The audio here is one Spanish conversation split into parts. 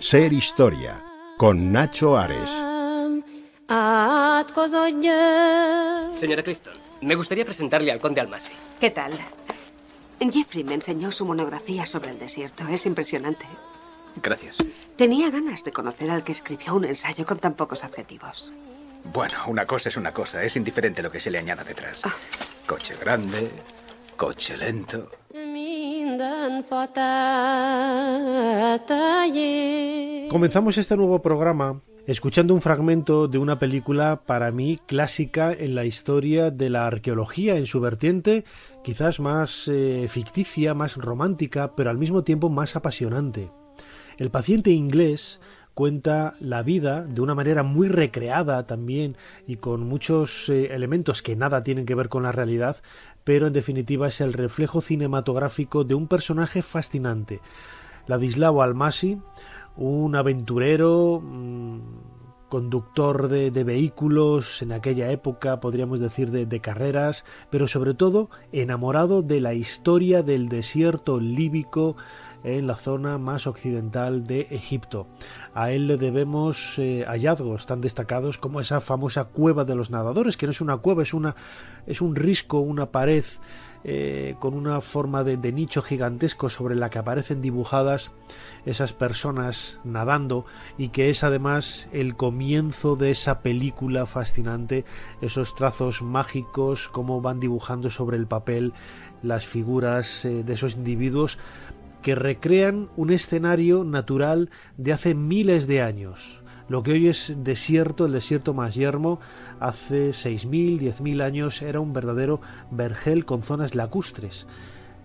Ser Historia con Nacho Ares. Señora Clifton, me gustaría presentarle al conde Almasi. ¿Qué tal? Jeffrey me enseñó su monografía sobre el desierto. Es impresionante. Gracias. Tenía ganas de conocer al que escribió un ensayo con tan pocos adjetivos. Bueno, una cosa es una cosa. Es indiferente lo que se le añada detrás. Ah. Coche grande, coche lento, Comenzamos este nuevo programa escuchando un fragmento de una película para mí clásica en la historia de la arqueología en su vertiente, quizás más eh, ficticia, más romántica, pero al mismo tiempo más apasionante. El paciente inglés cuenta la vida de una manera muy recreada también y con muchos eh, elementos que nada tienen que ver con la realidad, pero en definitiva es el reflejo cinematográfico de un personaje fascinante. Ladislao Almasi, un aventurero... Mm, conductor de, vehículos en aquella época, podríamos decir, de, de, carreras, pero sobre todo enamorado de la historia del desierto líbico, en la zona más occidental de Egipto. A él le debemos eh, hallazgos tan destacados como esa famosa cueva de los nadadores, que no es una cueva, es, una, es un risco, una pared eh, con una forma de, nicho gigantesco sobre la que aparecen dibujadas esas personas nadando y que es además el comienzo de esa película fascinante, esos trazos mágicos, cómo van dibujando sobre el papel las figuras eh, de esos individuos que recrean un escenario natural de hace miles de años. Lo que hoy es desierto, el desierto más yermo, hace 6.000, 10.000 años era un verdadero vergel con zonas lacustres,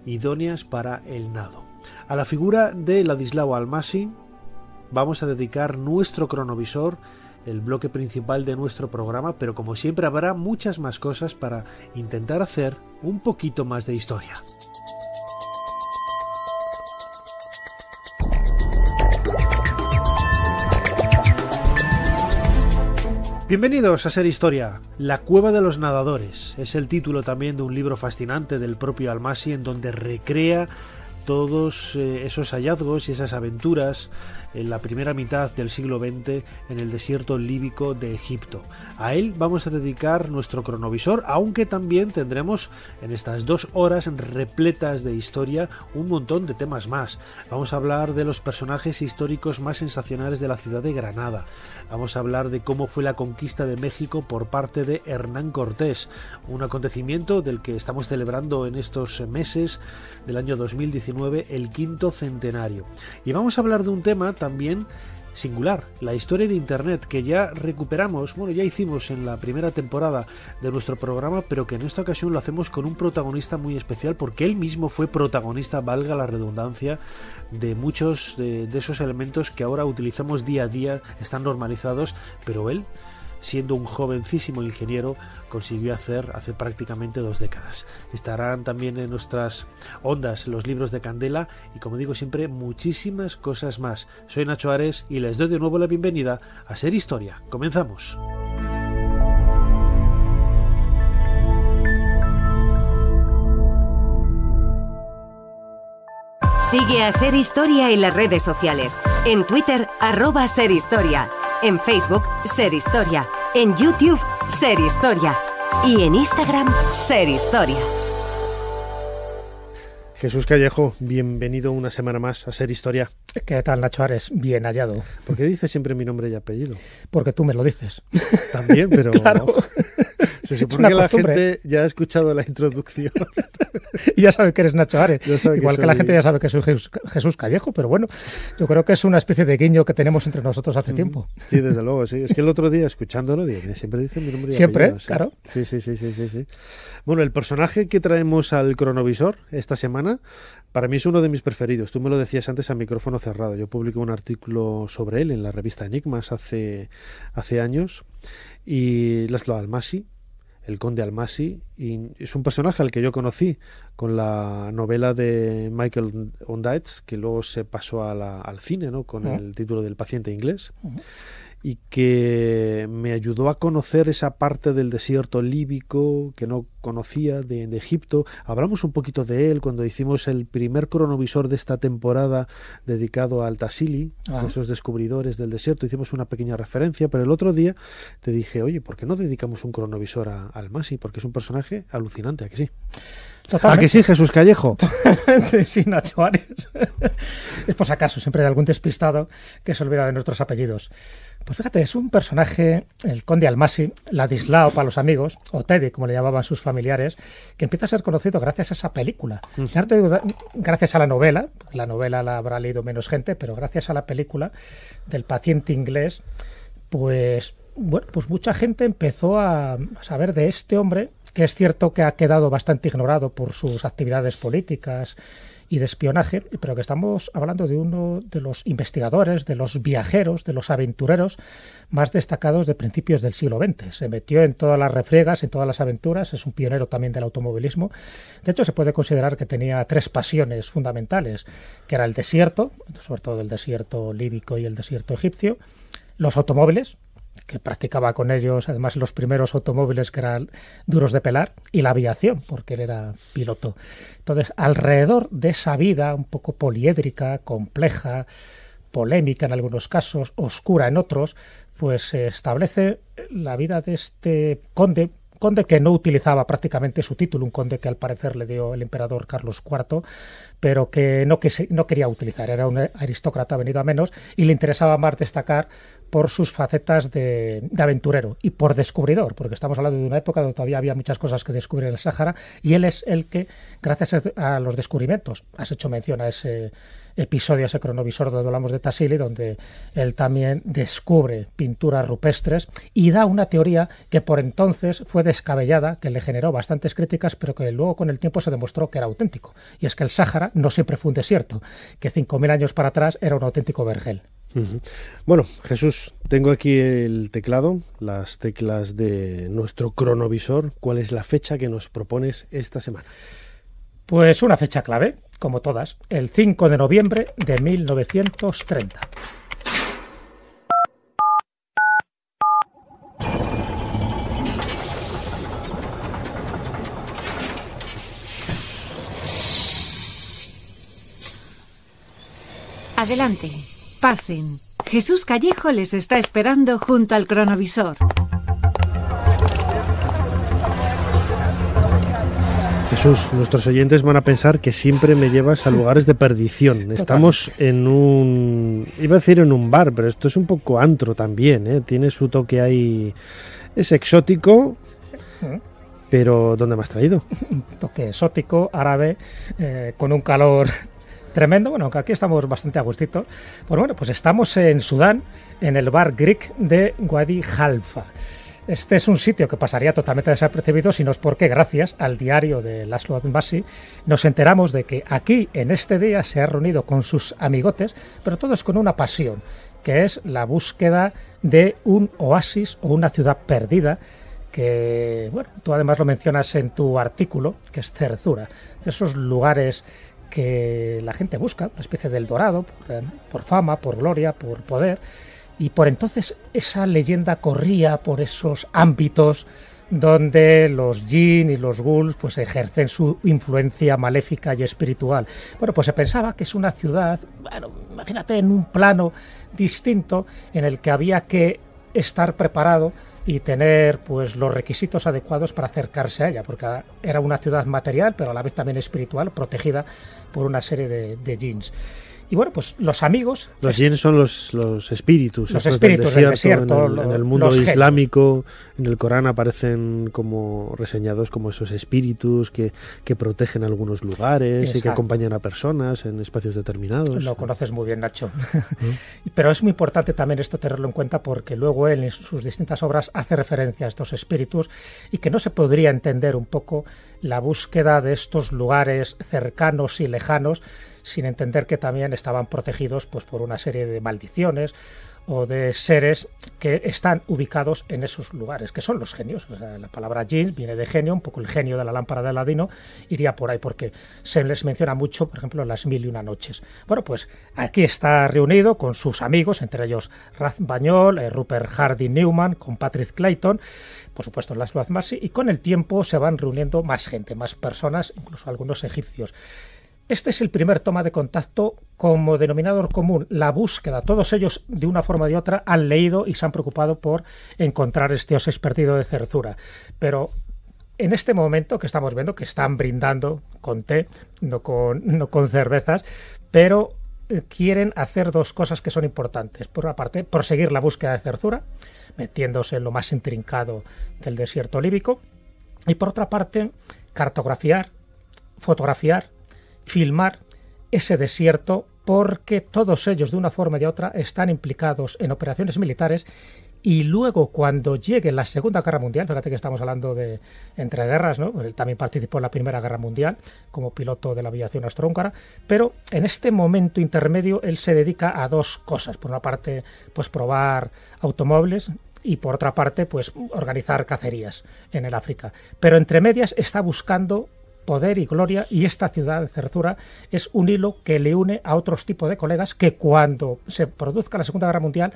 idóneas para el nado. A la figura de Ladislao Almasi vamos a dedicar nuestro cronovisor el bloque principal de nuestro programa, pero como siempre habrá muchas más cosas para intentar hacer un poquito más de historia. Bienvenidos a Ser Historia. La cueva de los nadadores es el título también de un libro fascinante del propio Almasi en donde recrea todos eh, esos hallazgos y esas aventuras en la primera mitad del siglo XX en el desierto líbico de Egipto. A él vamos a dedicar nuestro cronovisor, aunque también tendremos en estas dos horas repletas de historia un montón de temas más. Vamos a hablar de los personajes históricos más sensacionales de la ciudad de Granada. Vamos a hablar de cómo fue la conquista de México por parte de Hernán Cortés, un acontecimiento del que estamos celebrando en estos meses del año 2019 el quinto centenario. Y vamos a hablar de un tema también singular, la historia de Internet que ya recuperamos, bueno, ya hicimos en la primera temporada de nuestro programa, pero que en esta ocasión lo hacemos con un protagonista muy especial porque él mismo fue protagonista, valga la redundancia, de muchos de, esos elementos que ahora utilizamos día a día, están normalizados, pero él siendo un jovencísimo ingeniero, consiguió hacer hace prácticamente dos décadas. Estarán también en nuestras ondas los libros de Candela y, como digo siempre, muchísimas cosas más. Soy Nacho Ares y les doy de nuevo la bienvenida a Ser Historia. Comenzamos. Sigue a Ser Historia en las redes sociales. En Twitter, arroba Ser Historia en Facebook, Ser Historia. En YouTube, Ser Historia. Y en Instagram, Ser Historia. Jesús Callejo, bienvenido una semana más a Ser Historia. ¿Qué tal, Nacho Ares? Bien hallado. ¿Por qué dices siempre mi nombre y apellido? Porque tú me lo dices. También, pero... claro. Se supone que la gente ¿eh? ya ha escuchado la introducción. y ya sabe que eres Nacho Ares. Igual que, la gente ya sabe que soy Jesús Callejo, pero bueno, yo creo que es una especie de guiño que tenemos entre nosotros hace mm, tiempo. Sí, desde luego, sí. Es que el otro día, escuchándolo, siempre dicen mi nombre. siempre, claro. Sí. sí, sí, sí, sí, Bueno, el personaje que traemos al cronovisor esta semana, para mí es uno de mis preferidos. Tú me lo decías antes a micrófono cerrado. Yo publiqué un artículo sobre él en la revista Enigmas hace, hace años y Laszlo Almasi el conde Almasi, y es un personaje al que yo conocí con la novela de Michael Ondaatje, que luego se pasó al cine, ¿no? Con el título del paciente inglés y que me ayudó a conocer esa parte del desierto líbico que no conocía de, Egipto. Hablamos un poquito de él cuando hicimos el primer cronovisor de esta temporada dedicado al Tasili, a ah. esos descubridores del desierto. Hicimos una pequeña referencia, pero el otro día te dije, oye, ¿por qué no dedicamos un cronovisor a, al Masi? Porque es un personaje alucinante, ¿a que sí? ¿A que sí, Jesús Callejo? sí, Nacho es por si acaso, siempre hay algún despistado que se olvida de nuestros apellidos. Pues fíjate, es un personaje, el conde Almasi, Ladislao para los amigos, o Teddy, como le llamaban sus familiares, que empieza a ser conocido gracias a esa película. Mm. gracias a la novela, la novela la habrá leído menos gente, pero gracias a la película del paciente inglés, pues bueno, pues mucha gente empezó a saber de este hombre, que es cierto que ha quedado bastante ignorado por sus actividades políticas y de espionaje, pero que estamos hablando de uno de los investigadores, de los viajeros, de los aventureros más destacados de principios del siglo XX. Se metió en todas las refriegas, en todas las aventuras, es un pionero también del automovilismo. De hecho, se puede considerar que tenía tres pasiones fundamentales, que era el desierto, sobre todo el desierto líbico y el desierto egipcio, los automóviles, que practicaba con ellos, además los primeros automóviles que eran duros de pelar, y la aviación, porque él era piloto. Entonces, alrededor de esa vida un poco poliédrica, compleja, polémica en algunos casos, oscura en otros, pues se establece la vida de este conde, conde que no utilizaba prácticamente su título, un conde que al parecer le dio el emperador Carlos IV, pero que no, no quería utilizar, era un aristócrata venido a menos, y le interesaba más destacar por sus facetas de, aventurero y por descubridor, porque estamos hablando de una época donde todavía había muchas cosas que descubrir en el Sáhara, y él es el que, gracias a los descubrimientos, has hecho mención a ese episodio, a ese cronovisor donde hablamos de Tassili, donde él también descubre pinturas rupestres y da una teoría que por entonces fue descabellada, que le generó bastantes críticas, pero que luego con el tiempo se demostró que era auténtico. Y es que el Sáhara no siempre fue un desierto, que 5.000 años para atrás era un auténtico vergel. Bueno, Jesús, tengo aquí el teclado, las teclas de nuestro cronovisor. ¿Cuál es la fecha que nos propones esta semana? Pues una fecha clave, como todas, el 5 de noviembre de 1930. Adelante pasen. Jesús Callejo les está esperando junto al cronovisor. Jesús, nuestros oyentes van a pensar que siempre me llevas a lugares de perdición. Estamos en un, iba a decir en un bar, pero esto es un poco antro también, ¿eh? tiene su toque ahí, es exótico, pero ¿dónde me has traído? Un toque exótico, árabe, eh, con un calor Tremendo, bueno, aunque aquí estamos bastante a gustito. Pues bueno, pues estamos en Sudán, en el bar Greek de Wadi Este es un sitio que pasaría totalmente desapercibido si no es porque, gracias al diario de Laszlo Adbasi, nos enteramos de que aquí, en este día, se ha reunido con sus amigotes, pero todos con una pasión, que es la búsqueda de un oasis o una ciudad perdida que, bueno, tú además lo mencionas en tu artículo, que es Cerzura, de esos lugares que la gente busca, una especie del dorado, eh, por, fama, por gloria, por poder, y por entonces esa leyenda corría por esos ámbitos donde los jin y los ghouls pues ejercen su influencia maléfica y espiritual. Bueno, pues se pensaba que es una ciudad, bueno, imagínate en un plano distinto en el que había que estar preparado y tener pues los requisitos adecuados para acercarse a ella, porque era una ciudad material, pero a la vez también espiritual, protegida por una serie de, de jeans. Y bueno, pues los amigos. Los jinn son los, los espíritus. Los espíritus del en, el, mundo islámico, en el Corán aparecen como reseñados como esos espíritus que, que protegen algunos lugares y que acompañan a personas en espacios determinados. Lo conoces muy bien, Nacho. ¿Eh? Pero es muy importante también esto tenerlo en cuenta porque luego él en sus distintas obras hace referencia a estos espíritus y que no se podría entender un poco la búsqueda de estos lugares cercanos y lejanos sin entender que también estaban protegidos pues, por una serie de maldiciones o de seres que están ubicados en esos lugares, que son los genios. la palabra jinn viene de genio, un poco el genio de la lámpara de Aladino iría por ahí, porque se les menciona mucho, por ejemplo, en las mil y una noches. Bueno, pues aquí está reunido con sus amigos, entre ellos Raz Bañol, eh, Rupert Hardy Newman, con Patrick Clayton, por supuesto Las más y con el tiempo se van reuniendo más gente, más personas, incluso algunos egipcios. Este es el primer toma de contacto como denominador común, la búsqueda. Todos ellos, de una forma u de otra, han leído y se han preocupado por encontrar este osis perdido de cerzura Pero en este momento que estamos viendo, que están brindando con té, no con, no con cervezas, pero eh, quieren hacer dos cosas que son importantes. Por una parte, proseguir la búsqueda de cerzura metiéndose en lo más intrincado del desierto líbico. Y por otra parte, cartografiar, fotografiar filmar ese desierto porque todos ellos de una forma y de otra están implicados en operaciones militares y luego cuando llegue la Segunda Guerra Mundial, fíjate que estamos hablando de entreguerras, ¿no? Él también participó en la Primera Guerra Mundial como piloto de la aviación austrohúngara, pero en este momento intermedio él se dedica a dos cosas. Por una parte, pues probar automóviles y por otra parte, pues organizar cacerías en el África. Pero entre medias está buscando poder y gloria y esta ciudad de certura es un hilo que le une a otros tipos de colegas que cuando se produzca la Segunda Guerra Mundial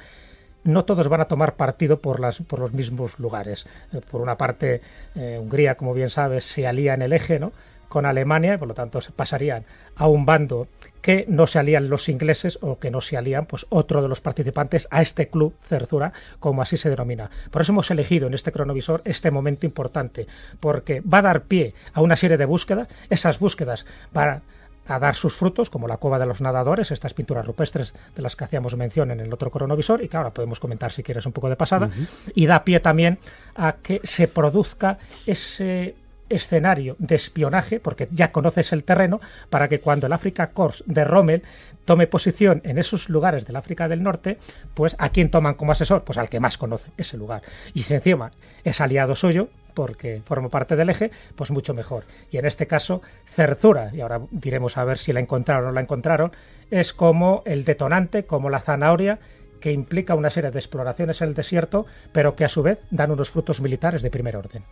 no todos van a tomar partido por, las, por los mismos lugares. Eh, por una parte, eh, Hungría, como bien sabes, se alía en el eje ¿no? con Alemania y por lo tanto se pasarían a un bando que no se alían los ingleses o que no se alían pues otro de los participantes a este club Cerzura, como así se denomina. Por eso hemos elegido en este cronovisor este momento importante, porque va a dar pie a una serie de búsquedas, esas búsquedas van a dar sus frutos, como la cova de los nadadores, estas pinturas rupestres de las que hacíamos mención en el otro cronovisor, y que ahora podemos comentar si quieres un poco de pasada, y da pie también a que se produzca ese escenario de espionaje, porque ya conoces el terreno, para que cuando el África Corps de Rommel tome posición en esos lugares del África del Norte, pues ¿a quién toman como asesor? Pues al que más conoce ese lugar. Y si encima es aliado suyo, porque formo parte del eje, pues mucho mejor. Y en este caso, Cerzura, y ahora diremos a ver si la encontraron o no la encontraron, es como el detonante, como la zanahoria que implica una serie de exploraciones en el desierto, pero que a su vez dan unos frutos militares de primer orden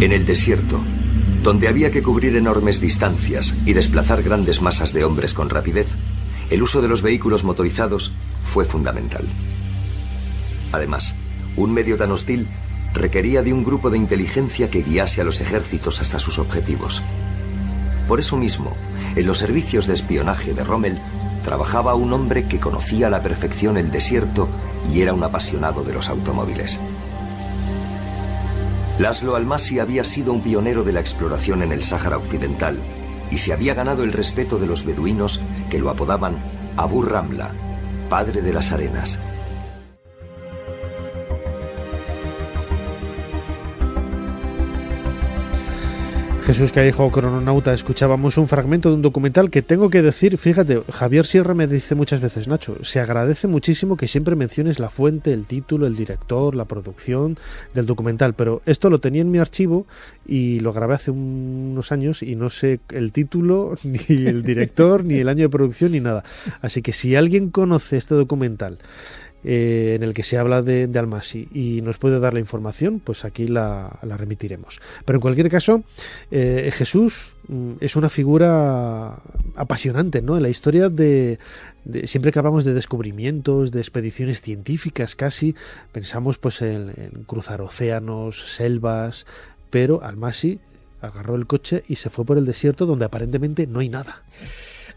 en el desierto, donde había que cubrir enormes distancias y desplazar grandes masas de hombres con rapidez, el uso de los vehículos motorizados fue fundamental. Además, un medio tan hostil requería de un grupo de inteligencia que guiase a los ejércitos hasta sus objetivos. Por eso mismo, en los servicios de espionaje de Rommel trabajaba un hombre que conocía a la perfección el desierto y era un apasionado de los automóviles. Laszlo Almasi había sido un pionero de la exploración en el Sáhara Occidental y se había ganado el respeto de los beduinos que lo apodaban Abu Ramla, padre de las arenas, Jesús Callejo Crononauta, escuchábamos un fragmento de un documental que tengo que decir, fíjate, Javier Sierra me dice muchas veces, Nacho, se agradece muchísimo que siempre menciones la fuente, el título, el director, la producción del documental, pero esto lo tenía en mi archivo y lo grabé hace unos años y no sé el título, ni el director, ni el año de producción, ni nada. Así que si alguien conoce este documental, eh, en el que se habla de, de Almasi y nos puede dar la información, pues aquí la, remitiremos. Pero en cualquier caso, eh, Jesús mm, es una figura apasionante, ¿no? En la historia de, siempre que hablamos de descubrimientos, de expediciones científicas casi, pensamos pues en, en cruzar océanos, selvas, pero Almasi agarró el coche y se fue por el desierto donde aparentemente no hay nada.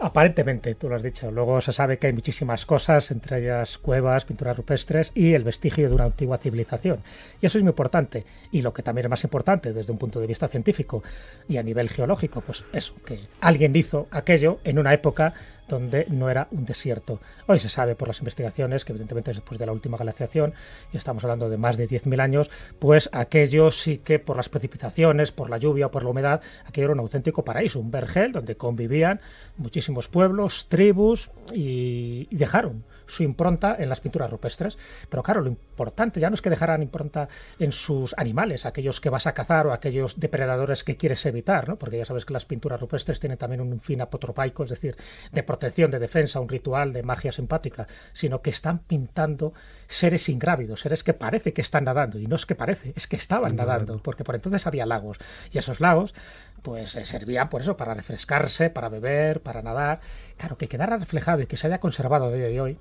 Aparentemente, tú lo has dicho. Luego se sabe que hay muchísimas cosas, entre ellas cuevas, pinturas rupestres y el vestigio de una antigua civilización. Y eso es muy importante. Y lo que también es más importante desde un punto de vista científico y a nivel geológico, pues eso, que alguien hizo aquello en una época donde no era un desierto. Hoy se sabe por las investigaciones que evidentemente después de la última glaciación, y estamos hablando de más de 10.000 años, pues aquello sí que por las precipitaciones, por la lluvia o por la humedad, aquello era un auténtico paraíso, un vergel donde convivían muchísimos pueblos, tribus y, y dejaron su impronta en las pinturas rupestres. Pero claro, lo importante ya no es que dejaran impronta en sus animales, aquellos que vas a cazar o aquellos depredadores que quieres evitar, ¿no? porque ya sabes que las pinturas rupestres tienen también un fin apotropaico, es decir, de protección, de defensa, un ritual de magia simpática, sino que están pintando seres ingrávidos, seres que parece que están nadando, y no es que parece, es que estaban nadando, porque por entonces había lagos, y esos lagos pues eh, servía por eso, para refrescarse, para beber, para nadar. Claro, que quedara reflejado y que se haya conservado a día de hoy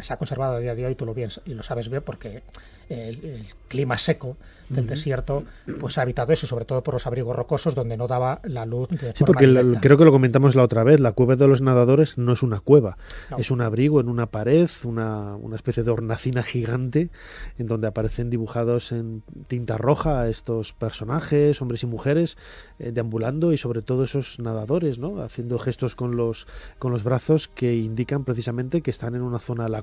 se ha conservado a día de hoy, tú lo, y lo sabes bien, porque el, clima seco del desierto pues ha habitado eso, sobre todo por los abrigos rocosos donde no daba la luz. sí, porque creo que lo comentamos la otra vez, la cueva de los nadadores no es una cueva, es un abrigo en una pared, una, especie de hornacina gigante en donde aparecen dibujados en tinta roja estos personajes, hombres y mujeres, eh, deambulando y sobre todo esos nadadores, ¿no? haciendo gestos con los, con los brazos que indican precisamente que están en una zona la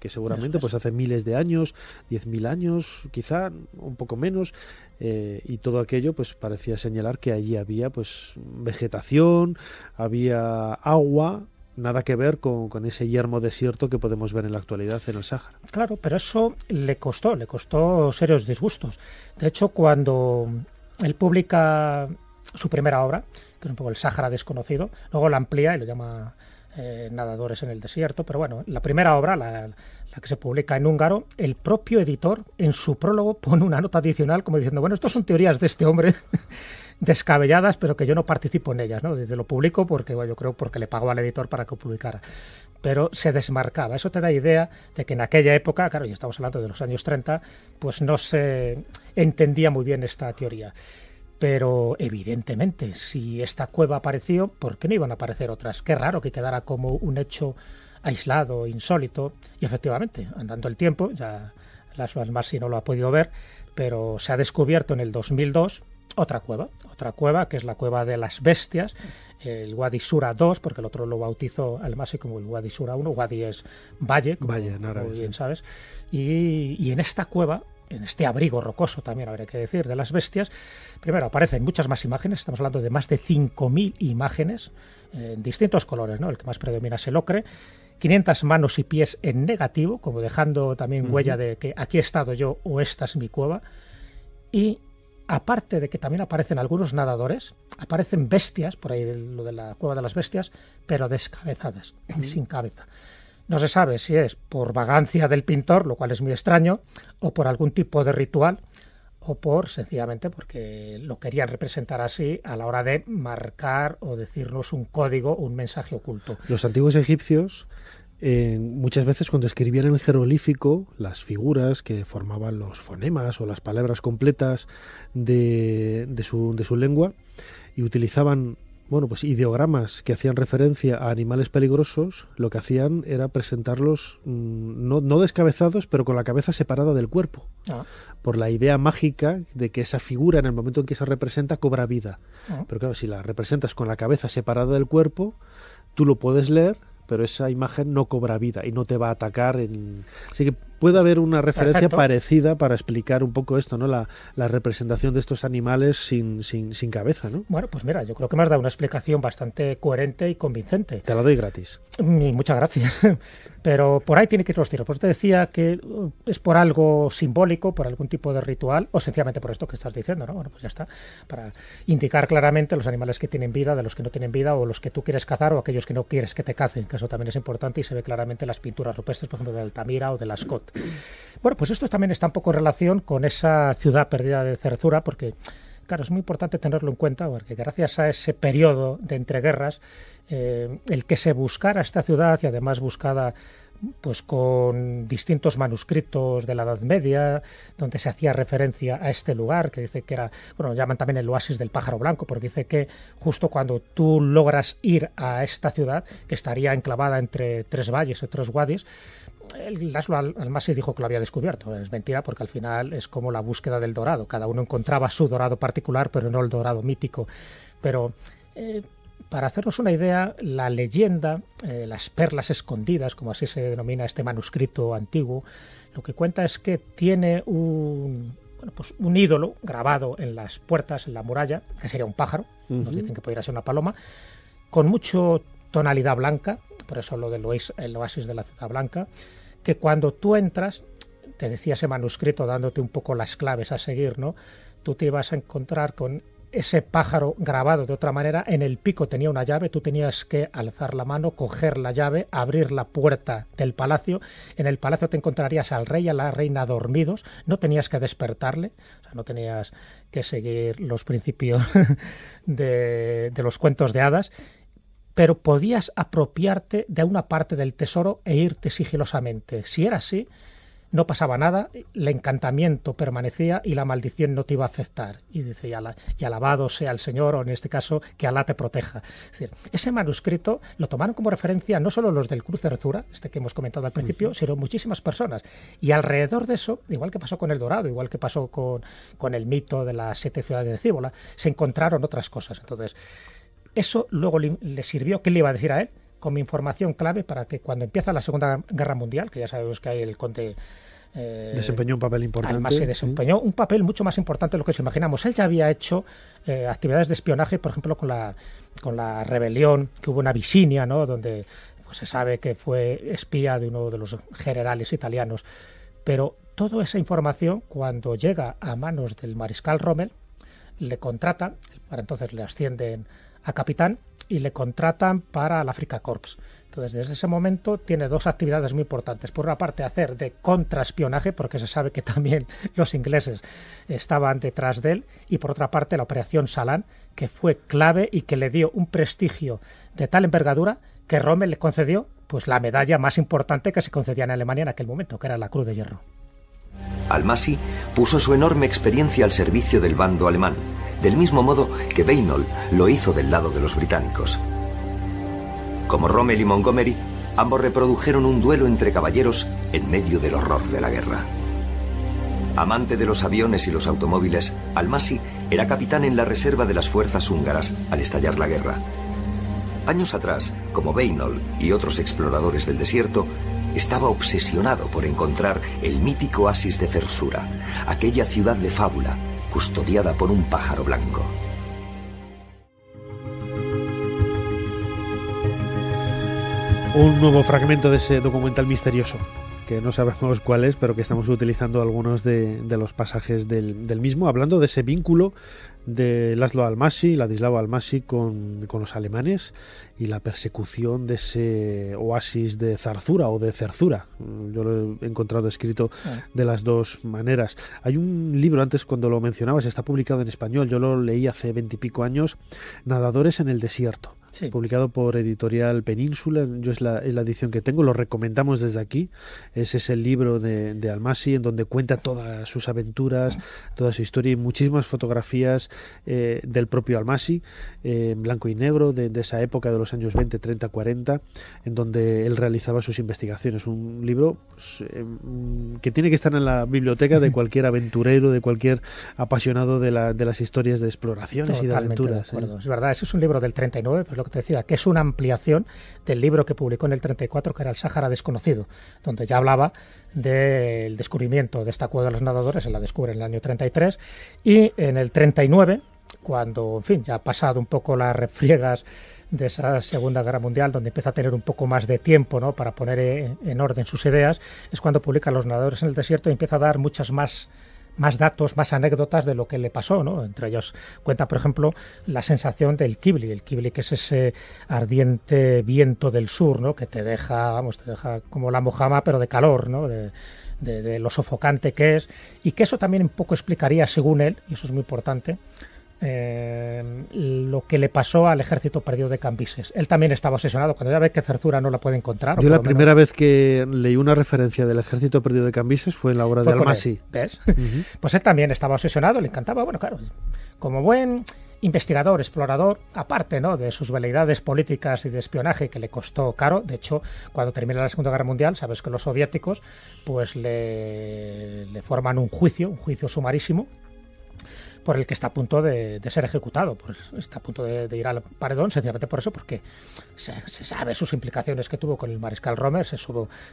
que seguramente pues hace miles de años, diez mil años, quizá un poco menos, eh, y todo aquello pues parecía señalar que allí había pues vegetación, había agua, nada que ver con, con, ese yermo desierto que podemos ver en la actualidad en el Sáhara. Claro, pero eso le costó, le costó serios disgustos. De hecho, cuando él publica su primera obra, que es un poco el Sáhara desconocido, luego la amplía y lo llama eh, Nadadores en el Desierto, pero bueno, la primera obra, la, que se publica en húngaro, el propio editor en su prólogo pone una nota adicional como diciendo, bueno, estas son teorías de este hombre descabelladas, pero que yo no participo en ellas, ¿no? Desde lo público, porque yo creo porque le pagó al editor para que publicara. Pero se desmarcaba. Eso te da idea de que en aquella época, claro, y estamos hablando de los años 30, pues no se entendía muy bien esta teoría. Pero evidentemente, si esta cueva apareció, ¿por qué no iban a aparecer otras? Qué raro que quedara como un hecho aislado, insólito. Y efectivamente, andando el tiempo, ya las si no lo ha podido ver, pero se ha descubierto en el 2002 otra cueva, otra cueva que es la cueva de las bestias, el Guadisura 2, porque el otro lo bautizó al como el Guadisura 1, Wadi es valle, como, bien sabes, y en esta cueva en este abrigo rocoso también habría que decir, de las bestias, primero aparecen muchas más imágenes, estamos hablando de más de 5.000 imágenes eh, en distintos colores, ¿no? el que más predomina es el ocre, 500 manos y pies en negativo, como dejando también huella de que aquí he estado yo o esta es mi cueva, y aparte de que también aparecen algunos nadadores, aparecen bestias, por ahí lo de la cueva de las bestias, pero descabezadas, sin cabeza. No se sabe si es por vagancia del pintor, lo cual es muy extraño, o por algún tipo de ritual, o por sencillamente porque lo querían representar así a la hora de marcar o decirnos un código, un mensaje oculto. Los antiguos egipcios eh, muchas veces cuando escribían en jeroglífico las figuras que formaban los fonemas o las palabras completas de su lengua y utilizaban bueno, pues ideogramas que hacían referencia a animales peligrosos, lo que hacían era presentarlos mm, no, descabezados, pero con la cabeza separada del cuerpo, ah. por la idea mágica de que esa figura en el momento en que se representa cobra vida. Ah. Pero claro, si la representas con la cabeza separada del cuerpo, tú lo puedes leer, pero esa imagen no cobra vida y no te va a atacar. En... Así que Puede haber una referencia parecida para explicar un poco esto, ¿no? La, representación de estos animales sin, cabeza, ¿no? Bueno, pues mira, yo creo que me has dado una explicación bastante coherente y convincente. Te la doy gratis. Mm, muchas gracias. Pero por ahí tiene que ir los tiros. Pues te decía que uh, es por algo simbólico, por algún tipo de ritual, o sencillamente por esto que estás diciendo, ¿no? Bueno, pues ya está. Para indicar claramente los animales que tienen vida, de los que no tienen vida, o los que tú quieres cazar, o aquellos que no quieres que te cacen, que eso también es importante y se ve claramente en las pinturas rupestres, por ejemplo, de Altamira o de Lascot. Bueno, pues esto también está un poco en relación con esa ciudad perdida de Cerzura, porque claro, es muy importante tenerlo en cuenta, porque gracias a ese periodo de entreguerras, eh, el que se buscara esta ciudad y además buscada pues con distintos manuscritos de la Edad Media, donde se hacía referencia a este lugar, que dice que era, bueno, llaman también el oasis del pájaro blanco, porque dice que justo cuando tú logras ir a esta ciudad, que estaría enclavada entre tres valles o tres guadis Laszlo Almasi dijo que lo había descubierto. Es mentira porque al final es como la búsqueda del dorado. Cada uno encontraba su dorado particular, pero no el dorado mítico. Pero eh, para hacernos una idea, la leyenda, eh, las perlas escondidas, como así se denomina este manuscrito antiguo, lo que cuenta es que tiene un, bueno, pues un ídolo grabado en las puertas, en la muralla, que sería un pájaro, nos dicen que podría ser una paloma, con mucha tonalidad blanca, por eso lo del el oasis de la ciudad blanca, que cuando tú entras, te decía ese manuscrito dándote un poco las claves a seguir, ¿no? Tú te ibas a encontrar con ese pájaro grabado de otra manera, en el pico tenía una llave, tú tenías que alzar la mano, coger la llave, abrir la puerta del palacio, en el palacio te encontrarías al rey y a la reina dormidos, no tenías que despertarle, o sea, no tenías que seguir los principios de, de los cuentos de hadas, pero podías apropiarte de una parte del tesoro e irte sigilosamente. Si era así, no pasaba nada, el encantamiento permanecía y la maldición no te iba a afectar. Y dice, y, alabado sea el Señor, o en este caso, que Alá te proteja. decir, ese manuscrito lo tomaron como referencia no solo los del Cruz de Arzura, este que hemos comentado al principio, sino muchísimas personas. Y alrededor de eso, igual que pasó con El Dorado, igual que pasó con, con el mito de las siete ciudades de Cíbola, se encontraron otras cosas. Entonces, eso luego le, sirvió, ¿qué le iba a decir a él? Con mi información clave para que cuando empieza la Segunda Guerra Mundial, que ya sabemos que hay el conde eh, desempeñó un papel importante. Además, se desempeñó un papel mucho más importante de lo que se imaginamos. Él ya había hecho eh, actividades de espionaje, por ejemplo, con la, con la rebelión que hubo en Abisinia, ¿no? donde pues, se sabe que fue espía de uno de los generales italianos. Pero toda esa información, cuando llega a manos del mariscal Rommel, le contrata, para entonces le ascienden a capitán y le contratan para el Africa Corps. Entonces, desde ese momento tiene dos actividades muy importantes. Por una parte, hacer de contraespionaje, porque se sabe que también los ingleses estaban detrás de él, y por otra parte, la operación Salán, que fue clave y que le dio un prestigio de tal envergadura que Rommel le concedió pues la medalla más importante que se concedía en Alemania en aquel momento, que era la Cruz de Hierro. Almasi puso su enorme experiencia al servicio del bando alemán del mismo modo que Beynold lo hizo del lado de los británicos. Como Rommel y Montgomery, ambos reprodujeron un duelo entre caballeros en medio del horror de la guerra. Amante de los aviones y los automóviles, Almasi era capitán en la reserva de las fuerzas húngaras al estallar la guerra. Años atrás, como Beynold y otros exploradores del desierto, estaba obsesionado por encontrar el mítico oasis de Cersura, aquella ciudad de fábula custodiada por un pájaro blanco. Un nuevo fragmento de ese documental misterioso, que no sabemos cuál es, pero que estamos utilizando algunos de, los pasajes del, mismo, hablando de ese vínculo de Laszlo Almasi, Ladislao Almasi con, con, los alemanes y la persecución de ese oasis de zarzura o de cerzura. Mm, yo lo he encontrado escrito de las dos maneras. Hay un libro, antes cuando lo mencionabas, está publicado en español, yo lo leí hace veintipico años, Nadadores en el Desierto publicado por Editorial Península. Yo es la, edición que tengo, lo recomendamos desde aquí. Ese es el libro de, de Almasi, en donde cuenta todas sus aventuras, toda su historia y muchísimas fotografías eh, del propio Almasi, eh, en blanco y negro, de, esa época de los años 20, 30, 40, en donde él realizaba sus investigaciones. Un libro pues, eh, mm, que tiene que estar en la biblioteca de cualquier aventurero, de cualquier apasionado de, la, de las historias de exploraciones y de aventuras. es verdad, ese es un libro del 39, pero que te decía, que es una ampliación del libro que publicó en el 34, que era El Sáhara Desconocido, donde ya hablaba del descubrimiento de esta cueva de los nadadores, se la descubre en el año 33, y en el 39, cuando, en fin, ya ha pasado un poco las refriegas de esa Segunda Guerra Mundial, donde empieza a tener un poco más de tiempo ¿no? para poner en orden sus ideas, es cuando publica Los Nadadores en el Desierto y empieza a dar muchas más más datos, más anécdotas de lo que le pasó, ¿no? Entre ellos cuenta, por ejemplo, la sensación del Kibli, el Kibli que es ese ardiente viento del sur, ¿no? Que te deja, vamos, te deja como la mojama, pero de calor, ¿no? De, de, de, lo sofocante que es, y que eso también un poco explicaría, según él, y eso es muy importante, eh, lo que le pasó al ejército perdido de Cambises. Él también estaba obsesionado. Cuando ya ve que Certura no la puede encontrar. Yo la primera vez que leí una referencia del ejército perdido de Cambises fue en la obra de Almasi. ¿Ves? Pues él también estaba obsesionado, le encantaba. Bueno, claro, como buen investigador, explorador, aparte ¿no? de sus veleidades políticas y de espionaje que le costó caro. De hecho, cuando termina la Segunda Guerra Mundial, sabes que los soviéticos pues le forman un juicio, un juicio sumarísimo, por el que está a punto de, ser ejecutado, por pues está a punto de, ir al paredón, sencillamente por eso, porque se, sabe sus implicaciones que tuvo con el mariscal Romer, se,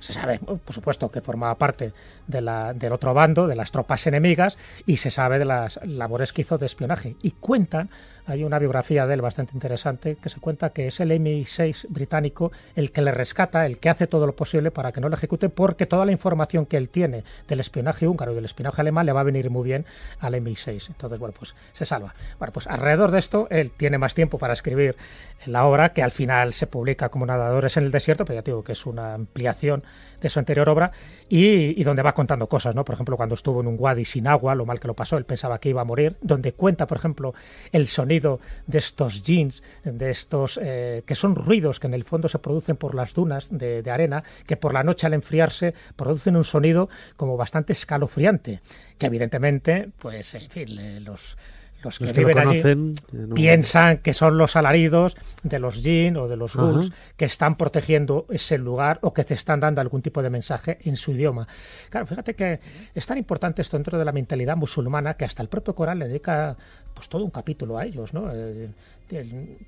sabe, por supuesto, que formaba parte de la, del otro bando, de las tropas enemigas, y se sabe de las labores que hizo de espionaje. Y cuentan hay una biografía de él bastante interesante que se cuenta que es el MI6 británico el que le rescata, el que hace todo lo posible para que no lo ejecute, porque toda la información que él tiene del espionaje húngaro y del espionaje alemán le va a venir muy bien al MI6. Entonces, bueno, pues se salva. Bueno, pues alrededor de esto él tiene más tiempo para escribir la obra que al final se publica como Nadadores en el Desierto, pero ya digo que es una ampliación de su anterior obra y, donde va contando cosas, ¿no? Por ejemplo, cuando estuvo en un wadi sin agua, lo mal que lo pasó, él pensaba que iba a morir, donde cuenta, por ejemplo, el sonido de estos jeans, de estos eh, que son ruidos que en el fondo se producen por las dunas de, de arena, que por la noche al enfriarse producen un sonido como bastante escalofriante, que evidentemente, pues, en fin, los los que, eh, piensan que son los alaridos de los jin o de los ghouls que están protegiendo ese lugar o que te están dando algún tipo de mensaje en su idioma. Claro, fíjate que es tan importante esto dentro de la mentalidad musulmana que hasta el propio Corán le dedica pues todo un capítulo a ellos, ¿no? Eh,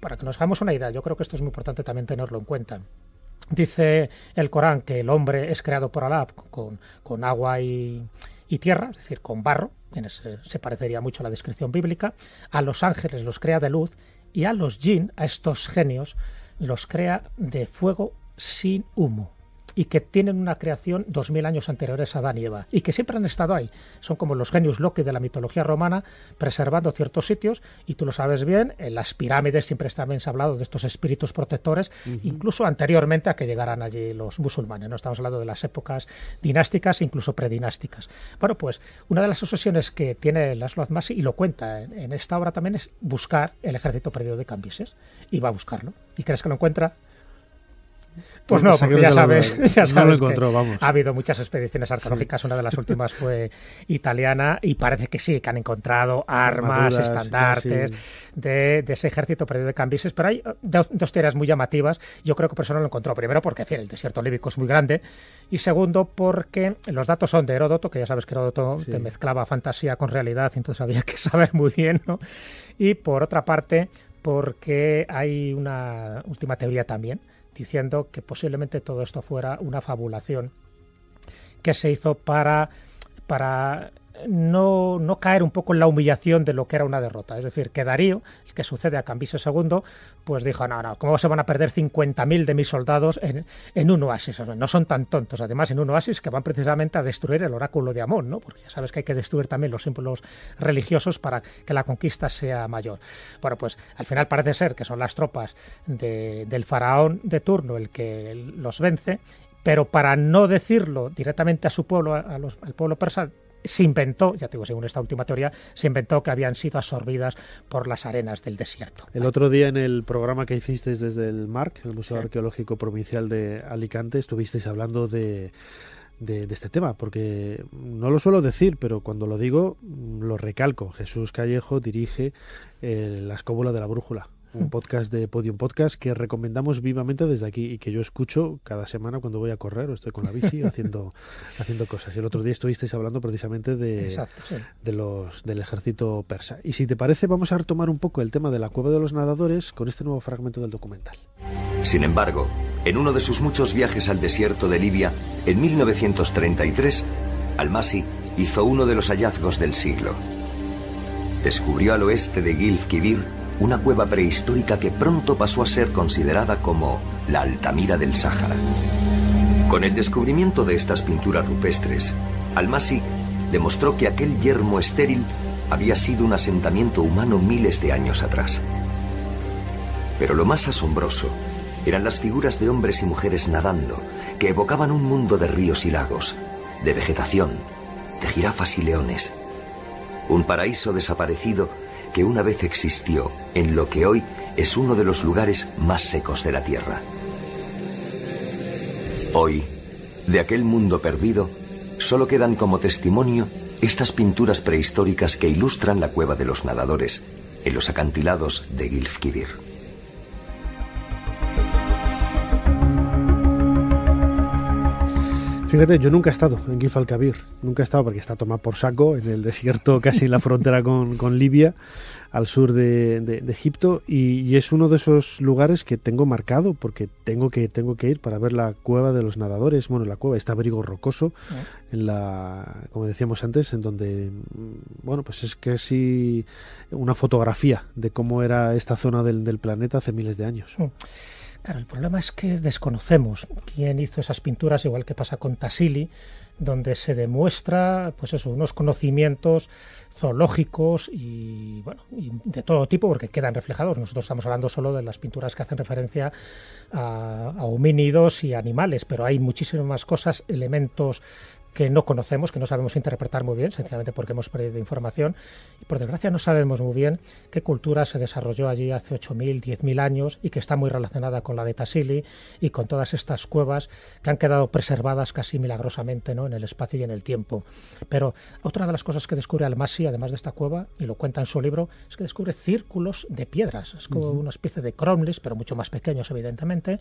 para que nos hagamos una idea, yo creo que esto es muy importante también tenerlo en cuenta. Dice el Corán que el hombre es creado por Allah con, con agua y, y tierra, es decir, con barro, en se parecería mucho a la descripción bíblica, a los ángeles los crea de luz y a los yin, a estos genios, los crea de fuego sin humo y que tienen una creación 2000 años anteriores a Adán y Eva y que siempre han estado ahí. Son como los genios Loki de la mitología romana preservando ciertos sitios y tú lo sabes bien, en las pirámides siempre se ha hablado de estos espíritus protectores, incluso anteriormente a que llegaran allí los musulmanes. No estamos hablando de las épocas dinásticas, incluso predinásticas. Bueno, pues una de las obsesiones que tiene Laszlo Azmasi y lo cuenta en, en esta obra también es buscar el ejército perdido de Cambises y va a buscarlo. ¿Y crees que lo encuentra? Pues no, porque ya sabes, ya sabes que ha habido muchas expediciones arqueológicas, una de las últimas fue italiana y parece que sí, que han encontrado armas, estandartes de, ese ejército perdido de Cambises, pero hay eh, dos, teorías muy llamativas, yo creo que por eso no lo encontró, primero porque el desierto líbico es muy grande y segundo porque los datos son de Heródoto, que ya sabes que Heródoto te mezclaba fantasía con realidad, entonces había que saber muy bien, ¿no? Y por otra parte, porque hay una última teoría también, diciendo que posiblemente todo esto fuera una fabulación que se hizo para, para no, caer un poco en la humillación de lo que era una derrota. Es decir, que Darío, el que sucede a Cambiso II, pues dijo, no, no, ¿cómo se van a perder 50.000 de mis soldados en, en, un oasis? no son tan tontos, además, en un oasis que van precisamente a destruir el oráculo de Amón, ¿no? Porque ya sabes que hay que destruir también los símbolos religiosos para que la conquista sea mayor. Bueno, pues al final parece ser que son las tropas del faraón de turno el que los vence pero para no decirlo directamente a su pueblo, a los, al pueblo persa, se inventó, ya te digo, según esta última teoría, se inventó que habían sido absorbidas por las arenas del desierto. El otro día en el programa que hicisteis desde el MARC, el Museo Arqueológico Provincial de Alicante, estuvisteis hablando de, este tema, porque no lo suelo decir, pero cuando lo digo lo recalco. Jesús Callejo dirige eh, la escóbula de la brújula un podcast de Podium Podcast que recomendamos vivamente desde aquí y que yo escucho cada semana cuando voy a correr o estoy con la bici haciendo, haciendo cosas. Y el otro día estuvisteis hablando precisamente de, los, del ejército persa. Y si te parece, vamos a retomar un poco el tema de la cueva de los nadadores con este nuevo fragmento del documental. Sin embargo, en uno de sus muchos viajes al desierto de Libia, en 1933, Almasi hizo uno de los hallazgos del siglo. Descubrió al oeste de Gilf Kibir una cueva prehistórica que pronto pasó a ser considerada como la Altamira del Sáhara. Con el descubrimiento de estas pinturas rupestres, Almasi demostró que aquel yermo estéril había sido un asentamiento humano miles de años atrás. Pero lo más asombroso eran las figuras de hombres y mujeres nadando, que evocaban un mundo de ríos y lagos, de vegetación, de jirafas y leones. Un paraíso desaparecido que una vez existió en lo que hoy es uno de los lugares más secos de la Tierra. Hoy, de aquel mundo perdido, solo quedan como testimonio estas pinturas prehistóricas que ilustran la cueva de los nadadores en los acantilados de Gilfkidir. Fíjate, yo nunca he estado en Gifal kabir nunca he estado porque está tomado por saco en el desierto, casi en la frontera con, con Libia, al sur de, Egipto, y, es uno de esos lugares que tengo marcado porque tengo que, tengo que ir para ver la cueva de los nadadores, bueno, la cueva, este abrigo rocoso, mm. en la, como decíamos antes, en donde, mm, bueno, pues es casi una fotografía de cómo era esta zona del, planeta hace miles de años. Mm. Claro, el problema es que desconocemos quién hizo esas pinturas, igual que pasa con Tassili, donde se demuestra, pues eso, unos conocimientos zoológicos y, bueno, de todo tipo, porque quedan reflejados. Nosotros estamos hablando solo de las pinturas que hacen referencia a, a homínidos y animales, pero hay muchísimas cosas, elementos que no conocemos, que no sabemos interpretar muy bien, sencillamente porque hemos perdido información. Y por desgracia no sabemos muy bien qué cultura se desarrolló allí hace 8.000, 10.000 años y que está muy relacionada con la de Tassili y con todas estas cuevas que han quedado preservadas casi milagrosamente ¿no? en el espacio y en el tiempo. Pero otra de las cosas que descubre Almasi, además de esta cueva, y lo cuenta en su libro, es que descubre círculos de piedras. Es como una especie de cromlis pero mucho más pequeños, evidentemente,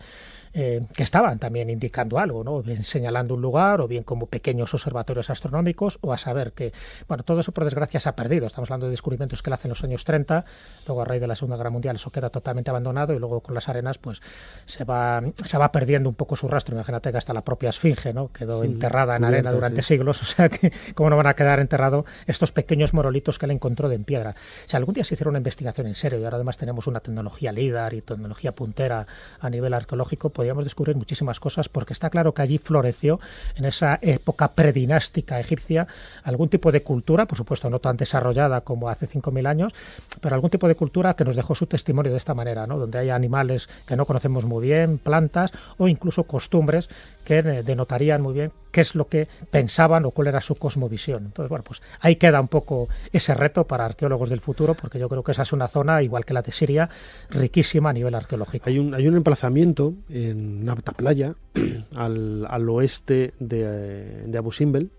eh, que estaban también indicando algo, ¿no? bien señalando un lugar o bien como pequeños observatorios astronómicos o a saber que, bueno, todo eso por desgracia se ha perdido. Estamos hablando de descubrimientos que él hace en los años 30, luego a raíz de la Segunda Guerra Mundial eso queda totalmente abandonado y luego con las arenas pues se va, se va perdiendo un poco su rastro. Imagínate que hasta la propia esfinge ¿no? quedó enterrada en arena durante siglos, o sea que cómo no van a quedar enterrados estos pequeños morolitos que él encontró de en piedra. si algún día se hiciera una investigación en serio y ahora además tenemos una tecnología líder y tecnología puntera a nivel arqueológico, podríamos descubrir muchísimas cosas porque está claro que allí floreció en esa época predinástica egipcia, algún tipo de cultura, por supuesto no tan desarrollada como hace 5.000 años, pero algún tipo de cultura que nos dejó su testimonio de esta manera, donde hay animales que no conocemos muy bien, plantas o incluso costumbres que eh, denotarían muy bien qué es lo que pensaban o cuál era su cosmovisión. Entonces, bueno, pues ahí queda un poco ese reto para arqueólogos del futuro, porque yo creo que esa es una zona, igual que la de Siria, riquísima a nivel arqueológico. Hay un, hay un emplazamiento en Napta Playa, al, oeste de eh, Abu Simbel,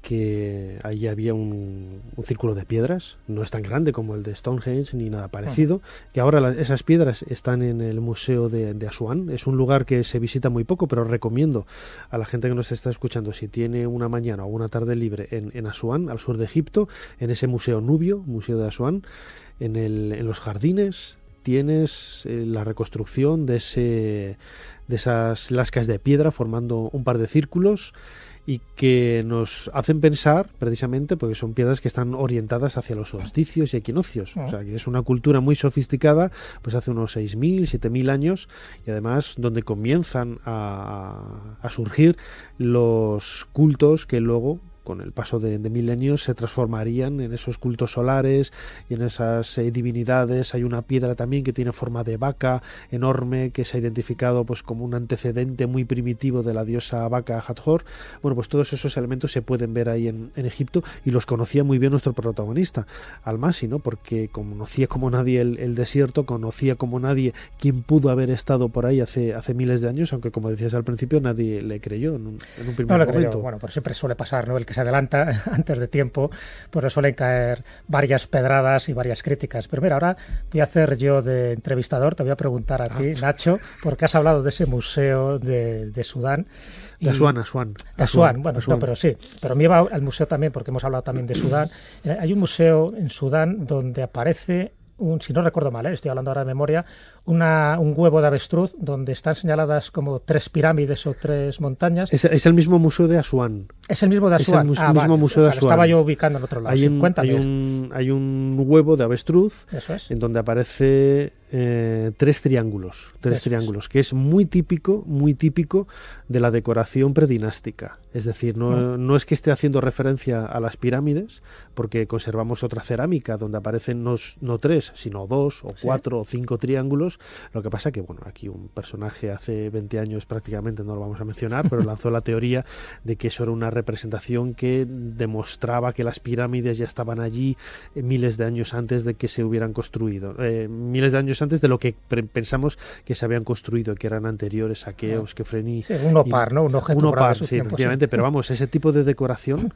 que ahí había un, círculo de piedras, no es tan grande como el de Stonehenge ni nada parecido, que ahora esas piedras están en el Museo de, de, Asuán, es un lugar que se visita muy poco, pero recomiendo a la gente que nos está escuchando, si tiene una mañana o una tarde libre en, en Asuán, al sur de Egipto, en ese Museo Nubio, Museo de Asuán, en, los jardines tienes eh, la reconstrucción de, ese, de esas lascas de piedra formando un par de círculos, y que nos hacen pensar precisamente porque son piedras que están orientadas hacia los solsticios y equinoccios. O sea, que es una cultura muy sofisticada, pues hace unos 6.000, 7.000 años y además donde comienzan a surgir los cultos que luego con el paso de, milenios se transformarían en esos cultos solares y en esas eh, divinidades. Hay una piedra también que tiene forma de vaca enorme que se ha identificado pues como un antecedente muy primitivo de la diosa vaca Hathor. Bueno, pues todos esos elementos se pueden ver ahí en, Egipto y los conocía muy bien nuestro protagonista, Almasi, ¿no? Porque conocía como nadie el, desierto, conocía como nadie quien pudo haber estado por ahí hace, hace miles de años, aunque como decías al principio nadie le creyó en un, primer momento. Bueno, pero siempre suele pasar, ¿no? se adelanta antes de tiempo, pues le suelen caer varias pedradas y varias críticas. Pero mira, ahora voy a hacer yo de entrevistador, te voy a preguntar a ah. ti, Nacho, porque has hablado de ese museo de, Sudán. De Asuán, Asuán. De bueno, pero sí. Pero me iba al museo también, porque hemos hablado también de Sudán. Eh, hay un museo en Sudán donde aparece un, si no recuerdo mal, eh, estoy hablando ahora de memoria, un huevo de avestruz donde están señaladas como tres pirámides o tres montañas. Es, el mismo museo de Asuán. Es el mismo de Asuán. Ah, museo de Asuán. Estaba yo ubicando en otro lado. Hay, un, hay un, huevo de avestruz en donde aparece eh, tres triángulos, tres triángulos, que es muy típico, muy típico de la decoración predinástica. Es decir, no, es que esté haciendo referencia a las pirámides, porque conservamos otra cerámica donde aparecen no, tres, sino dos o cuatro o cinco triángulos lo que pasa que, bueno, aquí un personaje hace 20 años prácticamente no lo vamos a mencionar, pero lanzó la teoría de que eso era una representación que demostraba que las pirámides ya estaban allí eh, miles de años antes de que se hubieran construido, eh, miles de años antes de lo que pensamos que se habían construido, que eran anteriores a ah. que Eusquefreni. un opar, ¿no? Un objeto uno par, sí, efectivamente, pero vamos, ese tipo de decoración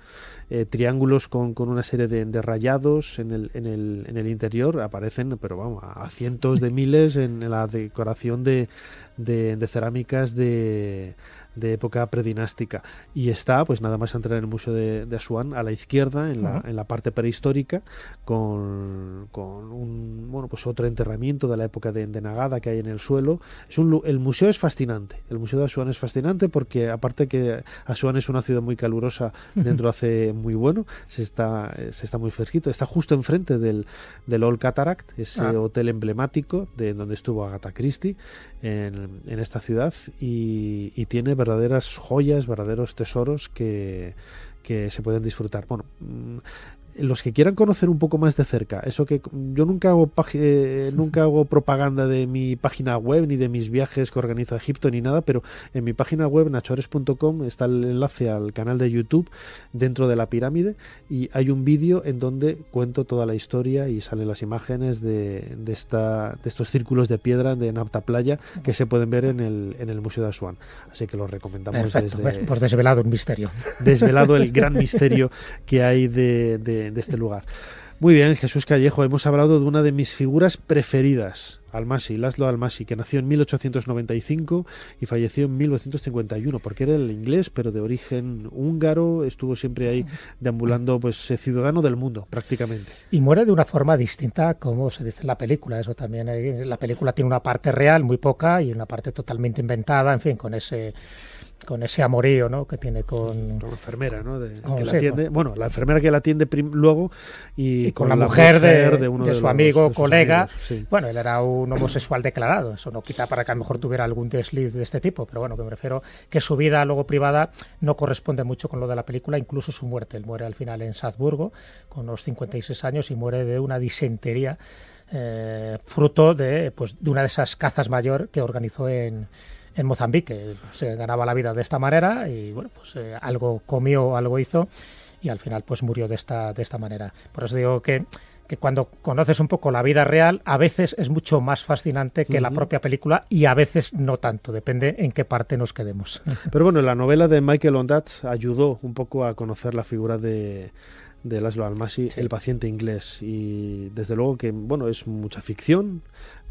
eh, triángulos con, con, una serie de, rayados en el, en, el, en el, interior, aparecen, pero vamos, a cientos de miles en la decoración de, de cerámicas de de época predinástica. Y está, pues nada más entrar en el Museo de, de Asuán, a la izquierda, en la, parte prehistórica, con, un, bueno, pues otro enterramiento de la época de, de Nagada que hay en el suelo. Es el museo es fascinante. El Museo de Asuán es fascinante porque, aparte que Asuán es una ciudad muy calurosa, dentro hace muy bueno, se está, se está muy fresquito. Está justo enfrente del, del Old Cataract, ese ah. hotel emblemático de donde estuvo Agatha Christie en, esta ciudad y, y tiene verdaderas joyas, verdaderos tesoros que, se pueden disfrutar. Bueno, mm, los que quieran conocer un poco más de cerca, eso que yo nunca hago, eh, nunca hago propaganda de mi página web ni de mis viajes que organizo a Egipto ni nada, pero en mi página web nachores.com está el enlace al canal de YouTube dentro de la pirámide y hay un vídeo en donde cuento toda la historia y salen las imágenes de, de, esta, estos círculos de piedra de Napta Playa que se pueden ver en el, en el Museo de Asuán. Así que los recomendamos desde... Pues desvelado un misterio. Desvelado el gran misterio que hay de de este lugar. Muy bien, Jesús Callejo, hemos hablado de una de mis figuras preferidas, Almasi, Laszlo Almasi, que nació en 1895 y falleció en 1951, porque era el inglés, pero de origen húngaro, estuvo siempre ahí deambulando, pues eh, ciudadano del mundo, prácticamente. Y muere de una forma distinta, como se dice en la película, eso también. Eh, la película tiene una parte real, muy poca, y una parte totalmente inventada, en fin, con ese con ese amorío ¿no? que tiene con... la enfermera, ¿no? que la atiende, bueno, la enfermera que la atiende luego y, con, la, mujer, de, de, de, su amigo, colega. Bueno, él era un homosexual declarado, eso no quita para que a lo mejor tuviera algún desliz de este tipo, pero bueno, que me refiero que su vida luego privada no corresponde mucho con lo de la película, incluso su muerte. Él muere al final en Salzburgo con los 56 años y muere de una disentería. Eh, fruto de, pues, de una de esas cazas mayor que organizó en, en Mozambique. Se ganaba la vida de esta manera y bueno, pues eh, algo comió, algo hizo y al final pues murió de esta, de esta manera. Por eso digo que, que cuando conoces un poco la vida real, a veces es mucho más fascinante que la propia película y a veces no tanto, depende en qué parte nos quedemos. Pero bueno, la novela de Michael Ondat ayudó un poco a conocer la figura de, de Laszlo Almasi, el paciente inglés. Y desde luego que, bueno, es mucha ficción,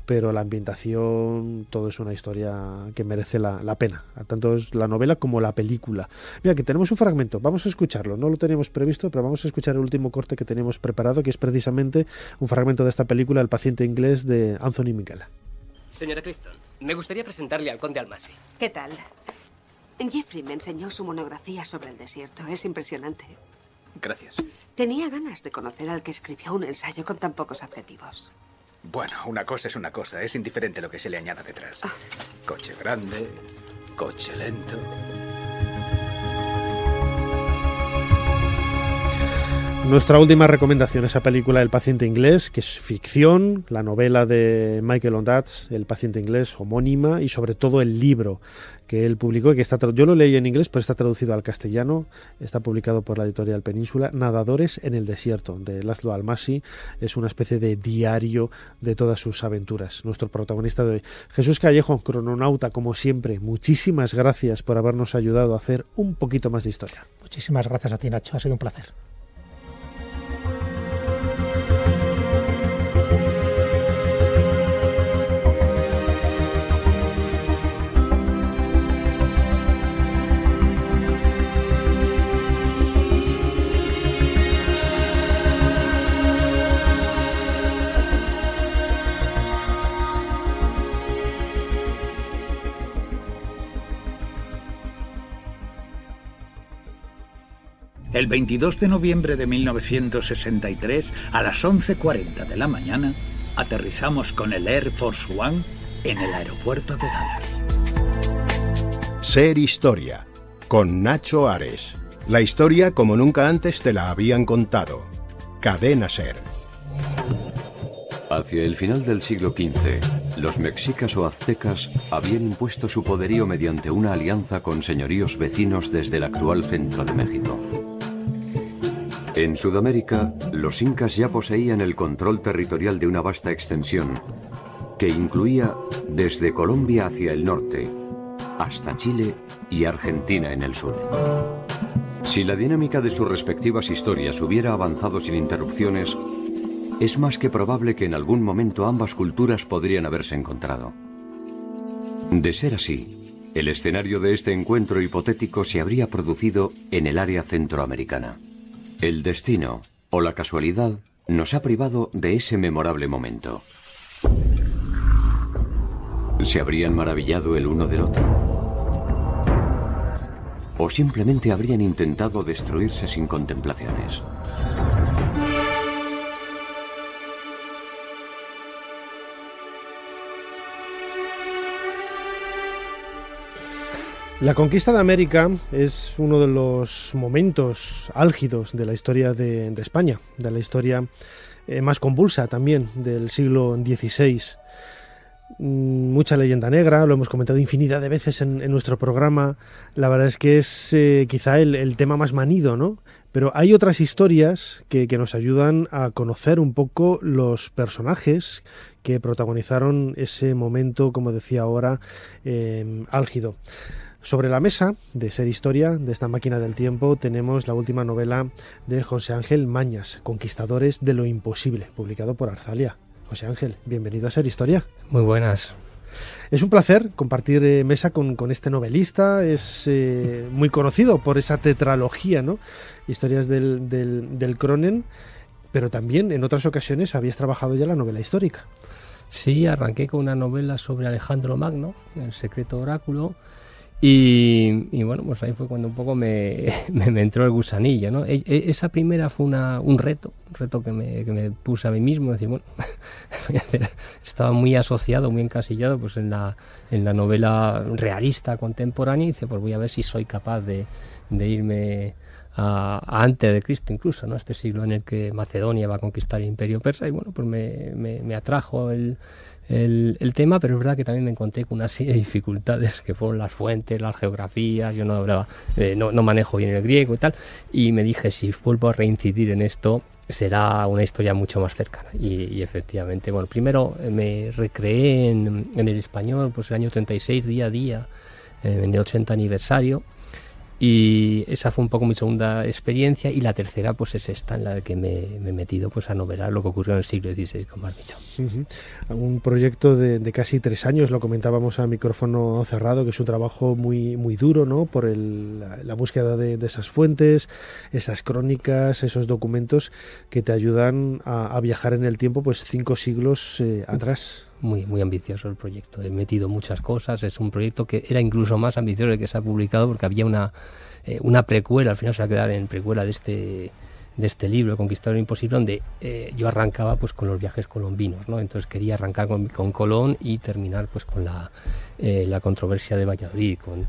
pero la ambientación, todo es una historia que merece la, pena, tanto es la novela como la película. Mira, que tenemos un fragmento, vamos a escucharlo, no lo teníamos previsto, pero vamos a escuchar el último corte que tenemos preparado, que es precisamente un fragmento de esta película, El paciente inglés, de Anthony Miguel. Señora Clifton, me gustaría presentarle al conde Almasi. ¿Qué tal? Jeffrey me enseñó su monografía sobre el desierto, es impresionante. Gracias. Tenía ganas de conocer al que escribió un ensayo con tan pocos adjetivos. Bueno, una cosa es una cosa. Es indiferente lo que se le añada detrás. Ah. Coche grande, coche lento. Nuestra última recomendación, esa película El paciente inglés, que es ficción, la novela de Michael Ondatz, El paciente inglés, homónima, y sobre todo el libro que él publicó que está yo lo leí en inglés, pero está traducido al castellano, está publicado por la editorial Península, Nadadores en el desierto, de Laszlo Almasi, es una especie de diario de todas sus aventuras. Nuestro protagonista de hoy, Jesús Callejo, crononauta como siempre, muchísimas gracias por habernos ayudado a hacer un poquito más de historia. Muchísimas gracias a ti, Nacho, ha sido un placer. el 22 de noviembre de 1963, a las 11.40 de la mañana, aterrizamos con el Air Force One en el aeropuerto de Dallas. Ser Historia, con Nacho Ares. La historia como nunca antes te la habían contado. Cadena Ser. Hacia el final del siglo XV, los mexicas o aztecas habían impuesto su poderío mediante una alianza con señoríos vecinos desde el actual centro de México. En Sudamérica, los incas ya poseían el control territorial de una vasta extensión que incluía desde Colombia hacia el norte hasta Chile y Argentina en el sur. Si la dinámica de sus respectivas historias hubiera avanzado sin interrupciones, es más que probable que en algún momento ambas culturas podrían haberse encontrado. De ser así, el escenario de este encuentro hipotético se habría producido en el área centroamericana. El destino o la casualidad nos ha privado de ese memorable momento. ¿Se habrían maravillado el uno del otro? ¿O simplemente habrían intentado destruirse sin contemplaciones? La conquista de América es uno de los momentos álgidos de la historia de, España, de la historia eh, más convulsa también del siglo XVI. Mm, mucha leyenda negra, lo hemos comentado infinidad de veces en, nuestro programa. La verdad es que es eh, quizá el, tema más manido, ¿no? Pero hay otras historias que, nos ayudan a conocer un poco los personajes que protagonizaron ese momento, como decía ahora, eh, álgido. Sobre la mesa de ser historia de esta máquina del tiempo tenemos la última novela de José Ángel Mañas, Conquistadores de lo Imposible, publicado por Arzalia. José Ángel, bienvenido a Ser Historia. Muy buenas. Es un placer compartir eh, mesa con, este novelista, es eh, muy conocido por esa tetralogía, ¿no? Historias del, del Cronen, pero también en otras ocasiones habías trabajado ya la novela histórica. Sí, arranqué con una novela sobre Alejandro Magno, El secreto oráculo, y, bueno, pues ahí fue cuando un poco me, entró el gusanillo, ¿no? E, e, esa primera fue un reto, un reto que me, que me puse a mí mismo, bueno, estaba muy asociado, muy encasillado pues en la, en la novela realista contemporánea y dice, pues voy a ver si soy capaz de, de irme a, antes de Cristo incluso, ¿no? Este siglo en el que Macedonia va a conquistar el imperio persa y bueno, pues me, me atrajo el el, tema, pero es verdad que también me encontré con una serie de dificultades que fueron las fuentes, las geografías, yo no hablaba, eh, no, manejo bien el griego y tal, y me dije, si vuelvo a reincidir en esto, será una historia mucho más cercana. Y, efectivamente, bueno, primero eh, me recreé en, el español, pues el año 36, día a día, eh, en el 80 aniversario, y esa fue un poco mi segunda experiencia y la tercera pues es esta en la que me, he metido pues a novelar lo que ocurrió en el siglo XVI, como has dicho. Un proyecto de, casi tres años, lo comentábamos a micrófono cerrado, que es un trabajo muy, muy duro, ¿no? Por el, la, búsqueda de, esas fuentes, esas crónicas, esos documentos que te ayudan a, viajar en el tiempo pues cinco siglos eh, atrás muy, ambicioso el proyecto. He metido muchas cosas, es un proyecto que era incluso más ambicioso el que se ha publicado porque había una, eh, una precuela, al final se va a quedar en precuela de este de este libro, Conquistador Imposible, donde eh, yo arrancaba pues con los viajes colombinos, Entonces quería arrancar con, con Colón y terminar pues con la, eh, la controversia de Valladolid, con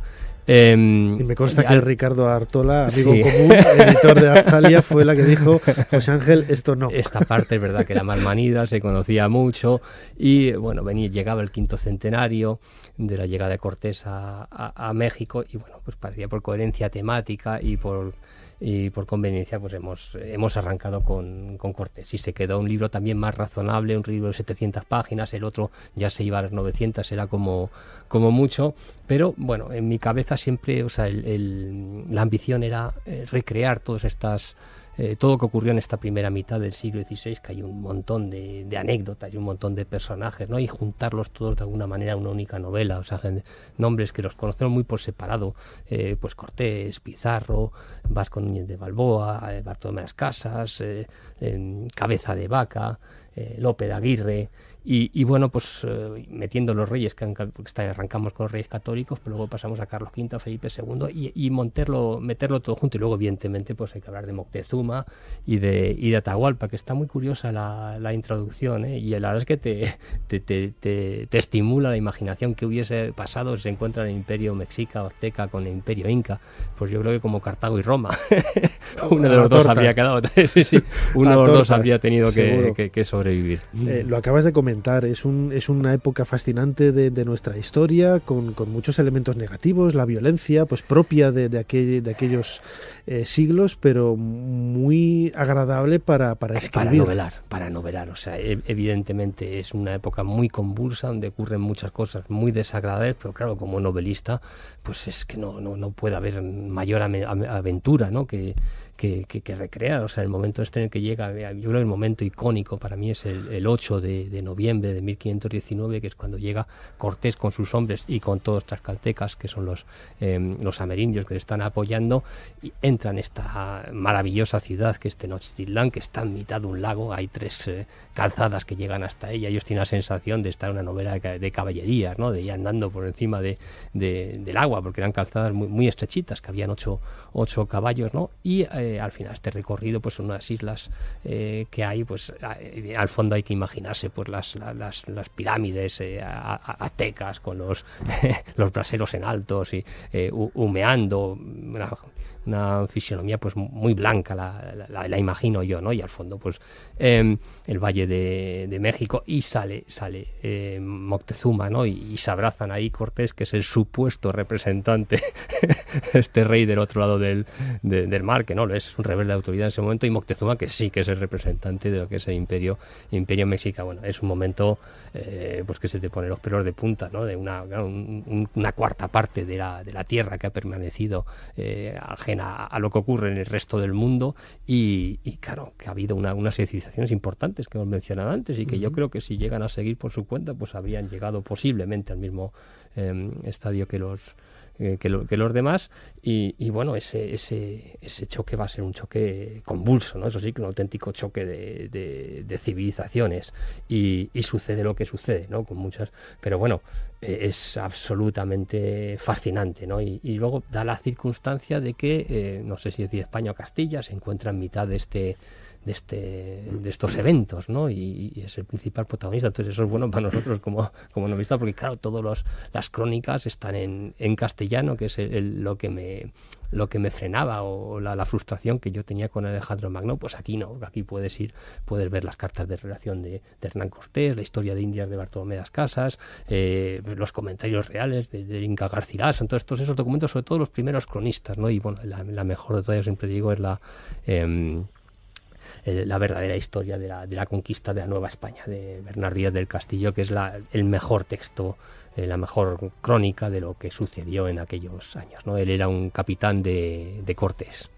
Em, y me consta que Ricardo Artola, amigo común, editor de Azalia, fue la que dijo, José Ángel, esto no. Esta parte es verdad que era más manida, se conocía mucho y bueno, venía, llegaba el quinto centenario de la llegada de Cortés a México y bueno, pues parecía por coherencia temática y por y por conveniencia pues hemos, hemos arrancado con, con Cortés. Y se quedó un libro también más razonable, un libro de 700 páginas, el otro ya se iba a las 900, era como, como mucho, pero bueno, en mi cabeza siempre, o sea, la ambición era eh, recrear todas estas eh, todo lo que ocurrió en esta primera mitad del siglo XVI, que hay un montón de, anécdotas y un montón de personajes, ¿no? Y juntarlos todos de alguna manera en una única novela, o sea, nombres que los conocemos muy por separado, eh, pues Cortés, Pizarro, Vasco Núñez de Balboa, eh, Bartolomé las Casas, Cabeza de Vaca, López de Aguirre, y, bueno, pues eh, metiendo los reyes, que, arrancamos con los reyes católicos, pero luego pasamos a Carlos V, a Felipe II, y, monterlo, meterlo todo junto. Y luego, evidentemente, pues hay que hablar de Moctezuma y de, de Atahualpa, que está muy curiosa la, introducción, ¿eh? y la verdad es que te, te, estimula la imaginación que hubiese pasado si se encuentra el imperio mexica, azteca, con el imperio inca. Pues yo creo que como Cartago y Roma, uno de los dos habría quedado, uno de los dos habría tenido que, sobrevivir. Eh, lo acabas de comentar es, un, es una época fascinante de, nuestra historia, con, muchos elementos negativos, la violencia, pues propia de, de aquellos eh, siglos, pero muy agradable para, para escribir. Para novelar, para novelar. O sea, e, evidentemente es una época muy convulsa, donde ocurren muchas cosas muy desagradables, pero claro, como novelista, pues es que no, no, no puede haber mayor aventura, ¿no? Que, que, que, recrea, o sea, el momento este en el que llega, yo creo que el momento icónico para mí es el, 8 de, noviembre de 1519, que es cuando llega Cortés con sus hombres y con todos tlaxcaltecas, que son los, em, los amerindios que le están apoyando, y entra en esta maravillosa ciudad que es Tenochtitlán, que está en mitad de un lago, hay tres eh, calzadas que llegan hasta ella, ellos tienen la sensación de estar en una novela de, caballerías, ¿no? de ir andando por encima del agua, porque eran calzadas muy, estrechitas, que habían ocho, ocho caballos, ¿no? y eh, eh, al final este recorrido pues son unas islas eh, que hay pues eh, al fondo hay que imaginarse pues las, las, las pirámides atecas aztecas con los, los braseros en altos y humeando una fisionomía pues muy blanca, la, imagino yo, ¿no? Y al fondo, pues em, el Valle de, México y sale, sale em, Moctezuma, ¿no? Y, se abrazan ahí Cortés, que es el supuesto representante, este rey del otro lado del, mar, que no lo es, es un rebelde de autoridad en ese momento, y Moctezuma, que sí que es el representante de lo que es el imperio, imperio mexica Bueno, es un momento eh, pues que se te pone los pelos de punta, ¿no? De una, cuarta parte de la, de la tierra que ha permanecido eh, ajena a, lo que ocurre en el resto del mundo y, claro, que ha habido unas civilizaciones importantes que hemos mencionado antes y que yo creo que si llegan a seguir por su cuenta, pues habrían llegado posiblemente al mismo em, estadio que los eh, que, los demás. Y, bueno, ese, choque va a ser un choque convulso, ¿no? Eso sí, que un auténtico choque de, civilizaciones. Y, sucede lo que sucede, ¿no? Con muchas. Pero bueno, eh, es absolutamente fascinante, ¿no? Y, luego da la circunstancia de que, eh, no sé si decir España o Castilla, se encuentra en mitad de este de, este, de estos eventos, ¿no? Y, es el principal protagonista. Entonces eso es bueno para nosotros como, como novelistas, porque claro, todas las crónicas están en, en, castellano, que es lo que me lo que me frenaba o la, la, frustración que yo tenía con Alejandro Magno, pues aquí no, aquí puedes ir, puedes ver las cartas de relación de, Hernán Cortés, la historia de Indias de Bartolomé las Casas, eh, los comentarios reales de, Inca Garcilaso, entonces todos esos documentos, sobre todo los primeros cronistas, ¿no? Y bueno, la, mejor de todas, yo siempre digo, es la... Em, eh, la verdadera historia de la, de la, conquista de la Nueva España de Bernard Díaz del Castillo, que es el mejor texto, eh, la mejor crónica de lo que sucedió en aquellos años. ¿no? Él era un capitán de, de Cortés.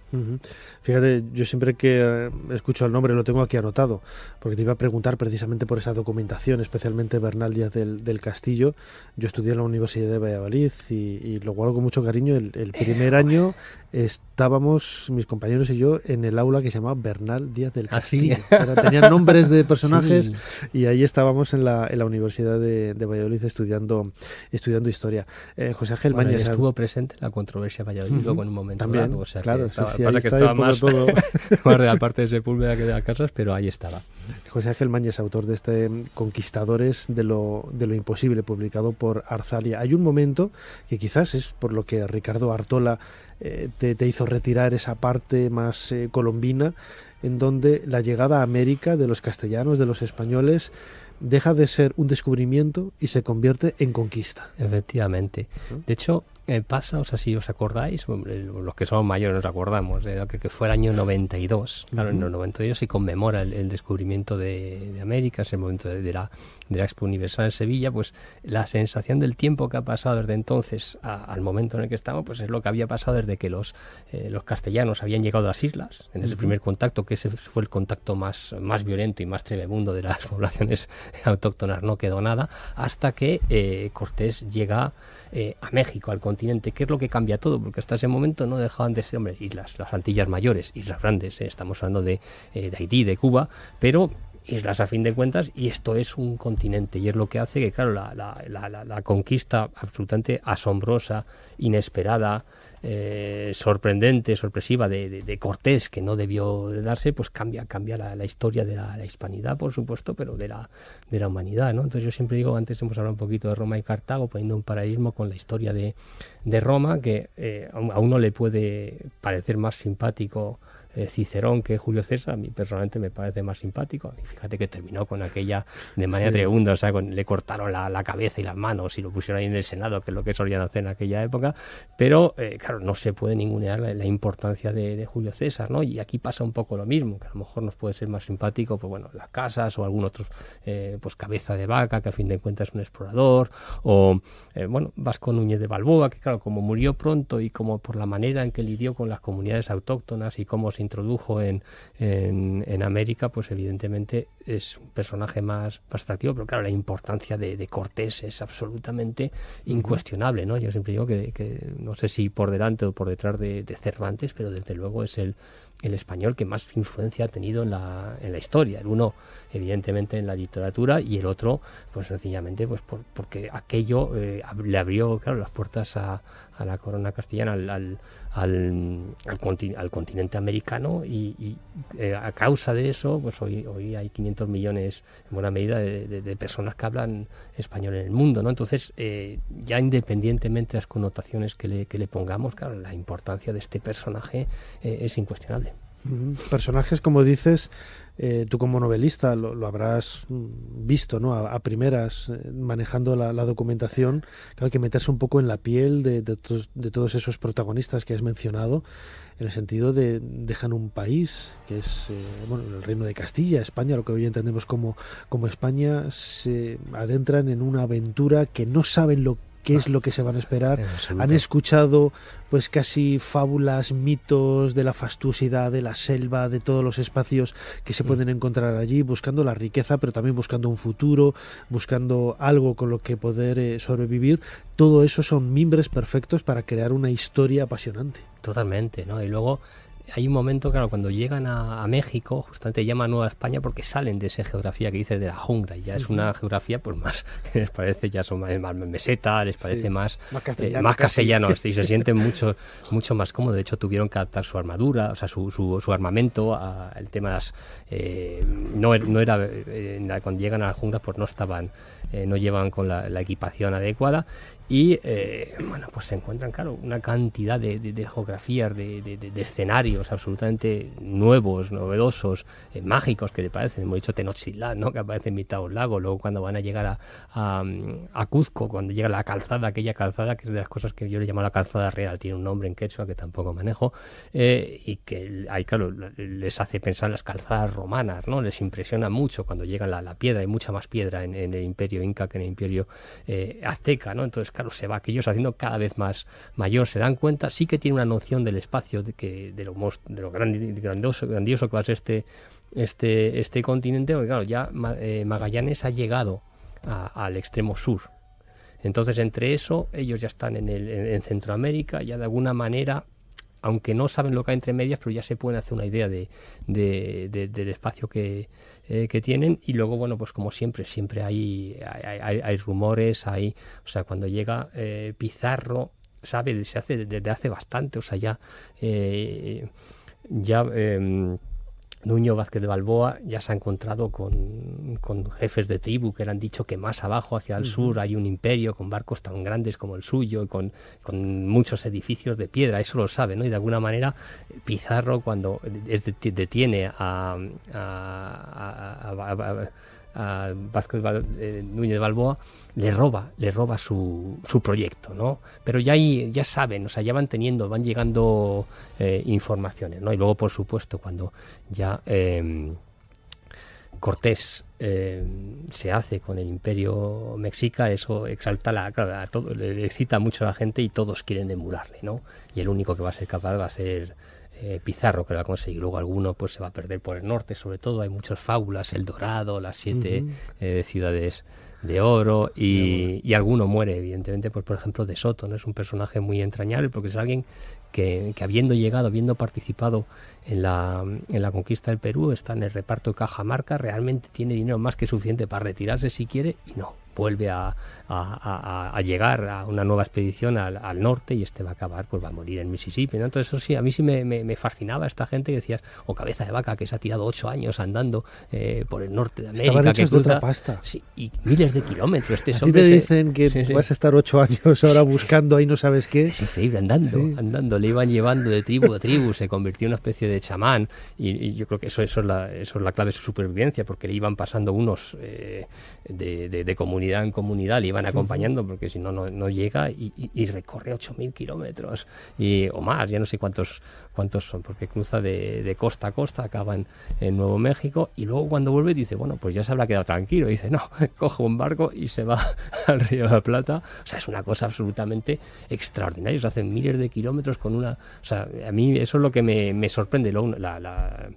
Fíjate, yo siempre que eh, escucho el nombre lo tengo aquí anotado, porque te iba a preguntar precisamente por esa documentación, especialmente Bernal Díaz del, del Castillo. Yo estudié en la Universidad de Valladolid y, y lo guardo con mucho cariño. El, primer año estábamos, mis compañeros y yo, en el aula que se llamaba Bernal Díaz del ah, Castillo. tenían nombres de personajes y ahí estábamos en la, en la Universidad de, Valladolid estudiando, estudiando historia. Eh, José Ángel bueno, Estuvo presente la controversia valladolid con un momento También, claro, para que de la de que de las casas, pero ahí estaba. José Ángel Mañez, autor de este mm, Conquistadores de lo, de lo imposible, publicado por Arzalia. Hay un momento que quizás es por lo que Ricardo Artola eh, te, hizo retirar esa parte más eh, colombina, en donde la llegada a América de los castellanos, de los españoles, deja de ser un descubrimiento y se convierte en conquista. Efectivamente. De hecho, pasa, o sea, si os acordáis, los que somos mayores nos acordamos, ¿eh? que, fue el año 92, claro, en el 92 se conmemora el, descubrimiento de, América, es el momento de, la, de la Expo Universal en Sevilla, pues la sensación del tiempo que ha pasado desde entonces al momento en el que estamos, pues es lo que había pasado desde que los, eh, los castellanos habían llegado a las islas, en ese primer contacto, que ese fue el contacto más, más violento y más tremendo de las poblaciones autóctonas, no quedó nada, hasta que eh, Cortés llega a México, al contacto. ¿qué es lo que cambia todo? Porque hasta ese momento no dejaban de ser, hombre, islas, las Antillas mayores, islas grandes, ¿eh? estamos hablando eh, de, Haití, de Cuba, pero islas a fin de cuentas y esto es un continente y es lo que hace que claro la, la conquista absolutamente asombrosa, inesperada, eh, sorprendente, sorpresiva de, Cortés, que no debió de darse, pues cambia, cambia la, historia de la, hispanidad, por supuesto, pero de la, de la humanidad. ¿no? Entonces yo siempre digo, antes hemos hablado un poquito de Roma y Cartago, poniendo un paralelismo con la historia de, de Roma, que eh, a uno le puede parecer más simpático eh, Cicerón que Julio César, a mí personalmente me parece más simpático. Y fíjate que terminó con aquella de manera tremenda, o sea, le cortaron la, cabeza y las manos y lo pusieron ahí en el Senado, que es lo que solían hacer en aquella época. Pero, eh, claro, no se puede ningunear la, importancia de, Julio César, ¿no? Y aquí pasa un poco lo mismo, que a lo mejor nos puede ser más simpático, pues bueno, las casas o algún otro, eh, pues cabeza de vaca, que a fin de cuentas es un explorador, o, bueno, Vasco Núñez de Balboa, que claro, como murió pronto y como por la manera en que lidió con las comunidades autóctonas y cómo se introdujo en, América, pues evidentemente es un personaje más, atractivo, pero claro, la importancia de, Cortés es absolutamente incuestionable, ¿no? Yo siempre digo que, no sé si por delante o por detrás de, Cervantes, pero desde luego es el, español que más influencia ha tenido en la, en la historia. El uno evidentemente en la literatura, y el otro, pues sencillamente, pues porque aquello eh, le abrió, claro, las puertas a, a la corona castellana, al, al, al, continente americano, y, eh, a causa de eso, pues hoy, hoy hay 500 millones, en buena medida, de, personas que hablan español en el mundo, ¿no? Entonces, eh, ya independientemente de las connotaciones que le, que le pongamos, claro, la importancia de este personaje es incuestionable. Personajes, como dices, eh, tú como novelista lo, habrás visto, ¿no? A, primeras, eh, manejando la, documentación, claro, hay que meterse un poco en la piel de, todos esos protagonistas que has mencionado, en el sentido de dejan un país, que es eh, bueno, el reino de Castilla, España, lo que hoy entendemos como, como España, se adentran en una aventura que no saben lo que qué es lo que se van a esperar. Han escuchado pues casi fábulas, mitos de la fastuosidad, de la selva, de todos los espacios que se mm. pueden encontrar allí, buscando la riqueza, pero también buscando un futuro, buscando algo con lo que poder eh, sobrevivir. Todo eso son mimbres perfectos para crear una historia apasionante. Totalmente, ¿no? Y luego hay un momento, claro, cuando llegan a, México, justamente llaman Nueva España porque salen de esa geografía que dices de la jungla, y ya es una geografía pues más, les parece ya son más, meseta, les parece más, más y eh, se sienten mucho, mucho más cómodos. De hecho, tuvieron que adaptar su armadura, o sea, su, su, armamento, a, el tema de las, eh, er, no, era, eh, cuando llegan a la jungla pues no estaban eh, no llevan con la, equipación adecuada y eh, bueno, pues se encuentran, claro, una cantidad de, geografías, de, escenarios absolutamente nuevos, novedosos, eh, mágicos que le parecen. Hemos dicho Tenochtitlán, ¿no? que aparece en mitad de un lago. Luego, cuando van a llegar a, a, Cuzco, cuando llega la calzada, aquella calzada que es de las cosas que yo le llamo la calzada real, tiene un nombre en quechua que tampoco manejo, y que ahí, claro, les hace pensar las calzadas romanas, ¿no? Les impresiona mucho cuando llegan la, piedra, hay mucha más piedra en el imperio inca que en el imperio eh, azteca, ¿no? Entonces, claro, se va que ellos haciendo cada vez más mayor, se dan cuenta, sí que tiene una noción del espacio, de, que, de lo, de grandioso, grandioso que va a ser este, este, este continente, porque claro, ya eh, Magallanes ha llegado al extremo sur, entonces, entre eso, ellos ya están en, Centroamérica, ya de alguna manera, aunque no saben lo que hay entre medias, pero ya se pueden hacer una idea del espacio que, eh, que tienen. Y luego, bueno, pues como siempre, siempre hay, hay, rumores, hay, o sea, cuando llega eh, Pizarro, sabe, se hace desde hace bastante, o sea, ya, eh, ya em, Nuño Vázquez de Balboa ya se ha encontrado con, jefes de tribu que le han dicho que más abajo, hacia el sur, hay un imperio con barcos tan grandes como el suyo y con, con, muchos edificios de piedra, eso lo sabe, ¿no? Y de alguna manera Pizarro cuando detiene a a Vázquez eh, Núñez de Balboa, le roba, le roba su, su proyecto, ¿no? Pero ya, hay, ya saben, o sea, ya van teniendo, van llegando eh, informaciones, ¿no? Y luego, por supuesto, cuando ya em, Cortés em, se hace con el imperio mexica, eso exalta la, claro, le excita mucho a la gente y todos quieren emularle, ¿no? Y el único que va a ser capaz va a ser eh, Pizarro que lo va a conseguir. Luego alguno pues se va a perder por el norte, sobre todo hay muchas fábulas, El Dorado, las siete eh, ciudades de oro y, alguno muere, evidentemente, pues por ejemplo de Soto, ¿no? Es un personaje muy entrañable porque es alguien que, habiendo llegado, habiendo participado en la, en la conquista del Perú, está en el reparto de Cajamarca, realmente tiene dinero más que suficiente para retirarse si quiere y no, vuelve a, llegar a una nueva expedición al, norte y este va a acabar, pues va a morir en Mississippi. Entonces, eso sí, a mí sí me, fascinaba esta gente que decías, o oh, cabeza de vaca que se ha tirado ocho años andando eh, por el norte de América. Estaban que cruza, otra pasta. Sí, y miles de kilómetros. Este te dicen que vas a estar ocho años ahora buscando ahí no sabes qué. Es increíble, andando, andando. Le iban llevando de tribu a tribu, se convirtió en una especie de chamán y, yo creo que eso, eso, es la, clave de su supervivencia, porque le iban pasando unos eh, de, de, de comunidad en comunidad, le iban acompañando porque si no, no llega y, y, recorre 8.000 kilómetros y, o más, ya no sé cuántos, cuántos son, porque cruza de, costa a costa, acaba en, Nuevo México y luego cuando vuelve dice, bueno, pues ya se habrá quedado tranquilo. dice, no, coge un barco y se va al Río de la Plata. O sea, es una cosa absolutamente extraordinaria. se hacen miles de kilómetros con una... O sea, a mí eso es lo que me, me sorprende. la, la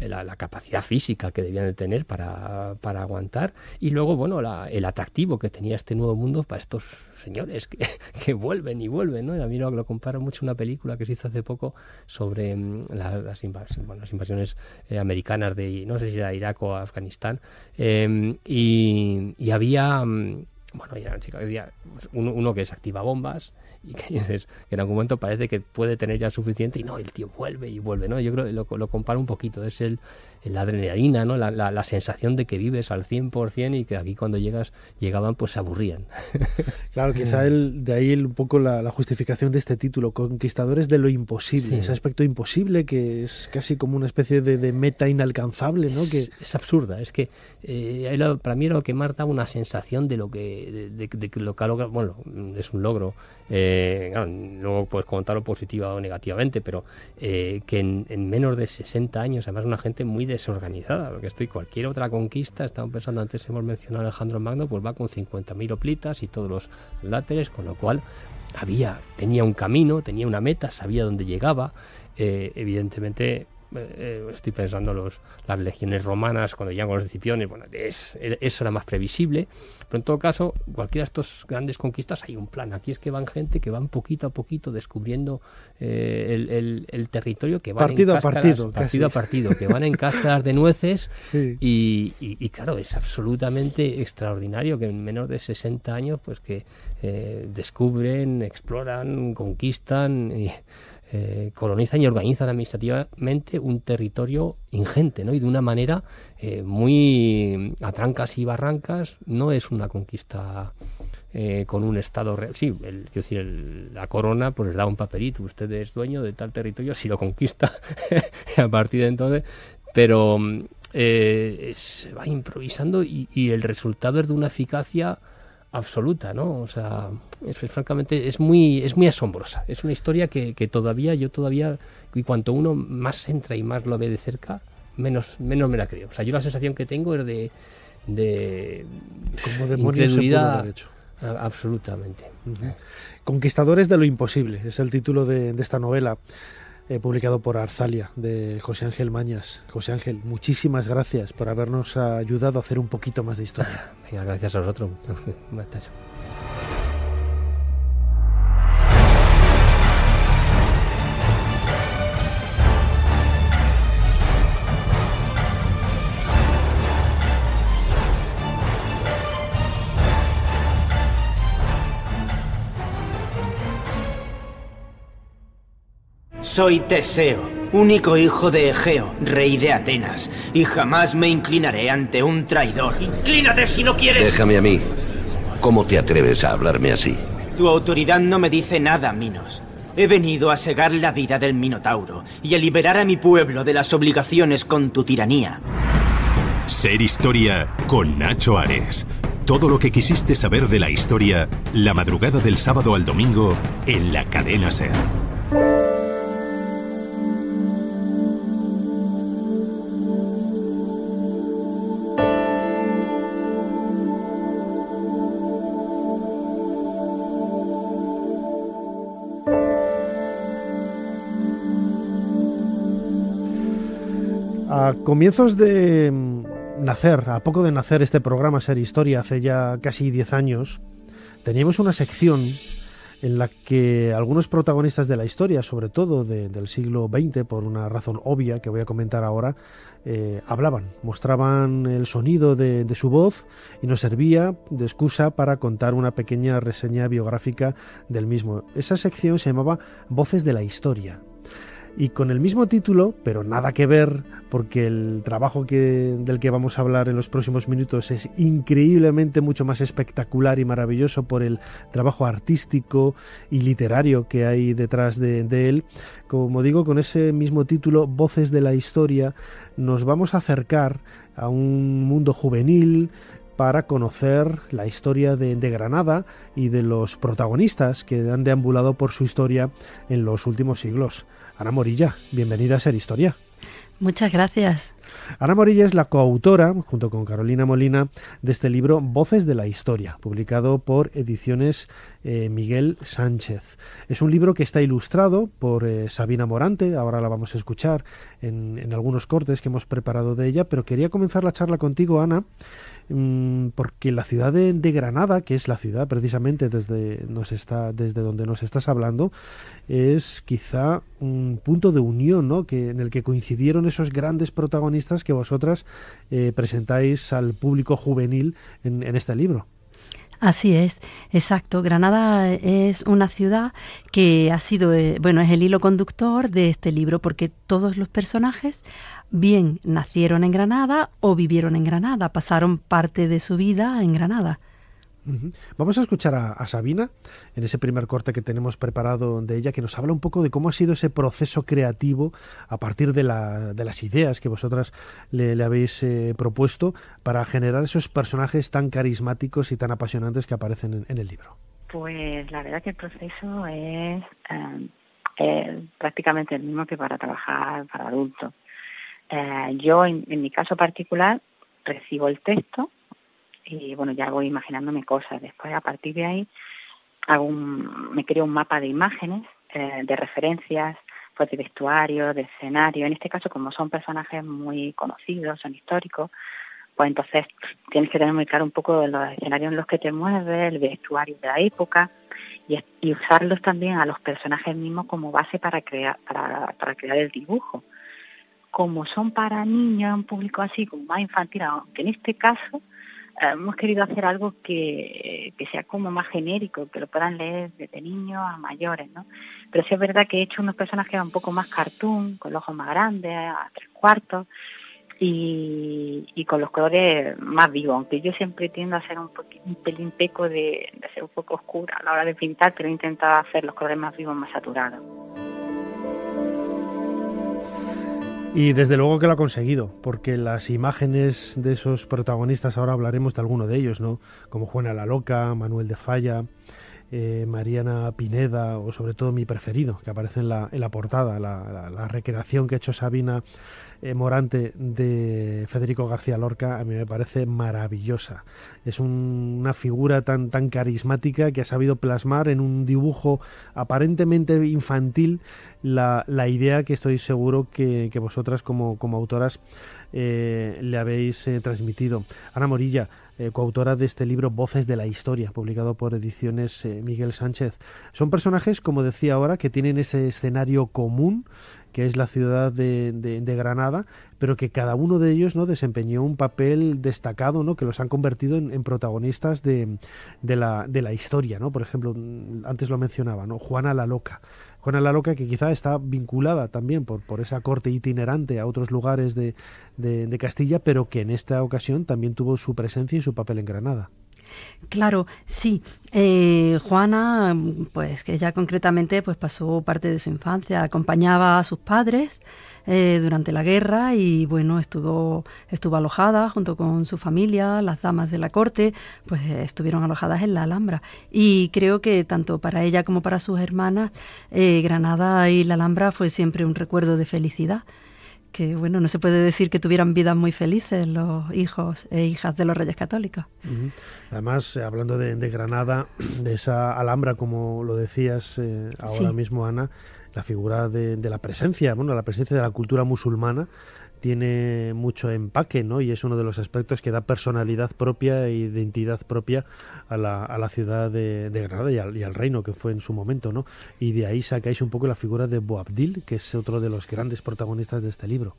la, capacidad física que debían de tener para, aguantar y luego bueno el atractivo que tenía este nuevo mundo para estos señores que, vuelven y vuelven ¿no? a mí lo, lo, comparo mucho una película que se hizo hace poco sobre mm, las, las, invasiones eh, americanas de no sé si era Irak o Afganistán em, y, había mm, bueno, pues, uno, uno que desactiva bombas y que en algún momento parece que puede tener ya suficiente y no, el tío vuelve y vuelve, ¿no? Yo creo que lo, lo comparo un poquito, es el, la adrenalina, ¿no? La, la, sensación de que vives al 100% y que aquí cuando llegas llegaban pues se aburrían. Claro, quizá de ahí un poco la, justificación de este título, Conquistadores de lo imposible, ese aspecto imposible que es casi como una especie de, meta inalcanzable. ¿no? Es, que... es absurda, es que eh, para mí era lo que marta una sensación de lo que, de, lo que bueno, es un logro, eh, luego puedes contarlo positiva o negativamente, pero eh, que en, menos de 60 años, además una gente muy de desorganizada, porque estoy cualquier otra conquista, estamos pensando antes hemos mencionado a Alejandro Magno, pues va con 50.000 oplitas y todos los láteres, con lo cual había, tenía un camino, tenía una meta, sabía dónde llegaba, eh, evidentemente eh, eh, estoy pensando los, las legiones romanas cuando llegan con los Scipiones, bueno, es, eso era más previsible, pero en todo caso, cualquiera de estos grandes conquistas hay un plan, aquí es que van gente que van poquito a poquito descubriendo eh, el, territorio, que van partido en a partido, partido a partido, que van en casas de nueces y, claro, es absolutamente extraordinario que en menos de 60 años pues que descubren, exploran, conquistan y eh, colonizan y organizan administrativamente un territorio ingente, ¿no? Y de una manera eh, muy a trancas y barrancas, no es una conquista eh, con un Estado real. Sí, quiero decir, la corona pues da un papelito, usted es dueño de tal territorio, si lo conquista a partir de entonces, pero mm, se va improvisando y, y el resultado es de una eficacia absoluta, ¿no? O sea, es, francamente es muy, es muy asombrosa. Es una historia que, que, todavía, yo todavía, y cuanto uno más entra y más lo ve de cerca, menos, menos me la creo. O sea, yo la sensación que tengo es de, de Como incredulidad hecho. absolutamente. Conquistadores de lo imposible, es el título de, de esta novela. Eh, publicado por Arzalia, de José Ángel Mañas. José Ángel, muchísimas gracias por habernos ayudado a hacer un poquito más de historia. Venga, gracias a vosotros. Soy Teseo, único hijo de Egeo, rey de Atenas, y jamás me inclinaré ante un traidor. ¡Inclínate si no quieres! Déjame a mí. ¿Cómo te atreves a hablarme así? Tu autoridad no me dice nada, Minos. He venido a segar la vida del Minotauro y a liberar a mi pueblo de las obligaciones con tu tiranía. Ser historia con Nacho Ares. Todo lo que quisiste saber de la historia, la madrugada del sábado al domingo, en la cadena SER. A comienzos de mm, nacer, a poco de nacer este programa Ser Historia, hace ya casi 10 años, teníamos una sección en la que algunos protagonistas de la historia, sobre todo del siglo XX, por una razón obvia que voy a comentar ahora, eh, hablaban, mostraban el sonido de, su voz y nos servía de excusa para contar una pequeña reseña biográfica del mismo. Esa sección se llamaba Voces de la Historia y con el mismo título, pero nada que ver, porque el trabajo que, del que vamos a hablar en los próximos minutos es increíblemente mucho más espectacular y maravilloso por el trabajo artístico y literario que hay detrás de él. Como digo, con ese mismo título, Voces de la Historia, nos vamos a acercar a un mundo juvenil, para conocer la historia de, Granada y de los protagonistas que han deambulado por su historia en los últimos siglos. Ana Morilla, bienvenida a Ser Historia. Muchas gracias. Ana Morilla es la coautora, junto con Carolina Molina, de este libro Voces de la Historia, publicado por Ediciones eh, Miguel Sánchez. Es un libro que está ilustrado por eh, Sabina Morante, ahora la vamos a escuchar en, en algunos cortes que hemos preparado de ella, pero quería comenzar la charla contigo, Ana, Mm, porque la ciudad de, Granada, que es la ciudad precisamente desde, desde donde nos estás hablando, es quizá un punto de unión ¿no? que, en el que coincidieron esos grandes protagonistas que vosotras eh, presentáis al público juvenil en este libro. Así es, exacto. Granada es una ciudad que ha sido, eh, bueno, es el hilo conductor de este libro porque todos los personajes bien nacieron en Granada o vivieron en Granada, pasaron parte de su vida en Granada. Vamos a escuchar a, Sabina en ese primer corte que tenemos preparado de ella, que nos habla un poco de cómo ha sido ese proceso creativo a partir de, las ideas que vosotras le, habéis eh, propuesto para generar esos personajes tan carismáticos y tan apasionantes que aparecen en, el libro. Pues la verdad que el proceso es em, prácticamente el mismo que para trabajar para adultos. Eh, yo, en mi caso particular, recibo el texto y bueno, ya voy imaginándome cosas. Después, a partir de ahí, hago me creo un mapa de imágenes, eh, de referencias, pues de vestuario, de escenario. En este caso, como son personajes muy conocidos, son históricos, pues entonces tienes que tener muy claro un poco los escenarios en los que te mueves, el vestuario de la época y, usarlos también a los personajes mismos como base para crear, para, para crear el dibujo. Como son para niños, un público así como más infantil, aunque en este caso hemos querido hacer algo que, que, sea como más genérico, que lo puedan leer desde niños a mayores, ¿no? Pero sí es verdad que he hecho unos personajes un poco más cartoon, con los ojos más grandes, a tres cuartos, y, y con los colores más vivos, aunque yo siempre tiendo a ser un, pelín peco de, de ser un poco oscura a la hora de pintar, pero he intentado hacer los colores más vivos, más saturados. Y desde luego que lo ha conseguido, porque las imágenes de esos protagonistas, ahora hablaremos de alguno de ellos, ¿no? Como Juana la Loca, Manuel de Falla, eh, Mariana Pineda o sobre todo mi preferido, que aparece en la, portada, la, la, recreación que ha hecho Sabina eh, Morante de Federico García Lorca, a mí me parece maravillosa. Es una figura tan, tan carismática que ha sabido plasmar en un dibujo aparentemente infantil la, idea que estoy seguro que, vosotras como, autoras eh, le habéis transmitido. Ana Morilla, eh, coautora de este libro Voces de la Historia, publicado por Ediciones eh, Miguel Sánchez. Son personajes, como decía ahora, que tienen ese escenario común que es la ciudad de, Granada, pero que cada uno de ellos no desempeñó un papel destacado, ¿no? que los han convertido en, protagonistas de la, historia, ¿no? Por ejemplo, mm, antes lo mencionaba, ¿no? Juana la Loca, con la Loca, que quizá está vinculada también por, por esa corte itinerante a otros lugares de Castilla, pero que en esta ocasión también tuvo su presencia y su papel en Granada. Claro, sí. Eh, Juana, pues que ella concretamente pues, pasó parte de su infancia, acompañaba a sus padres eh, durante la guerra y bueno, estuvo, estuvo alojada junto con su familia, las damas de la corte, pues eh, estuvieron alojadas en la Alhambra. Y creo que tanto para ella como para sus hermanas, Granada y la Alhambra fue siempre un recuerdo de felicidad que bueno, no se puede decir que tuvieran vidas muy felices los hijos e hijas de los reyes católicos. Además, eh, hablando de, Granada, de esa Alhambra, como lo decías eh, ahora mismo, Ana, la figura de, de, la presencia, bueno, la presencia de la cultura musulmana tiene mucho empaque, ¿no? Y es uno de los aspectos que da personalidad propia e identidad propia a la, a la ciudad de, Granada y al, y al, reino que fue en su momento, ¿no? Y de ahí sacáis un poco la figura de Boabdil, que es otro de los grandes protagonistas de este libro.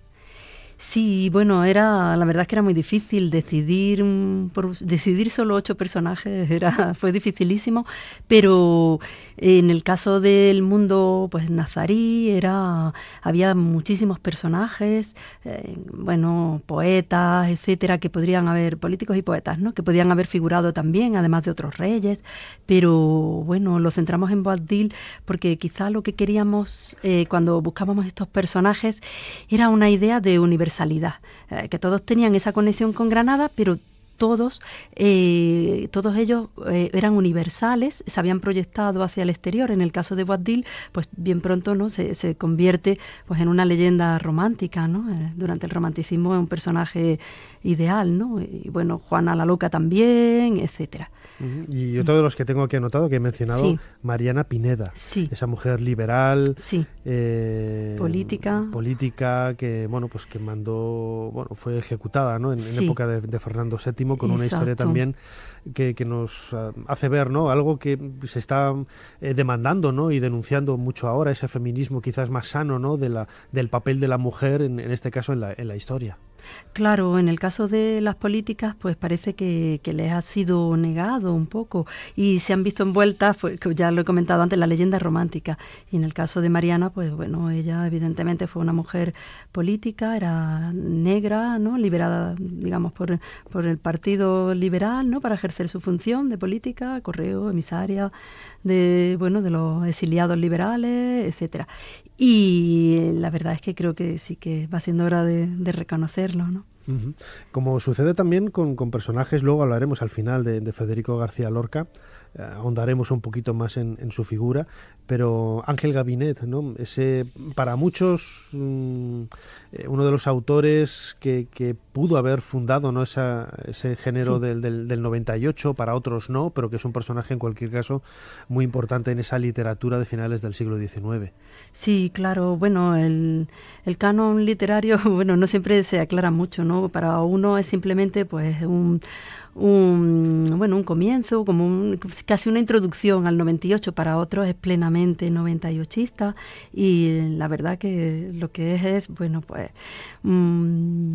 Sí, bueno, era la verdad es que era muy difícil decidir mm, por, decidir solo ocho personajes era fue dificilísimo, pero en el caso del mundo pues nazarí era había muchísimos personajes, eh, bueno, poetas, etcétera, que podrían haber políticos y poetas, ¿no? Que podían haber figurado también además de otros reyes, pero bueno, lo centramos en Boabdil porque quizá lo que queríamos eh, cuando buscábamos estos personajes era una idea de universidad salida, eh, que todos tenían esa conexión con Granada, pero todos, eh, todos ellos eh, eran universales, se habían proyectado hacia el exterior. En el caso de Boabdil, pues bien pronto ¿no? se, se convierte pues, en una leyenda romántica. ¿no? Eh, durante el romanticismo es un personaje ideal. ¿no? Y bueno, Juana la Loca también, etcétera. Y otro de los que tengo aquí anotado, que he mencionado, Mariana Pineda. Esa mujer liberal, política. política, que bueno, pues que mandó, bueno, fue ejecutada en, época de, de Fernando VII con una historia también que, nos ah, hace ver no algo que se está eh, demandando no y denunciando mucho ahora ese feminismo quizás más sano no de la del papel de la mujer en, en este caso en la, en la historia Claro, en el caso de las políticas, pues parece que, que, les ha sido negado un poco y se han visto envueltas, pues, ya lo he comentado antes, la leyenda romántica. Y en el caso de Mariana, pues bueno, ella evidentemente fue una mujer política, era negra, ¿no? Liberada, digamos, por, por el Partido Liberal, ¿no? Para ejercer su función de política, correo, emisaria, de, bueno, de los exiliados liberales, etcétera. Y la verdad es que creo que sí que va siendo hora de, de reconocerlo, ¿no? Como sucede también con, personajes, luego hablaremos al final de, Federico García Lorca, eh, ahondaremos un poquito más en, su figura, pero Ángel Gabinet, ¿no? Ese, para muchos, mm, eh, uno de los autores que, pudo haber fundado ¿no? Esa, ese género del, del, 98, para otros no, pero que es un personaje en cualquier caso muy importante en esa literatura de finales del siglo XIX. Sí, claro, bueno, el, el canon literario, bueno, no siempre se aclara mucho, ¿no? Para uno es simplemente pues un, bueno, un comienzo, como casi una introducción al 98, para otros es plenamente 98ista y la verdad que lo que es es, bueno, pues mm,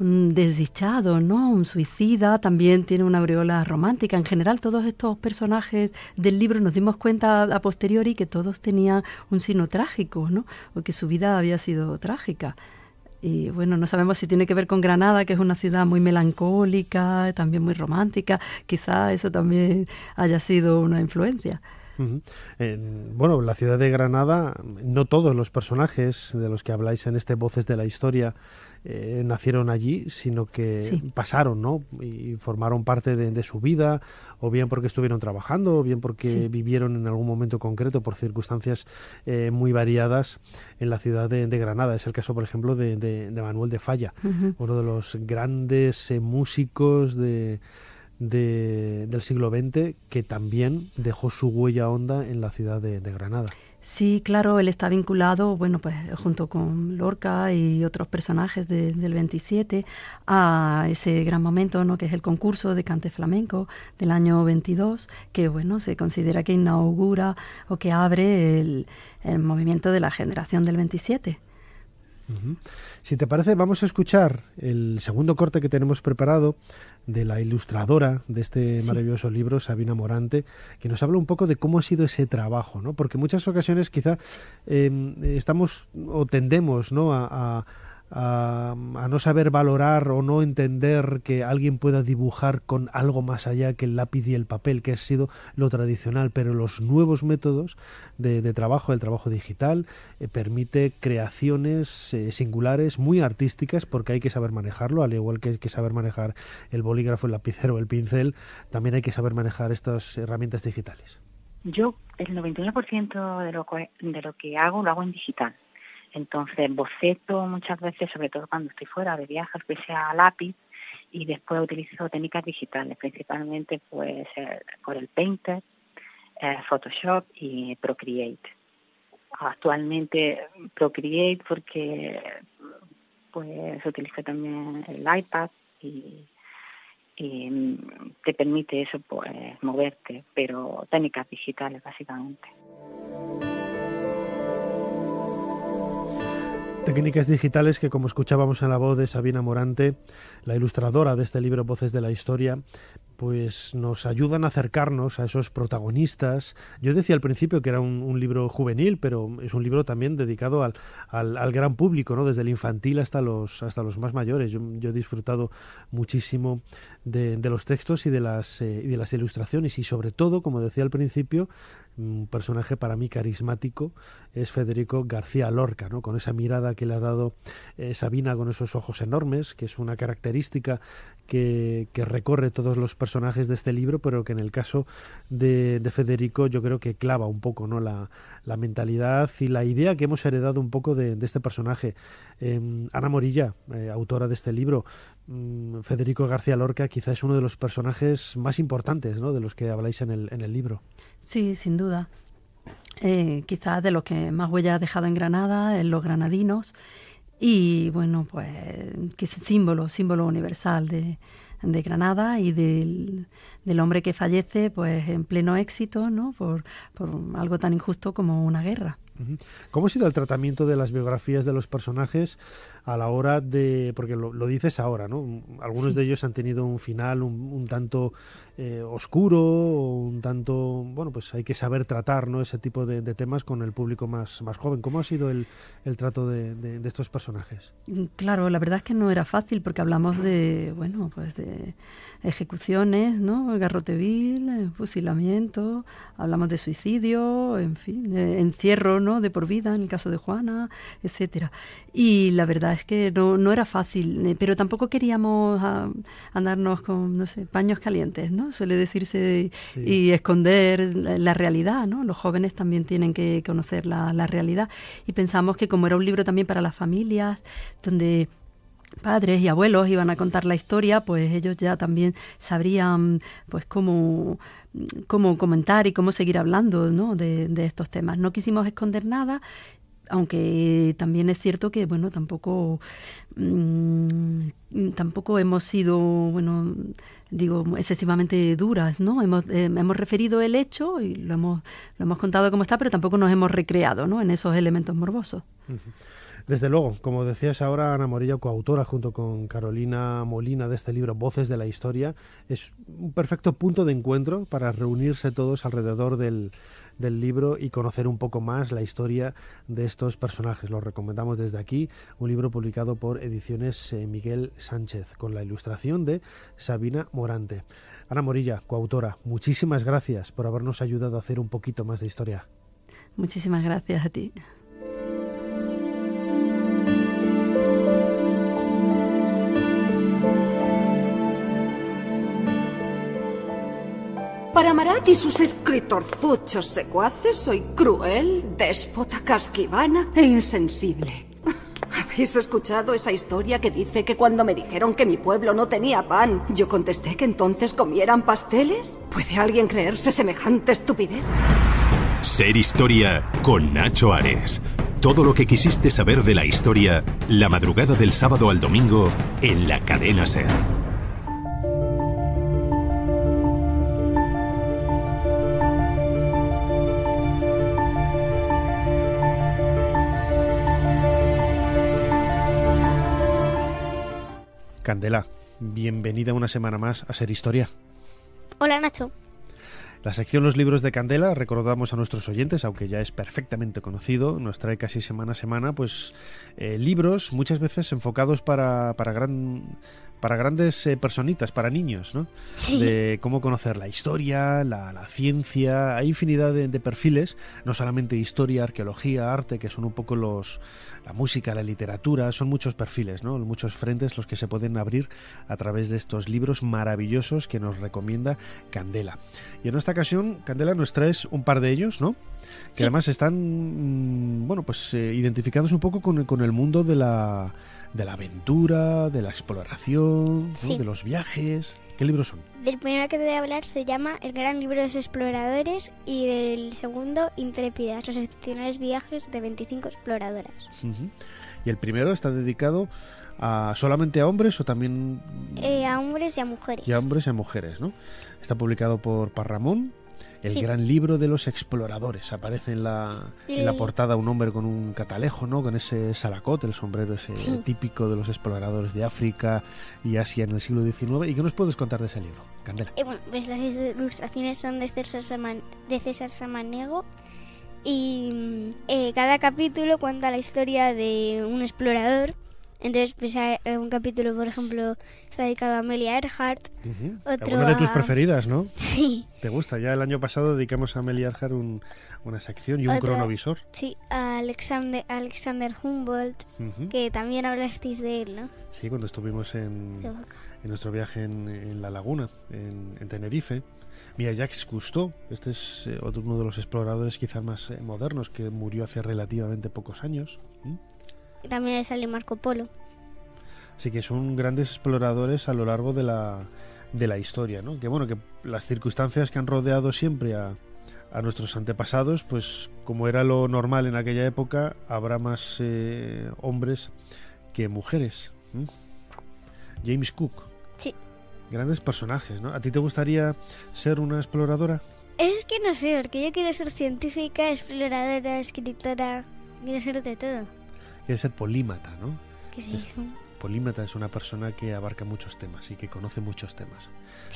un desdichado, ¿no? Un suicida, también tiene una aureola romántica. En general todos estos personajes del libro nos dimos cuenta a posteriori que todos tenían un sino trágico, ¿no? O que su vida había sido trágica. Y bueno, no sabemos si tiene que ver con Granada, que es una ciudad muy melancólica, también muy romántica. Quizá eso también haya sido una influencia. Eh, bueno, la ciudad de Granada, no todos los personajes de los que habláis en este Voces de la Historia eh, nacieron allí, sino que pasaron, ¿no? Y formaron parte de, su vida, o bien porque estuvieron trabajando, o bien porque vivieron en algún momento concreto por circunstancias eh, muy variadas en la ciudad de, Granada. Es el caso, por ejemplo, de, Manuel de Falla, uno de los grandes eh, músicos de... del siglo XX que también dejó su huella honda en la ciudad de Granada. Sí, claro, él está vinculado, bueno, pues junto con Lorca y otros personajes del 27 a ese gran momento, ¿no? Que es el concurso de cante flamenco del año 22, que bueno, se considera que inaugura o que abre el, movimiento de la generación del 27. Si te parece, vamos a escuchar el segundo corte que tenemos preparado de la ilustradora de este maravilloso libro, Sabina Morante, que nos habla un poco de cómo ha sido ese trabajo, ¿no? Porque muchas ocasiones quizá em, estamos o tendemos ¿no? a, a, a, no saber valorar o no entender que alguien pueda dibujar con algo más allá que el lápiz y el papel, que ha sido lo tradicional, pero los nuevos métodos de, trabajo, el trabajo digital, eh, permite creaciones eh, singulares, muy artísticas, porque hay que saber manejarlo, al igual que hay que saber manejar el bolígrafo, el lapicero, el pincel, también hay que saber manejar estas herramientas digitales. Yo el 91% de lo, de lo que hago lo hago en digital. Entonces boceto muchas veces, sobre todo cuando estoy fuera de viajes, que sea a lápiz, y después utilizo técnicas digitales, principalmente pues por eh, el Painter, eh, Photoshop y Procreate. Actualmente Procreate porque pues utilizo también el iPad y, y mm, te permite eso pues moverte, pero técnicas digitales básicamente. Técnicas digitales que, como escuchábamos en la voz de Sabina Morante, la ilustradora de este libro Voces de la Historia, pues nos ayudan a acercarnos a esos protagonistas. Yo decía al principio que era un, libro juvenil, pero es un libro también dedicado al, al, gran público, ¿no? desde el infantil hasta los, hasta los más mayores. Yo, he disfrutado muchísimo de, los textos y de, las, eh, de las ilustraciones y sobre todo, como decía al principio, un personaje para mí carismático es Federico García Lorca, ¿no? con esa mirada que le ha dado eh, Sabina con esos ojos enormes, que es una característica que, que recorre todos los personajes personajes de este libro, pero que en el caso de, de Federico yo creo que clava un poco ¿no? la, mentalidad y la idea que hemos heredado un poco de, este personaje. Em, Ana Morilla, eh, autora de este libro, mm, Federico García Lorca quizá es uno de los personajes más importantes ¿no? de los que habláis en el, libro. Sí, sin duda. Eh, quizás de los que más huella ha dejado en Granada, en los granadinos, y bueno, pues que es símbolo, símbolo universal de, de Granada y del, del hombre que fallece pues en pleno éxito, ¿no? Por, algo tan injusto como una guerra. ¿Cómo ha sido el tratamiento de las biografías de los personajes a la hora de.? Porque lo, dices ahora, ¿no? Algunos de ellos han tenido un final un, tanto eh, oscuro, un tanto. Bueno, pues hay que saber tratar, ¿no? Ese tipo de, temas con el público más, más joven. ¿Cómo ha sido el, el trato de, de, de, estos personajes? Mm, claro, la verdad es que no era fácil porque hablamos de, bueno, pues de ejecuciones, ¿no? garrotevil, fusilamiento, hablamos de suicidio, en fin, encierro, ¿no? De por vida, en el caso de Juana, etcétera. Y la verdad es que no, era fácil, eh, pero tampoco queríamos ah, andarnos con, no sé, paños calientes, ¿no? Suele decirse y esconder la, realidad, ¿no? Los jóvenes también tienen que conocer la, la realidad. Y pensamos que como era un libro también para las familias, donde padres y abuelos iban a contar la historia, pues ellos ya también sabrían pues cómo, cómo comentar y cómo seguir hablando ¿no? de, estos temas. No quisimos esconder nada aunque también es cierto que bueno tampoco mm, tampoco hemos sido bueno digo excesivamente duras no hemos, eh, hemos referido el hecho y lo hemos lo hemos contado como está pero tampoco nos hemos recreado no en esos elementos morbosos desde luego, como decías ahora, Ana Morilla, coautora junto con Carolina Molina de este libro Voces de la Historia, es un perfecto punto de encuentro para reunirse todos alrededor del, del libro y conocer un poco más la historia de estos personajes. Lo recomendamos desde aquí, un libro publicado por Ediciones eh, Miguel Sánchez, con la ilustración de Sabina Morante. Ana Morilla, coautora, muchísimas gracias por habernos ayudado a hacer un poquito más de historia. Muchísimas gracias a ti. Para Marat y sus escritorzuchos secuaces soy cruel, déspota, casquivana e insensible. ¿Habéis escuchado esa historia que dice que cuando me dijeron que mi pueblo no tenía pan, yo contesté que entonces comieran pasteles? ¿Puede alguien creerse semejante estupidez? Ser historia con Nacho Ares. Todo lo que quisiste saber de la historia, la madrugada del sábado al domingo, en la cadena Ser. Candela, bienvenida una semana más a Ser Historia. Hola Nacho. La sección Los libros de Candela, recordamos a nuestros oyentes, aunque ya es perfectamente conocido, nos trae casi semana a semana, pues eh, libros muchas veces enfocados para, para gran para grandes eh, personitas, para niños, ¿no? Sí. De cómo conocer la historia, la, ciencia, hay infinidad de, perfiles, no solamente historia, arqueología, arte, que son un poco los, la música, la literatura, son muchos perfiles, ¿no? Muchos frentes los que se pueden abrir a través de estos libros maravillosos que nos recomienda Candela. Y en esta ocasión, Candela nos trae un par de ellos, ¿no? Que además están, mm, bueno, pues eh, identificados un poco con el mundo de la de la aventura, de la exploración, de los viajes. ¿Qué libros son? Del primero que te voy a hablar se llama El Gran Libro de los Exploradores y del segundo Intrépidas, los excepcionales viajes de 25 exploradoras. ¿Y el primero está dedicado a solamente a hombres o también...? Eh, a hombres y a mujeres. Y a hombres y a mujeres, ¿no? Está publicado por Parramón el gran libro de los exploradores. Aparece en la, portada un hombre con un catalejo, ¿no? Con ese salacote, el sombrero ese típico de los exploradores de África y Asia en el siglo XIX. ¿Y qué nos puedes contar de ese libro, Candela? Eh, pues las ilustraciones son de César, Saman y mm, eh, cada capítulo cuenta la historia de un explorador entonces, pues, eh, un capítulo, por ejemplo, está dedicado a Amelia Earhart. Una de tus preferidas, ¿no? Sí. ¿Te gusta? Ya el año pasado dedicamos a Amelia Earhart una sección y un cronovisor. Sí, a Alexander, Humboldt, que también hablasteis de él, ¿no? Sí, cuando estuvimos en, nuestro viaje en, la laguna, en, Tenerife. Mira, Jacques Cousteau, este es eh, otro uno de los exploradores quizás más eh, modernos que murió hace relativamente pocos años. ¿Mm? también sale Marco Polo. Así que son grandes exploradores a lo largo de la, de la historia, ¿no? Que bueno, que las circunstancias que han rodeado siempre a, a nuestros antepasados, pues como era lo normal en aquella época, habrá más eh, hombres que mujeres. James Cook. Sí. Grandes personajes, ¿no? ¿A ti te gustaría ser una exploradora? Es que no sé, porque yo quiero ser científica, exploradora, escritora, quiero ser de todo es ser polímata, ¿no? polímata es una persona que abarca muchos temas y que conoce muchos temas.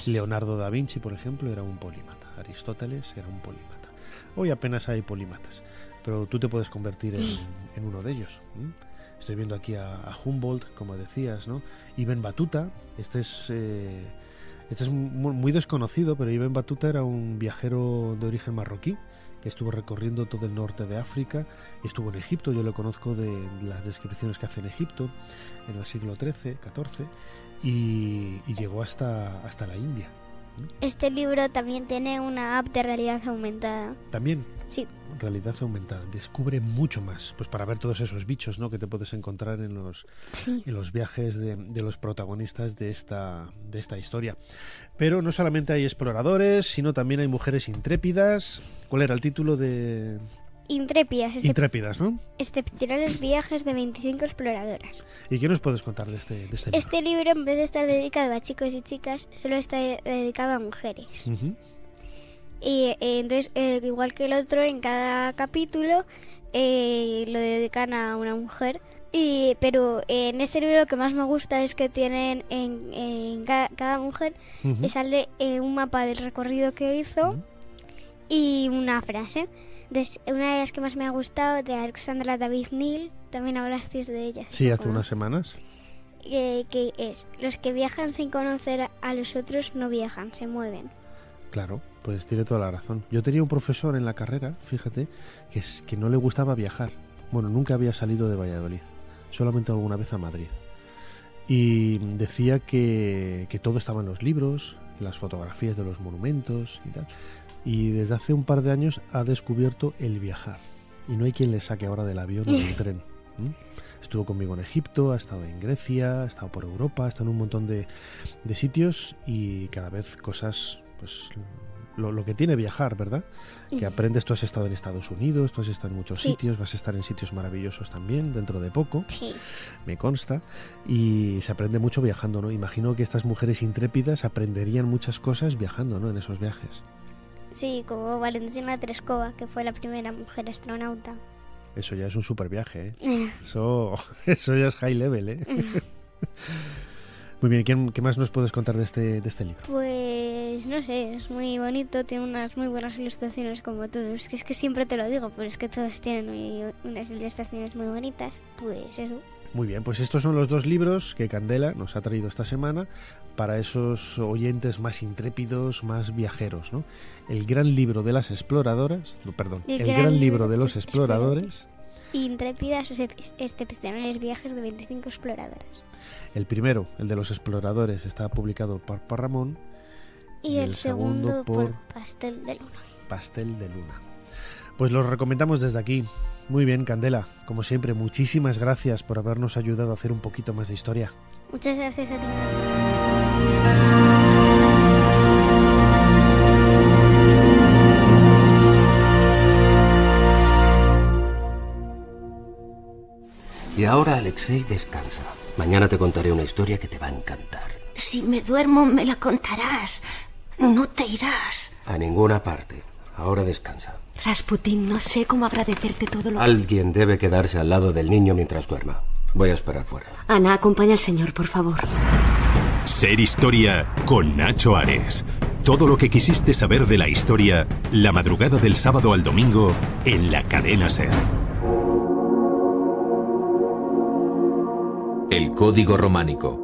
Leonardo da Vinci, por ejemplo, era un polímata. Aristóteles era un polímata. Hoy apenas hay polímatas, pero tú te puedes convertir en, uno de ellos. Estoy viendo aquí a, Humboldt, como decías, ¿no? Ibn Batuta, este es... Eh, este es muy, desconocido, pero Ibn Batuta era un viajero de origen marroquí que estuvo recorriendo todo el norte de África y estuvo en Egipto, yo lo conozco de las descripciones que hace en Egipto en el siglo XIII, XIV y, llegó hasta, hasta la India. Este libro también tiene una app de realidad aumentada. ¿También? Sí. Realidad aumentada. Descubre mucho más. Pues para ver todos esos bichos, ¿no? Que te puedes encontrar en los, los viajes de, de, los protagonistas de esta, de esta historia. Pero no solamente hay exploradores, sino también hay mujeres intrépidas. ¿Cuál era el título de, intrépidas. Este intrépidas, ¿no? Excepcionales viajes de 25 exploradoras. ¿Y qué nos puedes contar de este, libro? Este, este libro, en vez de estar dedicado a chicos y chicas, solo está dedicado a mujeres. Y eh, entonces, eh, igual que el otro, en cada capítulo eh, lo dedican a una mujer. Y, pero en este libro lo que más me gusta es que tienen en, cada, mujer sale un mapa del recorrido que hizo y una frase una de las que más me ha gustado, de Alexandra David Neal, también hablasteis de ella. Sí, hace unas semanas. Eh, que es, los que viajan sin conocer a los otros no viajan, se mueven. Claro, pues tiene toda la razón. Yo tenía un profesor en la carrera, fíjate, que, es, que no le gustaba viajar. Bueno, nunca había salido de Valladolid, solamente alguna vez a Madrid. Y decía que, todo estaba en los libros, las fotografías de los monumentos y tal y desde hace un par de años ha descubierto el viajar. Y no hay quien le saque ahora del avión o del tren. Estuvo conmigo en Egipto, ha estado en Grecia, ha estado por Europa, ha estado en un montón de, sitios y cada vez cosas, pues lo, que tiene viajar, ¿verdad? Que aprendes, tú has estado en Estados Unidos, tú has estado en muchos sitios, vas a estar en sitios maravillosos también dentro de poco, me consta, y se aprende mucho viajando, ¿no? Imagino que estas mujeres intrépidas aprenderían muchas cosas viajando, ¿no? En esos viajes. Sí, como Valentina Trescova, que fue la primera mujer astronauta. Eso ya es un super viaje, ¿eh? eso, eso ya es high level, ¿eh? Muy bien, ¿qué, más nos puedes contar de este, de este libro? Pues no sé, es muy bonito, tiene unas muy buenas ilustraciones como todos. Es que, siempre te lo digo, pero es que todos tienen unas ilustraciones muy bonitas. Pues eso. Muy bien, pues estos son los dos libros que Candela nos ha traído esta semana para esos oyentes más intrépidos, más viajeros, ¿no? El gran libro de las exploradoras, perdón, el, gran, libro de los exploradores. Intrépidas sus excepcionales viajes de 25 exploradoras. El primero, el de los exploradores, está publicado por Ramón Y, el, segundo, segundo, por Pastel de Luna. Pastel de Luna. Pues los recomendamos desde aquí. Muy bien, Candela. Como siempre, muchísimas gracias por habernos ayudado a hacer un poquito más de historia. Muchas gracias a ti, Nacho. Y ahora Alexei descansa. Mañana te contaré una historia que te va a encantar. Si me duermo, me la contarás. No te irás. A ninguna parte. Ahora descansa. Rasputín, no sé cómo agradecerte todo lo Alguien debe quedarse al lado del niño mientras duerma. Voy a esperar fuera. Ana, acompaña al señor, por favor. Ser historia con Nacho Ares. Todo lo que quisiste saber de la historia, la madrugada del sábado al domingo en la cadena Ser. El Código Románico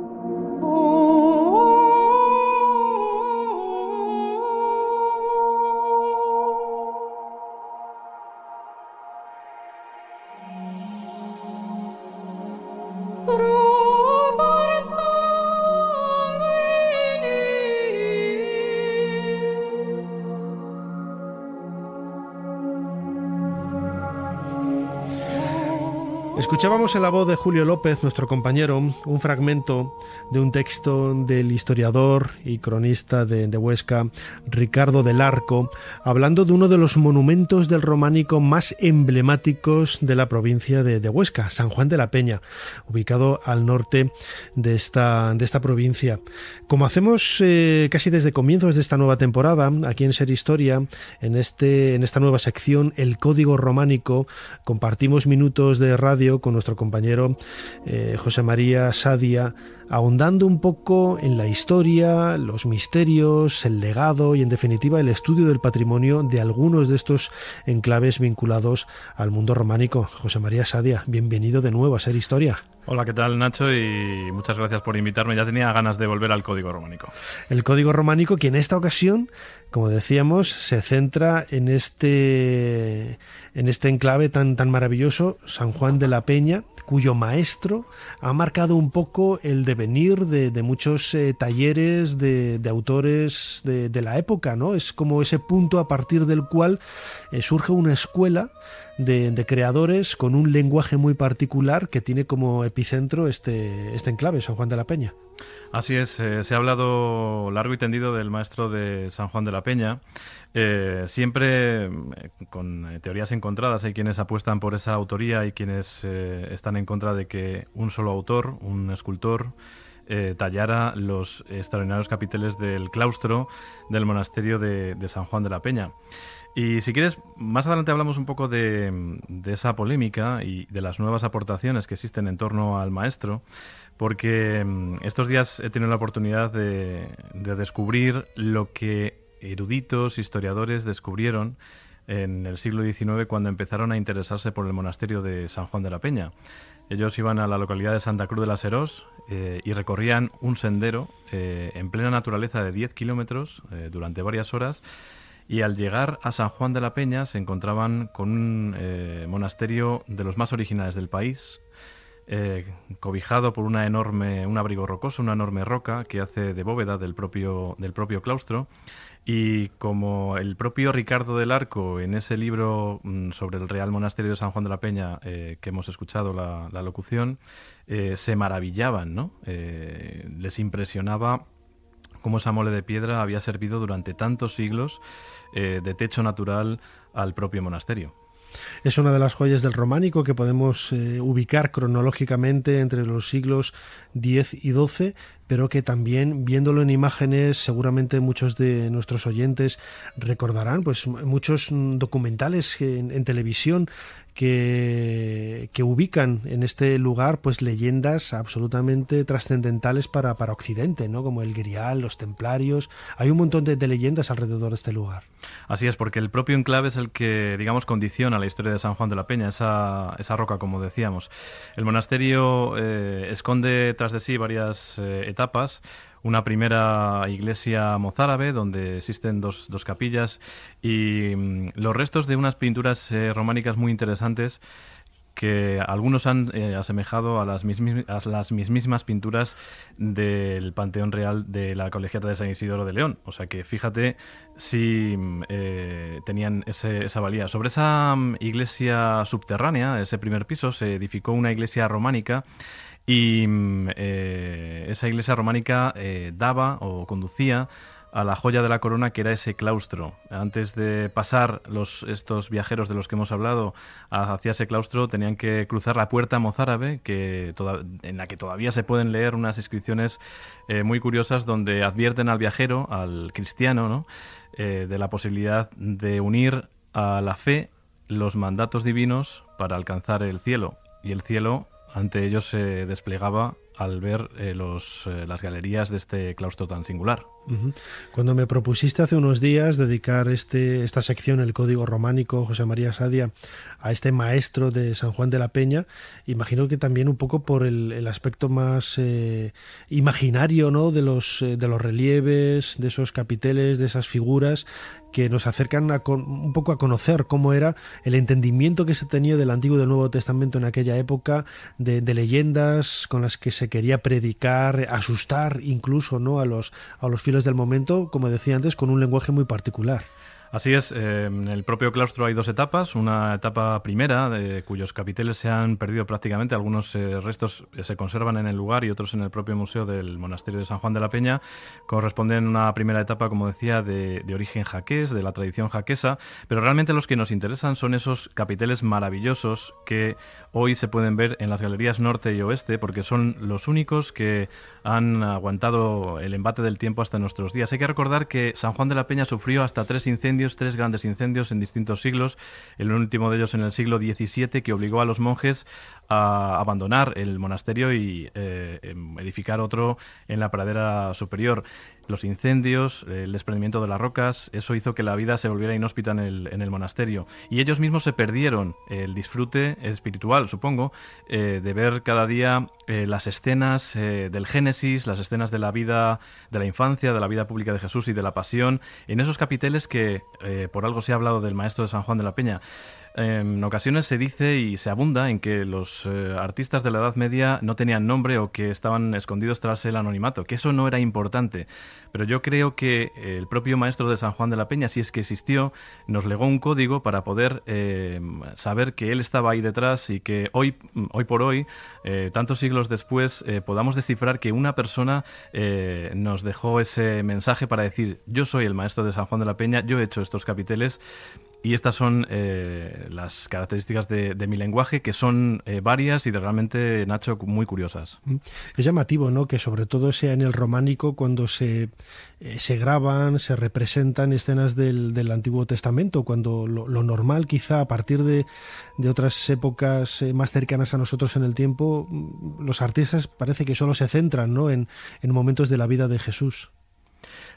Escuchábamos en la voz de Julio López, nuestro compañero, un fragmento de un texto del historiador y cronista de, Huesca, Ricardo del Arco, hablando de uno de los monumentos del románico más emblemáticos de la provincia de, Huesca, San Juan de la Peña, ubicado al norte de esta, de esta provincia. Como hacemos eh, casi desde comienzos de esta nueva temporada, aquí en Ser Historia, en, este, en esta nueva sección, El Código Románico, compartimos minutos de radio con nuestro compañero eh, José María Sadia, ahondando un poco en la historia, los misterios, el legado y en definitiva el estudio del patrimonio de algunos de estos enclaves vinculados al mundo románico. José María Sadia, bienvenido de nuevo a Ser Historia. Hola, ¿qué tal Nacho? Y muchas gracias por invitarme. Ya tenía ganas de volver al Código Románico. El Código Románico que en esta ocasión, como decíamos, se centra en este, en este enclave tan, tan maravilloso, San Juan de la Peña, cuyo maestro ha marcado un poco el devenir de, muchos eh, talleres de, autores de, la época, ¿no? Es como ese punto a partir del cual eh, surge una escuela de, creadores con un lenguaje muy particular que tiene como epicentro este, este enclave, San Juan de la Peña. Así es, eh, se ha hablado largo y tendido del maestro de San Juan de la Peña, eh, siempre eh, con teorías encontradas. Hay quienes apuestan por esa autoría y quienes están en contra de que un solo autor, un escultor, tallara los extraordinarios capiteles del claustro del monasterio de San Juan de la Peña. Y si quieres, más adelante hablamos un poco de, esa polémica y de las nuevas aportaciones que existen en torno al maestro, porque mm, estos días he tenido la oportunidad de, descubrir lo que eruditos, historiadores descubrieron en el siglo XIX cuando empezaron a interesarse por el monasterio de San Juan de la Peña. Ellos iban a la localidad de Santa Cruz de las herós eh, y recorrían un sendero eh, en plena naturaleza de 10 kilómetros eh, durante varias horas y al llegar a San Juan de la Peña se encontraban con un eh, monasterio de los más originales del país, eh, cobijado por una enorme, un abrigo rocoso, una enorme roca que hace de bóveda del propio, del propio claustro. Y como el propio Ricardo del Arco, en ese libro mm, sobre el Real Monasterio de San Juan de la Peña, eh, que hemos escuchado la, locución, se maravillaban, ¿no? les impresionaba cómo esa mole de piedra había servido durante tantos siglos eh, de techo natural al propio monasterio. Es una de las joyas del románico que podemos eh, ubicar cronológicamente entre los siglos X y XII, pero que también viéndolo en imágenes, seguramente muchos de nuestros oyentes recordarán, pues muchos mm, documentales en televisión que, ubican en este lugar pues leyendas absolutamente trascendentales para, para, Occidente, ¿no? como el Grial, los templarios. Hay un montón de, leyendas alrededor de este lugar. Así es, porque el propio enclave es el que, digamos, condiciona la historia de San Juan de la Peña, esa, esa roca, como decíamos. El monasterio eh, esconde tras de sí varias eh, etapas una primera iglesia mozárabe donde existen dos, capillas y mm, los restos de unas pinturas eh, románicas muy interesantes que algunos han eh, asemejado a las, mismas, a las mismísimas pinturas del Panteón Real de la Colegiata de San Isidoro de León. O sea que fíjate si mm, eh, tenían esa valía. Sobre esa mm, iglesia subterránea, ese primer piso, se edificó una iglesia románica y mm, eh, esa iglesia románica eh, daba o conducía a la joya de la corona que era ese claustro. Antes de pasar los, estos viajeros de los que hemos hablado hacia ese claustro, tenían que cruzar la puerta mozárabe, que en la que todavía se pueden leer unas inscripciones eh, muy curiosas donde advierten al viajero, al cristiano, de la posibilidad de unir a la fe los mandatos divinos para alcanzar el cielo. Y el cielo ante ellos se desplegaba al ver eh, los, eh, las galerías de este claustro tan singular. Cuando me propusiste hace unos días dedicar este, esta sección, el Código Románico, José María Sadia, a este maestro de San Juan de la Peña, imagino que también un poco por el, aspecto más eh, imaginario ¿no? de, los, eh, de los relieves, de esos capiteles, de esas figuras que nos acercan un poco a conocer cómo era el entendimiento que se tenía del Antiguo y del Nuevo Testamento en aquella época, de, leyendas con las que se quería predicar, asustar incluso ¿no? a, los, a los del momento, como decía antes, con un lenguaje muy particular. Así es, em, en el propio claustro hay dos etapas. Una etapa primera, de, cuyos capiteles se han perdido prácticamente, algunos eh, restos eh, se conservan en el lugar y otros en el propio museo del monasterio de San Juan de la Peña. Corresponden a una primera etapa, como decía, de, de, origen jaqués, de la tradición jaquesa, pero realmente los que nos interesan son esos capiteles maravillosos que hoy se pueden ver en las galerías norte y oeste, porque son los únicos que han aguantado el embate del tiempo hasta nuestros días. Hay que recordar que San Juan de la Peña sufrió hasta tres incendios tres grandes incendios en distintos siglos, el último de ellos en el siglo XVII que obligó a los monjes a abandonar el monasterio y eh, em, edificar otro en la pradera superior los incendios, el desprendimiento de las rocas, eso hizo que la vida se volviera inhóspita en el, en el monasterio. Y ellos mismos se perdieron el disfrute espiritual, supongo, eh, de ver cada día eh, las escenas eh, del Génesis, las escenas de la vida de la infancia, de la vida pública de Jesús y de la pasión, en esos capiteles que por algo se ha hablado del maestro de San Juan de la Peña. Em, en ocasiones se dice y se abunda en que los eh, artistas de la Edad Media no tenían nombre o que estaban escondidos tras el anonimato, que eso no era importante. Pero yo creo que el propio maestro de San Juan de la Peña, si es que existió, nos legó un código para poder em, saber que él estaba ahí detrás y que hoy, hoy por hoy, eh, tantos siglos después, eh, podamos descifrar que una persona nos dejó ese mensaje para decir, yo soy el maestro de San Juan de la Peña, yo he hecho estos capiteles y estas son eh, las características de, mi lenguaje, que son eh, varias y de realmente, Nacho, muy curiosas. Mm. Es llamativo, ¿no? Que sobre todo sea en el románico cuando se, eh, se graban, se representan escenas del, Antiguo Testamento, cuando lo, normal quizá a partir de, de otras épocas más cercanas a nosotros en el tiempo, mm, los artistas parece que solo se centran, ¿no? en momentos de la vida de Jesús.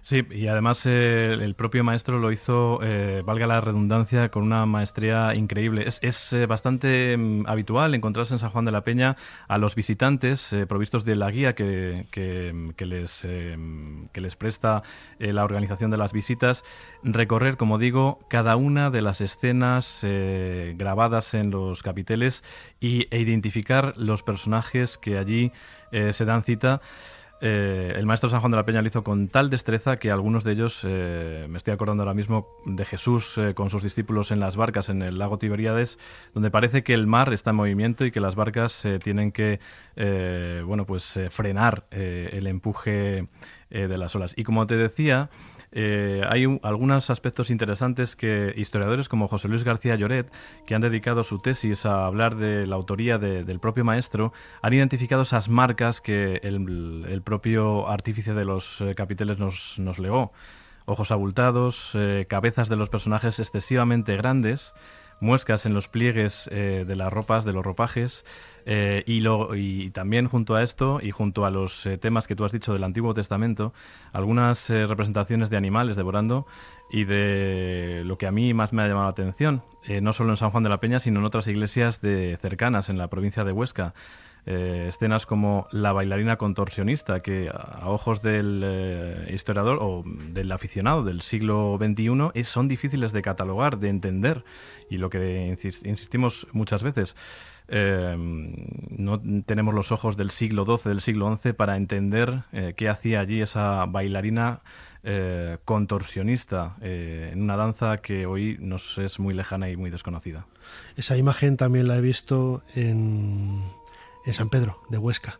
Sí, y además eh, el propio maestro lo hizo, eh, valga la redundancia, con una maestría increíble. Es, eh, bastante mm, habitual encontrarse en San Juan de la Peña a los visitantes provistos de la guía que, mm, les, mm, que les presta la organización de las visitas, recorrer, como digo, cada una de las escenas grabadas en los capiteles y, e identificar los personajes que allí se dan cita. Eh, el maestro San Juan de la Peña lo hizo con tal destreza que algunos de ellos, eh, me estoy acordando ahora mismo de Jesús eh, con sus discípulos en las barcas en el lago Tiberíades, donde parece que el mar está en movimiento y que las barcas tienen que, bueno, pues frenar el empuje de las olas. Y como te decía, eh, hay algunos aspectos interesantes que historiadores como José Luis García Lloret, que han dedicado su tesis a hablar de la autoría del propio maestro, han identificado esas marcas que el, propio artífice de los eh, capiteles nos, legó. Ojos abultados, eh, cabezas de los personajes excesivamente grandes, muescas en los pliegues eh, de las ropas, de los ropajes. Eh, y, lo, y, también junto a esto y junto a los eh, temas que tú has dicho del Antiguo Testamento, algunas representaciones de animales devorando y de lo que a mí más me ha llamado la atención, no solo en San Juan de la Peña, sino en otras iglesias de, cercanas en la provincia de Huesca. Eh, escenas como la bailarina contorsionista, que a ojos del eh, historiador o del aficionado del siglo XXI son difíciles de catalogar, de entender, y lo que insistimos muchas veces. Em, no tenemos los ojos del siglo XII, del siglo XI para entender eh, qué hacía allí esa bailarina contorsionista en una danza que hoy nos es muy lejana y muy desconocida. Esa imagen también la he visto en en San Pedro de Huesca.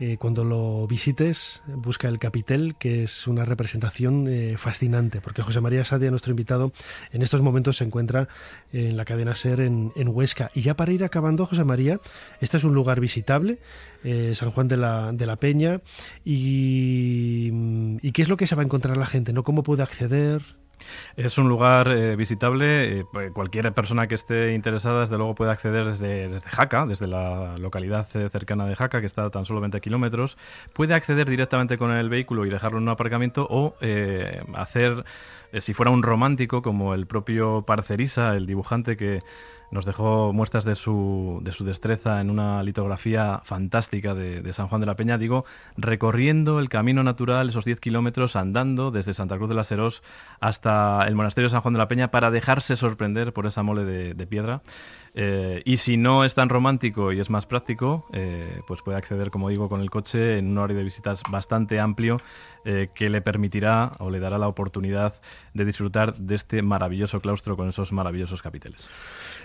Eh, cuando lo visites, busca el capitel, que es una representación eh, fascinante, porque José María Sadia, nuestro invitado, en estos momentos se encuentra en la cadena Ser en, Huesca. Y ya para ir acabando, José María, este es un lugar visitable, eh, San Juan de la, de la Peña, y, qué es lo que se va a encontrar la gente, ¿no? ¿Cómo puede acceder? Es un lugar eh, visitable. Eh, eh, cualquier persona que esté interesada, desde luego, puede acceder desde, Jaca, desde la localidad cercana de Jaca, que está a tan solo 20 kilómetros. Puede acceder directamente con el vehículo y dejarlo en un aparcamiento o hacer, si fuera un romántico, como el propio Parcerisa, el dibujante que nos dejó muestras de su, de su destreza en una litografía fantástica de, San Juan de la Peña, digo, recorriendo el camino natural, esos 10 kilómetros andando desde Santa Cruz de las Heros hasta el monasterio de San Juan de la Peña para dejarse sorprender por esa mole de, piedra. Eh, y si no es tan romántico y es más práctico, eh, pues puede acceder, como digo, con el coche en un horario de visitas bastante amplio eh, que le permitirá o le dará la oportunidad de disfrutar de este maravilloso claustro con esos maravillosos capiteles.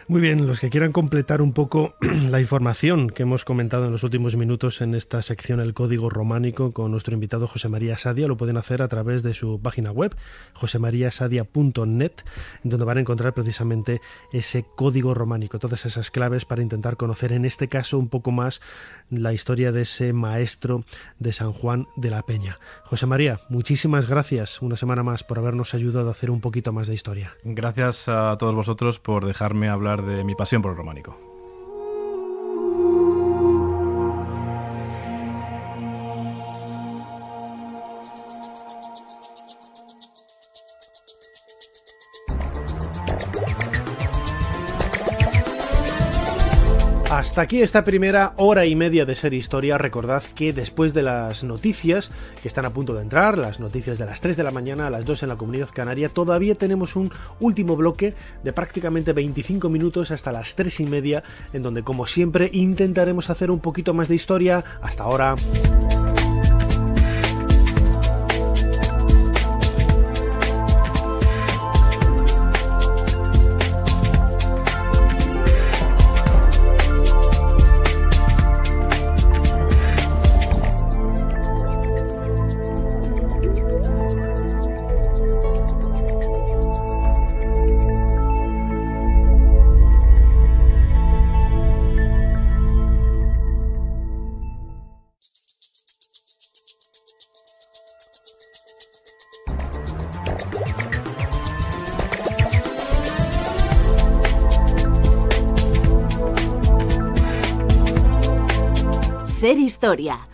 Muy bien, los que quieran completar un poco la información que hemos comentado en los últimos minutos en esta sección El Código Románico con nuestro invitado José María Sadia, lo pueden hacer a través de su página web, josemariasadia.net, donde van a encontrar precisamente ese código románico, todas esas claves para intentar conocer en este caso un poco más la historia de ese maestro de San Juan de la Peña. José María, muchísimas gracias una semana más por habernos ayudado a hacer un poquito más de historia. Gracias a todos vosotros por dejarme hablar de mi pasión por el románico. Hasta aquí esta primera hora y media de Ser Historia. Recordad que después de las noticias que están a punto de entrar, las noticias de las 3 de la mañana a las 2 en la comunidad canaria, todavía tenemos un último bloque de prácticamente 25 minutos hasta las 3 y media, en donde como siempre intentaremos hacer un poquito más de historia. Hasta ahora.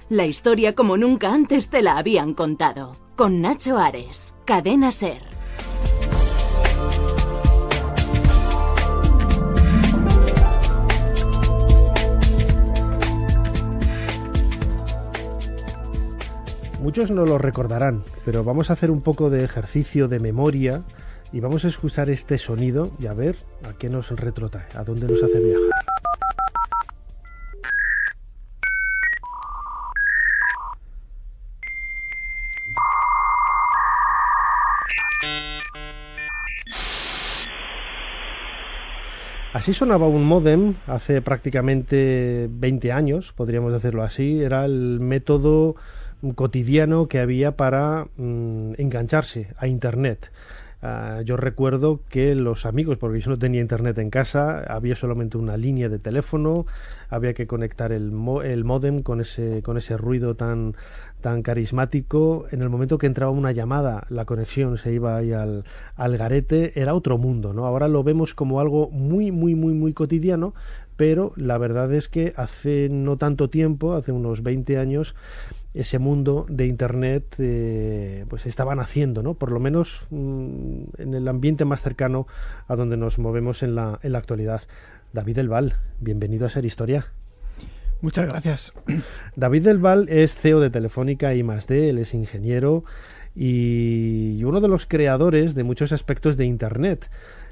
La historia como nunca antes te la habían contado. Con Nacho Ares, Cadena Ser. Muchos no lo recordarán, pero vamos a hacer un poco de ejercicio de memoria y vamos a escuchar este sonido y a ver a qué nos retrotrae, a dónde nos hace viajar. Así sonaba un modem hace prácticamente 20 años, podríamos decirlo así. Era el método cotidiano que había para mm, engancharse a Internet. Ah, yo recuerdo que los amigos, porque yo no tenía internet en casa, había solamente una línea de teléfono, había que conectar el, el modem con ese, con ese ruido tan, tan carismático, en el momento que entraba una llamada, la conexión se iba ahí al, al garete, era otro mundo, ¿no? Ahora lo vemos como algo muy, muy, muy, muy cotidiano, pero la verdad es que hace no tanto tiempo, hace unos 20 años, ese mundo de Internet eh, pues estaba naciendo, ¿no? Por lo menos mm, en el ambiente más cercano a donde nos movemos en la, en la actualidad. David Elval, bienvenido a Ser Historia. Muchas gracias. David Del Val es CEO de Telefónica y más de él es ingeniero y uno de los creadores de muchos aspectos de Internet.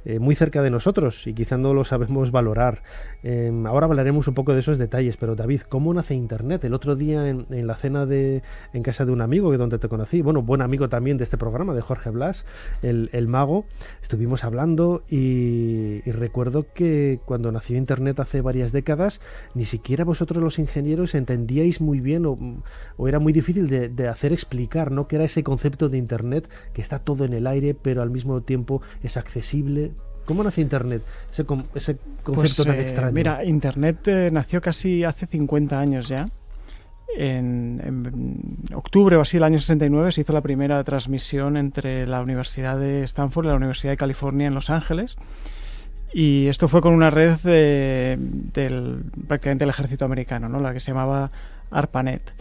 Eh, muy cerca de nosotros y quizá no lo sabemos valorar. Em, ahora hablaremos un poco de esos detalles, pero David, ¿cómo nace Internet? El otro día en, la cena de, en casa de un amigo que donde te conocí, bueno, buen amigo también de este programa, de Jorge Blas, el, mago, estuvimos hablando y, recuerdo que cuando nació Internet hace varias décadas, ni siquiera vosotros los ingenieros entendíais muy bien o, era muy difícil de, de, hacer explicar, ¿no? Que era ese concepto de Internet que está todo en el aire, pero al mismo tiempo es accesible, ¿Cómo nace Internet? Ese, pues, concepto tan eh, extraño. Mira, Internet eh, nació casi hace 50 años ya. En, octubre o así, el año 69, se hizo la primera transmisión entre la Universidad de Stanford y la Universidad de California en Los Ángeles. Y esto fue con una red del, prácticamente del ejército americano, ¿no? la que se llamaba ARPANET.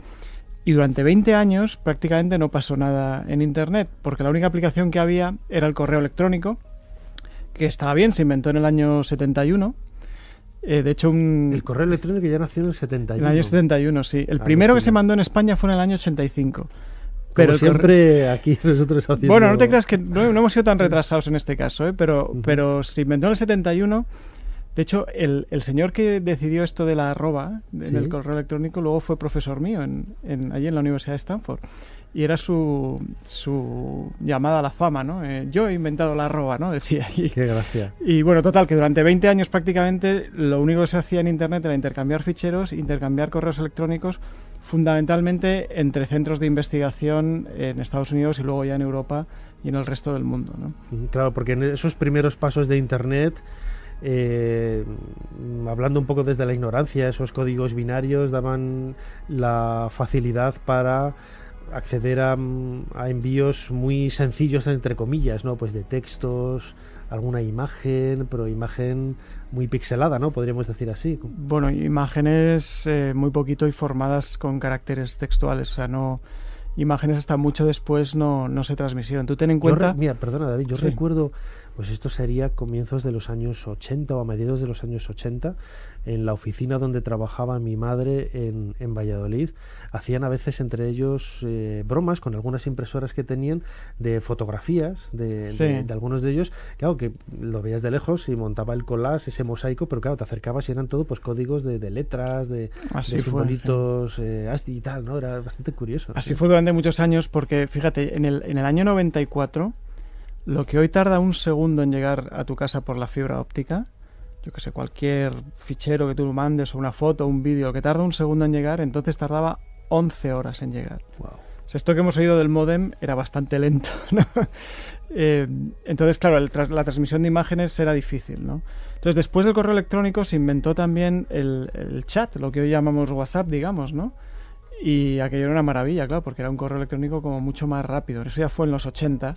Y durante 20 años prácticamente no pasó nada en Internet, porque la única aplicación que había era el correo electrónico que estaba bien, se inventó en el año 71. Eh, de hecho, un... El correo electrónico ya nació en el 71. En el año 71, sí. El ah, primero que se mandó en España fue en el año 85. Pero siempre aquí nosotros haciendo... Bueno, no te creas que no, hemos sido tan retrasados en este caso, ¿eh? pero, pero se inventó en el 71. De hecho, el, señor que decidió esto de la arroba en del correo electrónico luego fue profesor mío allí en la Universidad de Stanford y era su, llamada a la fama, ¿no? Eh, yo he inventado la arroba, ¿no? Decía. Y, Qué gracia. Y bueno, total, que durante 20 años prácticamente lo único que se hacía en Internet era intercambiar ficheros, intercambiar correos electrónicos, fundamentalmente entre centros de investigación en Estados Unidos y luego ya en Europa y en el resto del mundo, ¿no? Claro, porque en esos primeros pasos de Internet... Eh, hablando un poco desde la ignorancia, esos códigos binarios daban la facilidad para acceder a, envíos muy sencillos entre comillas, ¿no? Pues de textos, alguna imagen, pero imagen muy pixelada, ¿no? Podríamos decir así. Bueno, imágenes eh, muy poquito y formadas con caracteres textuales, o sea, no imágenes hasta mucho después no, no se transmisieron Tú ten en cuenta. mira, perdona David, yo recuerdo pues esto sería comienzos de los años 80 o a mediados de los años 80, en la oficina donde trabajaba mi madre en, Valladolid, hacían a veces entre ellos eh, bromas con algunas impresoras que tenían de fotografías de, algunos de ellos. Claro, que lo veías de lejos y montaba el collage, ese mosaico, pero claro, te acercabas y eran todo pues códigos de, letras, de, simbolitos eh, y tal, ¿no? Era bastante curioso. Así fue durante muchos años porque, fíjate, en el, en el año 94 lo que hoy tarda un segundo en llegar a tu casa por la fibra óptica, yo que sé, cualquier fichero que tú mandes o una foto, un vídeo, que tarda un segundo en llegar, entonces tardaba 11 horas en llegar. esto que hemos oído del modem era bastante lento, ¿no? Eh, entonces, claro, la transmisión de imágenes era difícil, ¿no? Entonces, después del correo electrónico se inventó también el, chat, lo que hoy llamamos WhatsApp, digamos, ¿no? Y aquello era una maravilla, claro, porque era un correo electrónico como mucho más rápido. Eso ya fue en los 80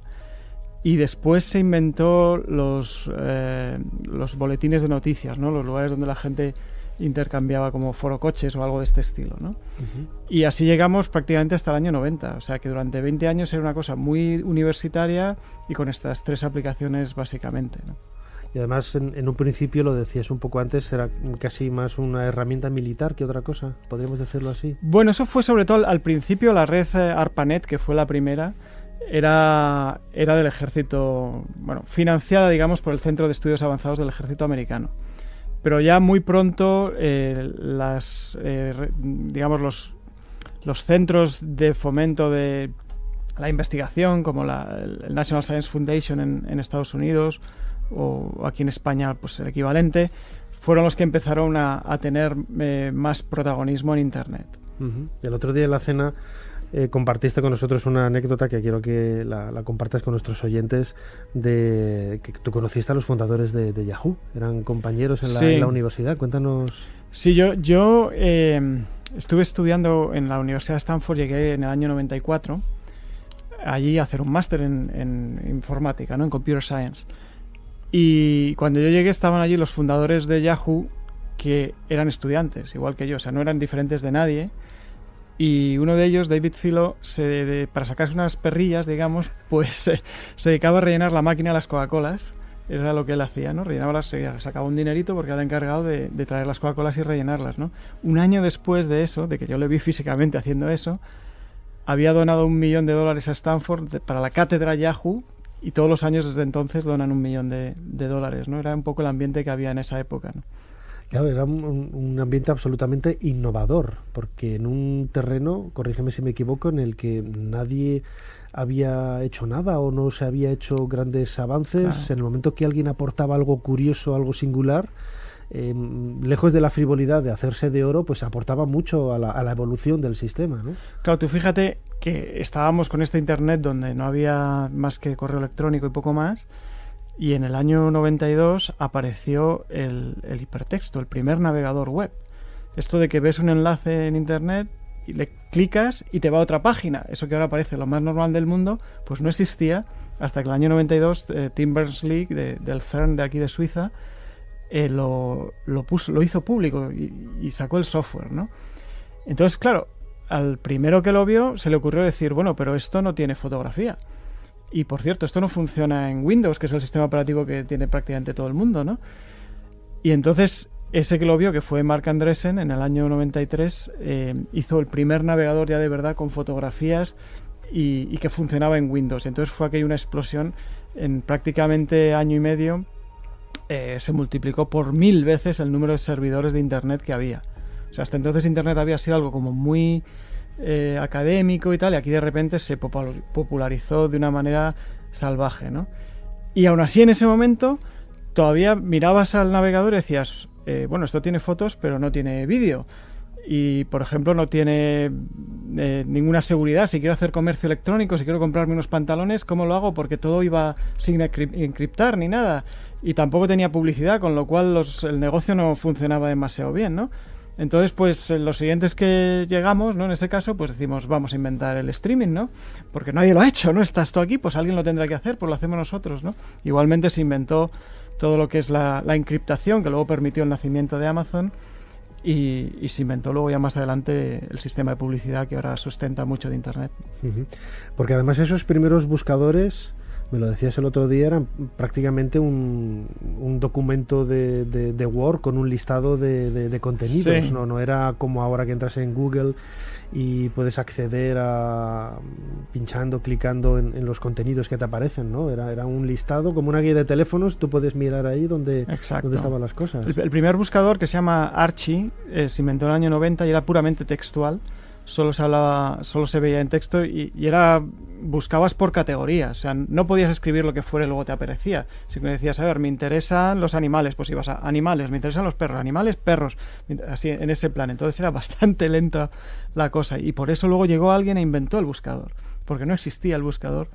y después se inventó los, eh, los boletines de noticias, ¿no? Los lugares donde la gente intercambiaba como foro coches o algo de este estilo, Y así llegamos prácticamente hasta el año 90, o sea que durante 20 años era una cosa muy universitaria y con estas tres aplicaciones básicamente, Y además, en, un principio, lo decías un poco antes, era casi más una herramienta militar que otra cosa, podríamos decirlo así. Bueno, eso fue sobre todo al principio la red eh, ARPANET, que fue la primera, era, era del ejército, bueno, financiada, digamos, por el Centro de Estudios Avanzados del Ejército Americano. Pero ya muy pronto, eh, las, eh, digamos, los, centros de fomento de la investigación, como la, el National Science Foundation en, Estados Unidos o aquí en España, pues el equivalente, fueron los que empezaron a, tener eh, más protagonismo en Internet. El otro día en la cena eh, compartiste con nosotros una anécdota que quiero que la, compartas con nuestros oyentes de que tú conociste a los fundadores de, Yahoo, eran compañeros en la, universidad. Cuéntanos. Sí, yo, yo em, estuve estudiando en la Universidad de Stanford, llegué en el año 94 allí a hacer un máster en, informática, ¿no? en computer science. Y cuando yo llegué estaban allí los fundadores de Yahoo que eran estudiantes, igual que yo, o sea, no eran diferentes de nadie y uno de ellos, David Filo, para sacarse unas perrillas, digamos, pues eh, se dedicaba a rellenar la máquina de las Coca-Colas. era lo que él hacía, ¿no? Rellenaba las, eh, sacaba un dinerito porque era encargado de, traer las Coca-Colas y rellenarlas, ¿no? Un año después de eso, de que yo le vi físicamente haciendo eso, había donado un millón de dólares a Stanford para la cátedra Yahoo y todos los años desde entonces donan un millón de, de, dólares, ¿no? Era un poco el ambiente que había en esa época, ¿no? Claro, era un, ambiente absolutamente innovador, porque en un terreno, corrígeme si me equivoco, en el que nadie había hecho nada o no se había hecho grandes avances, en el momento que alguien aportaba algo curioso, algo singular, eh, lejos de la frivolidad de hacerse de oro, pues aportaba mucho a la, evolución del sistema. ¿no? Claro, tú fíjate que estábamos con este Internet donde no había más que correo electrónico y poco más y en el año 92 apareció el, hipertexto, el primer navegador web. Esto de que ves un enlace en Internet y le clicas y te va a otra página. Eso que ahora parece lo más normal del mundo, pues no existía hasta que el año 92 eh, Tim Berners-Lee del CERN de aquí de Suiza eh, lo, lo hizo público y, y, sacó el software, ¿no? Entonces, claro, al primero que lo vio se le ocurrió decir, bueno, pero esto no tiene fotografía. Y por cierto, esto no funciona en Windows, que es el sistema operativo que tiene prácticamente todo el mundo, ¿no? Y entonces, ese que lo vio, que fue Mark Andresen, en el año 93, eh, hizo el primer navegador ya de verdad con fotografías y, que funcionaba en Windows. Y Entonces fue aquella una explosión en prácticamente año y medio. Eh, se multiplicó por mil veces el número de servidores de Internet que había. O sea, hasta entonces Internet había sido algo como muy eh, académico y tal, y aquí de repente se popularizó de una manera salvaje, ¿no? Y aún así en ese momento todavía mirabas al navegador y decías, eh, bueno, esto tiene fotos, pero no tiene vídeo. Y, por ejemplo, no tiene eh, ninguna seguridad. Si quiero hacer comercio electrónico, si quiero comprarme unos pantalones, ¿cómo lo hago? Porque todo iba sin encriptar ni nada. Y tampoco tenía publicidad, con lo cual el negocio no funcionaba demasiado bien, ¿no? Entonces, pues eh, los siguientes que llegamos, ¿no? En ese caso, pues decimos, vamos a inventar el streaming, ¿no? Porque nadie lo ha hecho, ¿no? Estás tú aquí, pues alguien lo tendrá que hacer, pues lo hacemos nosotros, ¿no? Igualmente se inventó todo lo que es la, encriptación, que luego permitió el nacimiento de Amazon, y, y, se inventó luego ya más adelante el sistema de publicidad que ahora sustenta mucho de Internet. Porque además esos primeros buscadores me lo decías el otro día, era prácticamente un, documento de, Word con un listado de, contenidos, ¿no? No era como ahora que entras en Google y puedes acceder a pinchando, clicando en, los contenidos que te aparecen, ¿no? Era, era, un listado, como una guía de teléfonos, tú puedes mirar ahí donde, estaban las cosas. El, primer buscador que se llama Archie eh, se inventó en el año 90 y era puramente textual solo se veía en texto y, era buscabas por categorías, o sea, no podías escribir lo que fuera y luego te aparecía, si me decías, a ver, me interesan los animales, pues ibas a animales, me interesan los perros, animales, perros, así en ese plan, entonces era bastante lenta la cosa y por eso luego llegó alguien e inventó el buscador, porque no existía el buscador.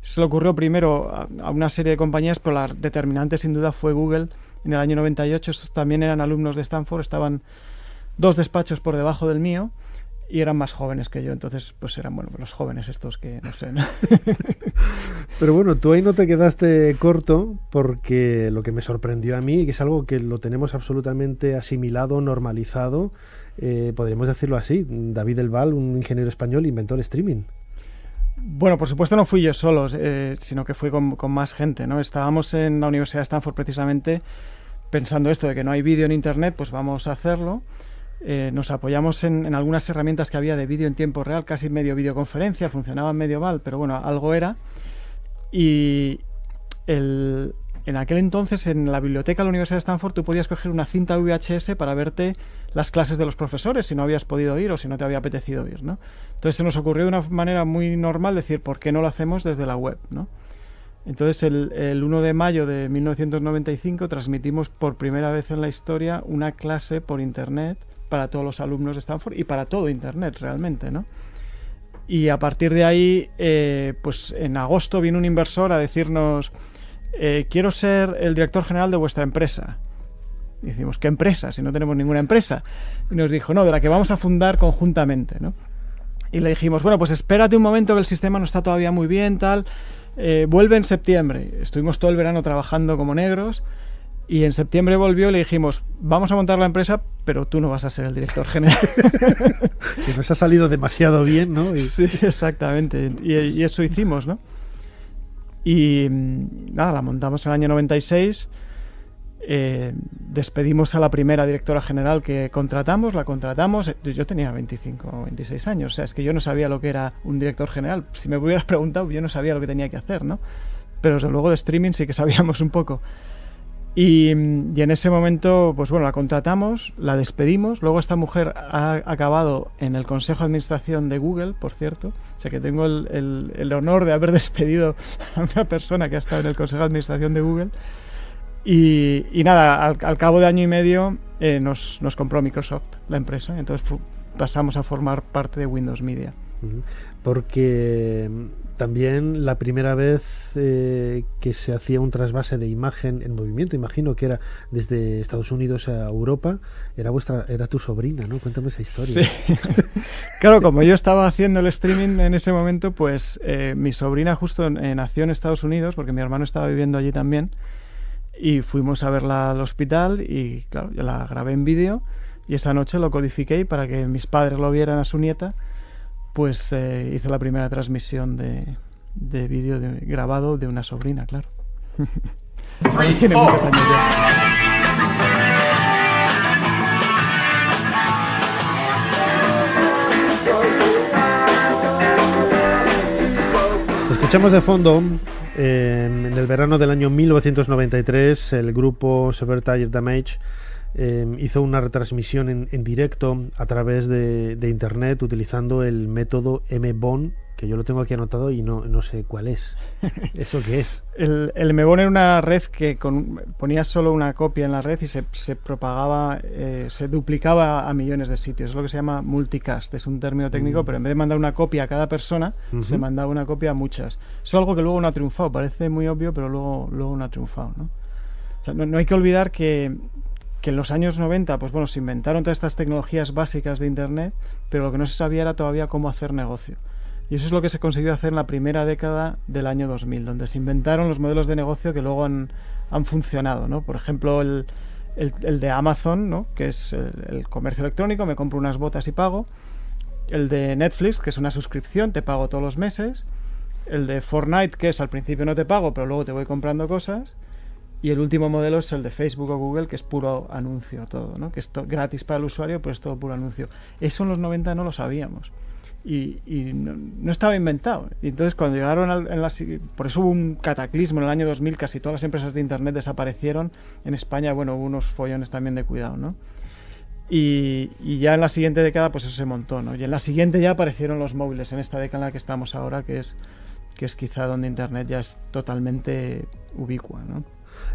Se le ocurrió primero a una serie de compañías, pero la determinante sin duda fue Google en el año 98, estos también eran alumnos de Stanford, estaban dos despachos por debajo del mío y eran más jóvenes que yo, entonces pues eran bueno, los jóvenes estos que no sé. Pero bueno, tú ahí no te quedaste corto porque lo que me sorprendió a mí, ...y que es algo que lo tenemos absolutamente asimilado, normalizado, eh, podríamos decirlo así, David El un ingeniero español, inventó el streaming. Bueno, por supuesto no fui yo solo, eh, sino que fui con, con más gente. ¿no? Estábamos en la Universidad de Stanford precisamente pensando esto de que no hay vídeo en Internet, pues vamos a hacerlo. Eh, nos apoyamos en, algunas herramientas que había de vídeo en tiempo real, casi medio videoconferencia, funcionaba medio mal, pero bueno, algo era. Y en aquel entonces, en la biblioteca de la Universidad de Stanford, tú podías coger una cinta VHS para verte las clases de los profesores, si no habías podido ir o si no te había apetecido ir, ¿no? Entonces se nos ocurrió de una manera muy normal decir, ¿por qué no lo hacemos desde la web, Entonces, el, 1 de mayo de 1995 transmitimos por primera vez en la historia una clase por internet para todos los alumnos de Stanford y para todo Internet realmente, ¿no? Y a partir de ahí, eh, pues en agosto vino un inversor a decirnos, eh, quiero ser el director general de vuestra empresa. Y decimos, ¿qué empresa? Si no tenemos ninguna empresa. Y nos dijo, no, de la que vamos a fundar conjuntamente, ¿no? Y le dijimos, bueno, pues espérate un momento que el sistema no está todavía muy bien, tal. Eh, vuelve en septiembre. Estuvimos todo el verano trabajando como negros. Y en septiembre volvió y le dijimos, vamos a montar la empresa, pero tú no vas a ser el director general. que nos ha salido demasiado bien, ¿no? Sí, exactamente. Y, eso hicimos, ¿no? Y mm, nada, la montamos en el año 96. Eh, despedimos a la primera directora general que contratamos, la contratamos, yo tenía 25 o 26 años, o sea, es que yo no sabía lo que era un director general, si me hubieras preguntado yo no sabía lo que tenía que hacer, ¿no? Pero desde luego de streaming sí que sabíamos un poco. Y, en ese momento, pues bueno, la contratamos, la despedimos. Luego esta mujer ha acabado en el Consejo de Administración de Google, por cierto. O sea que tengo el, honor de haber despedido a una persona que ha estado en el Consejo de Administración de Google. Y, nada, al, cabo de año y medio eh, nos, nos compró Microsoft, la empresa. Entonces pasamos a formar parte de Windows Media. Porque mm, también la primera vez eh, que se hacía un trasvase de imagen en movimiento, imagino que era desde Estados Unidos a Europa, era vuestra, era tu sobrina, ¿no? Cuéntame esa historia. Sí. claro, como yo estaba haciendo el streaming en ese momento, pues eh, mi sobrina justo eh, nació en Estados Unidos, porque mi hermano estaba viviendo allí también, y fuimos a verla al hospital y claro, yo la grabé en vídeo y esa noche lo codifiqué para que mis padres lo vieran a su nieta pues hice la primera transmisión de, vídeo grabado de una sobrina, claro. Escuchamos de fondo eh, en el verano del año 1993 el grupo Sever Tire Damage Em, hizo una retransmisión en, en directo a través de, de, internet utilizando el método MBON, que yo lo tengo aquí anotado y no, no sé cuál es. ¿Eso qué es? el, el MBON era una red que ponía solo una copia en la red y se, se propagaba, eh, se duplicaba a millones de sitios. Es lo que se llama multicast, es un término técnico, mm. pero en vez de mandar una copia a cada persona, se mandaba una copia a muchas. es algo que luego no ha triunfado, parece muy obvio, pero luego, luego no ha triunfado. no hay que olvidar que que en los años 90, pues bueno, se inventaron todas estas tecnologías básicas de Internet, pero lo que no se sabía era todavía cómo hacer negocio. Y eso es lo que se consiguió hacer en la primera década del año 2000, donde se inventaron los modelos de negocio que luego han, funcionado, ¿no? Por ejemplo, el, de Amazon, ¿no? Que es el, el comercio electrónico, me compro unas botas y pago. El de Netflix, que es una suscripción, te pago todos los meses. El de Fortnite, que es al principio no te pago, pero luego te voy comprando cosas y el último modelo es el de Facebook o Google, que es puro anuncio todo, ¿no? que es gratis para el usuario, pero es todo puro anuncio. Eso en los 90 no lo sabíamos. Y, no, estaba inventado. Y entonces cuando llegaron al, en las, Por eso hubo un cataclismo en el año 2000, casi todas las empresas de Internet desaparecieron. En España, bueno, hubo unos follones también de cuidado, ¿no? Y, y, ya en la siguiente década, pues eso se montó, ¿no? Y en la siguiente ya aparecieron los móviles, en esta década en la que estamos ahora, que es, que es quizá donde Internet ya es totalmente ubicua, ¿no?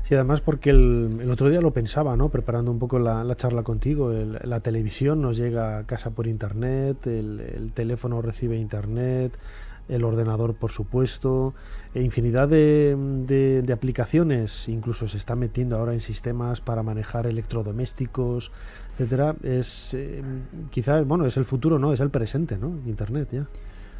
Sí, además porque el, el, otro día lo pensaba, ¿no? Preparando un poco la, la charla contigo, la televisión nos llega a casa por internet, el, teléfono recibe internet, el ordenador por supuesto, e infinidad de, de, aplicaciones, incluso se está metiendo ahora en sistemas para manejar electrodomésticos, etcétera. Es eh, quizás, bueno, es el futuro, ¿no? Es el presente, ¿no? Internet ya.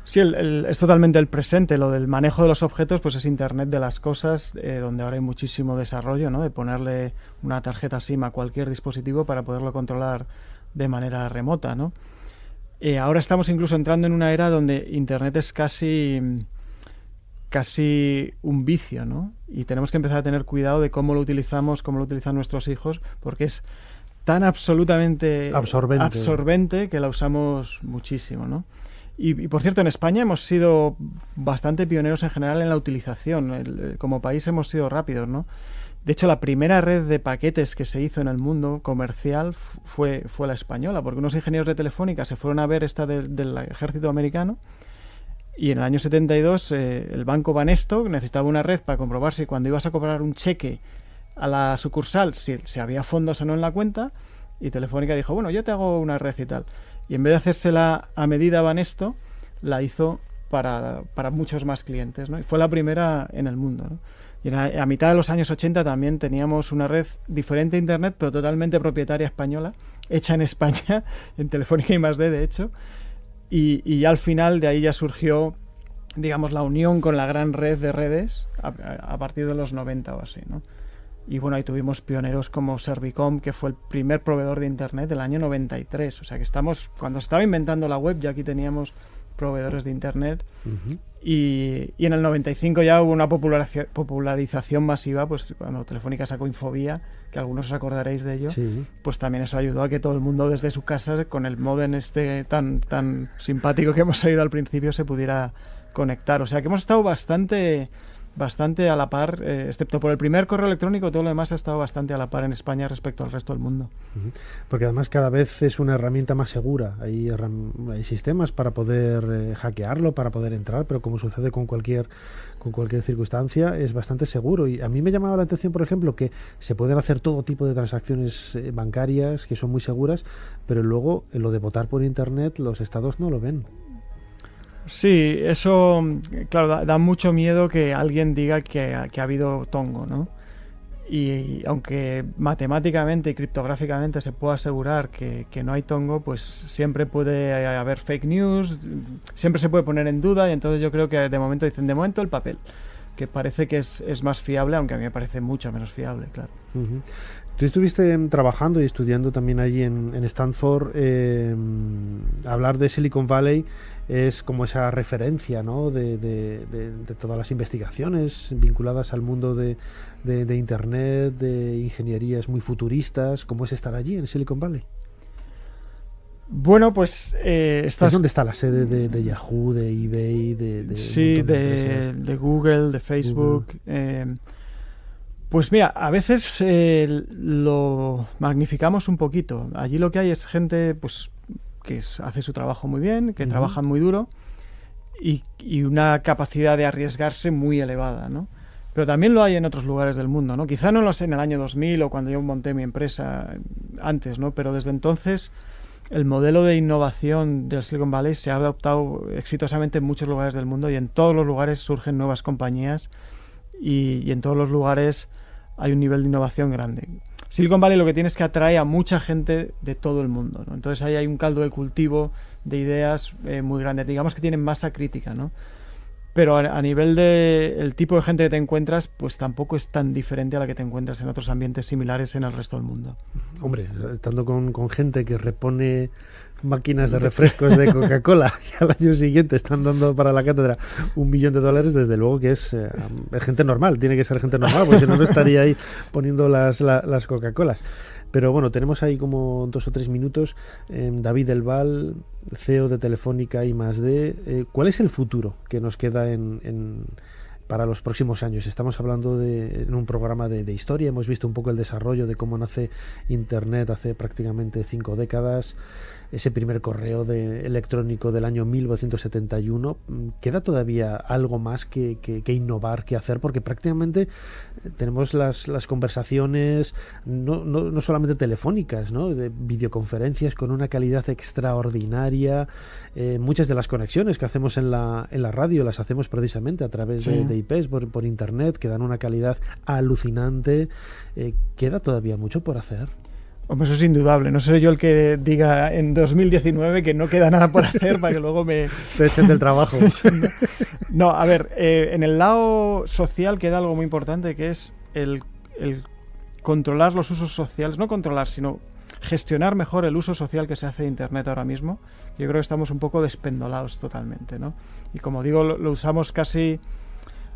Sí, es totalmente el presente. Lo del manejo de los objetos, pues es Internet de las cosas, eh, donde ahora hay muchísimo desarrollo, ¿no? De ponerle una tarjeta SIM a cualquier dispositivo para poderlo controlar de manera remota, ¿no? Eh, ahora estamos incluso entrando en una era donde Internet es casi, casi un vicio, ¿no? Y tenemos que empezar a tener cuidado de cómo lo utilizamos, cómo lo utilizan nuestros hijos, porque es tan absolutamente absorbente, absorbente que la usamos muchísimo, ¿no? Y, por cierto, en España hemos sido bastante pioneros en general en la utilización. Eh, como país hemos sido rápidos, ¿no? De hecho, la primera red de paquetes que se hizo en el mundo comercial fue, fue la española, porque unos ingenieros de Telefónica se fueron a ver esta del ejército americano y en el año 72 eh, el banco Banesto necesitaba una red para comprobar si cuando ibas a cobrar un cheque a la sucursal, si, si había fondos o no en la cuenta, y Telefónica dijo, bueno, yo te hago una red y tal. Y en vez de hacérsela a medida Banesto, la hizo para, para muchos más clientes. ¿no? Y fue la primera en el mundo. ¿no? Y a mitad de los años 80 también teníamos una red diferente a Internet, pero totalmente propietaria española, hecha en España, en Telefónica y más D, de hecho. Y, y al final de ahí ya surgió digamos, la unión con la gran red de redes a, a, partir de los 90 o así, ¿no? Y bueno, ahí tuvimos pioneros como Servicom, que fue el primer proveedor de Internet del año 93. O sea que estamos, cuando se estaba inventando la web, ya aquí teníamos proveedores de Internet. y, en el 95 ya hubo una popularización masiva, pues cuando Telefónica sacó Infobia, que algunos os acordaréis de ello, pues también eso ayudó a que todo el mundo desde su casa, con el modem este tan, tan simpático que hemos oído al principio, se pudiera conectar. O sea que hemos estado bastante bastante a la par, eh, excepto por el primer correo electrónico, todo lo demás ha estado bastante a la par en España respecto al resto del mundo. Porque además cada vez es una herramienta más segura. Hay, hay sistemas para poder eh, hackearlo, para poder entrar, pero como sucede con cualquier, con cualquier circunstancia, es bastante seguro. Y a mí me llamaba la atención, por ejemplo, que se pueden hacer todo tipo de transacciones eh, bancarias que son muy seguras, pero luego lo de votar por Internet los estados no lo ven. Sí, eso, claro, da, mucho miedo que alguien diga que, que, ha habido tongo, ¿no? Y aunque matemáticamente y criptográficamente se pueda asegurar que, que, no hay tongo, pues siempre puede haber fake news, siempre se puede poner en duda y entonces yo creo que de momento dicen, de momento el papel, que parece que es, es más fiable, aunque a mí me parece mucho menos fiable, claro. Tú estuviste trabajando y estudiando también allí en, Stanford. Eh, hablar de Silicon Valley es como esa referencia ¿no? de, todas las investigaciones vinculadas al mundo de, Internet, de ingenierías muy futuristas. ¿Cómo es estar allí en Silicon Valley? Bueno, pues eh, estás... donde está la sede de, Yahoo, de eBay, de... sí, de, Google, de Facebook. Eh, pues mira, a veces eh, lo magnificamos un poquito. Allí lo que hay es gente pues, que hace su trabajo muy bien, que trabaja muy duro y, una capacidad de arriesgarse muy elevada, ¿no? Pero también lo hay en otros lugares del mundo, ¿no? Quizá no lo sé en el año 2000 o cuando yo monté mi empresa mm, antes, ¿no? Pero desde entonces el modelo de innovación del Silicon Valley se ha adoptado exitosamente en muchos lugares del mundo y en todos los lugares surgen nuevas compañías y en todos los lugares hay un nivel de innovación grande. Silicon Valley lo que tiene es que atrae a mucha gente de todo el mundo, ¿no? Entonces ahí hay un caldo de cultivo de ideas eh, muy grande. Digamos que tienen masa crítica, ¿no? Pero a, nivel del el tipo de gente que te encuentras, pues tampoco es tan diferente a la que te encuentras en otros ambientes similares en el resto del mundo. Hombre, estando con, con gente que repone máquinas de refrescos de Coca-Cola y al año siguiente están dando para la cátedra un millón de dólares, desde luego que es eh, gente normal, tiene que ser gente normal, porque si no, no estaría ahí poniendo las, las Coca-Colas. Pero bueno, tenemos ahí como dos o tres minutos. Eh, David Val, CEO de Telefónica y más de. Eh, ¿Cuál es el futuro que nos queda en, para los próximos años. Estamos hablando de en un programa de, de, historia, hemos visto un poco el desarrollo de cómo nace Internet hace prácticamente cinco décadas ese primer correo de, electrónico del año 1971, queda todavía algo más que, que, innovar, que hacer, porque prácticamente eh, tenemos las, las conversaciones no, no, solamente telefónicas, de videoconferencias con una calidad extraordinaria, eh, muchas de las conexiones que hacemos en la, en la radio las hacemos precisamente a través de, de, IPs, por, por, Internet, que dan una calidad alucinante, eh, queda todavía mucho por hacer. Hombre, eso es indudable. No soy yo el que diga en 2019 que no queda nada por hacer para que luego me... echen del trabajo. no, a ver, eh, en el lado social queda algo muy importante que es el, controlar los usos sociales. No controlar, sino gestionar mejor el uso social que se hace de Internet ahora mismo. Yo creo que estamos un poco despendolados totalmente, ¿no? Y como digo, lo usamos casi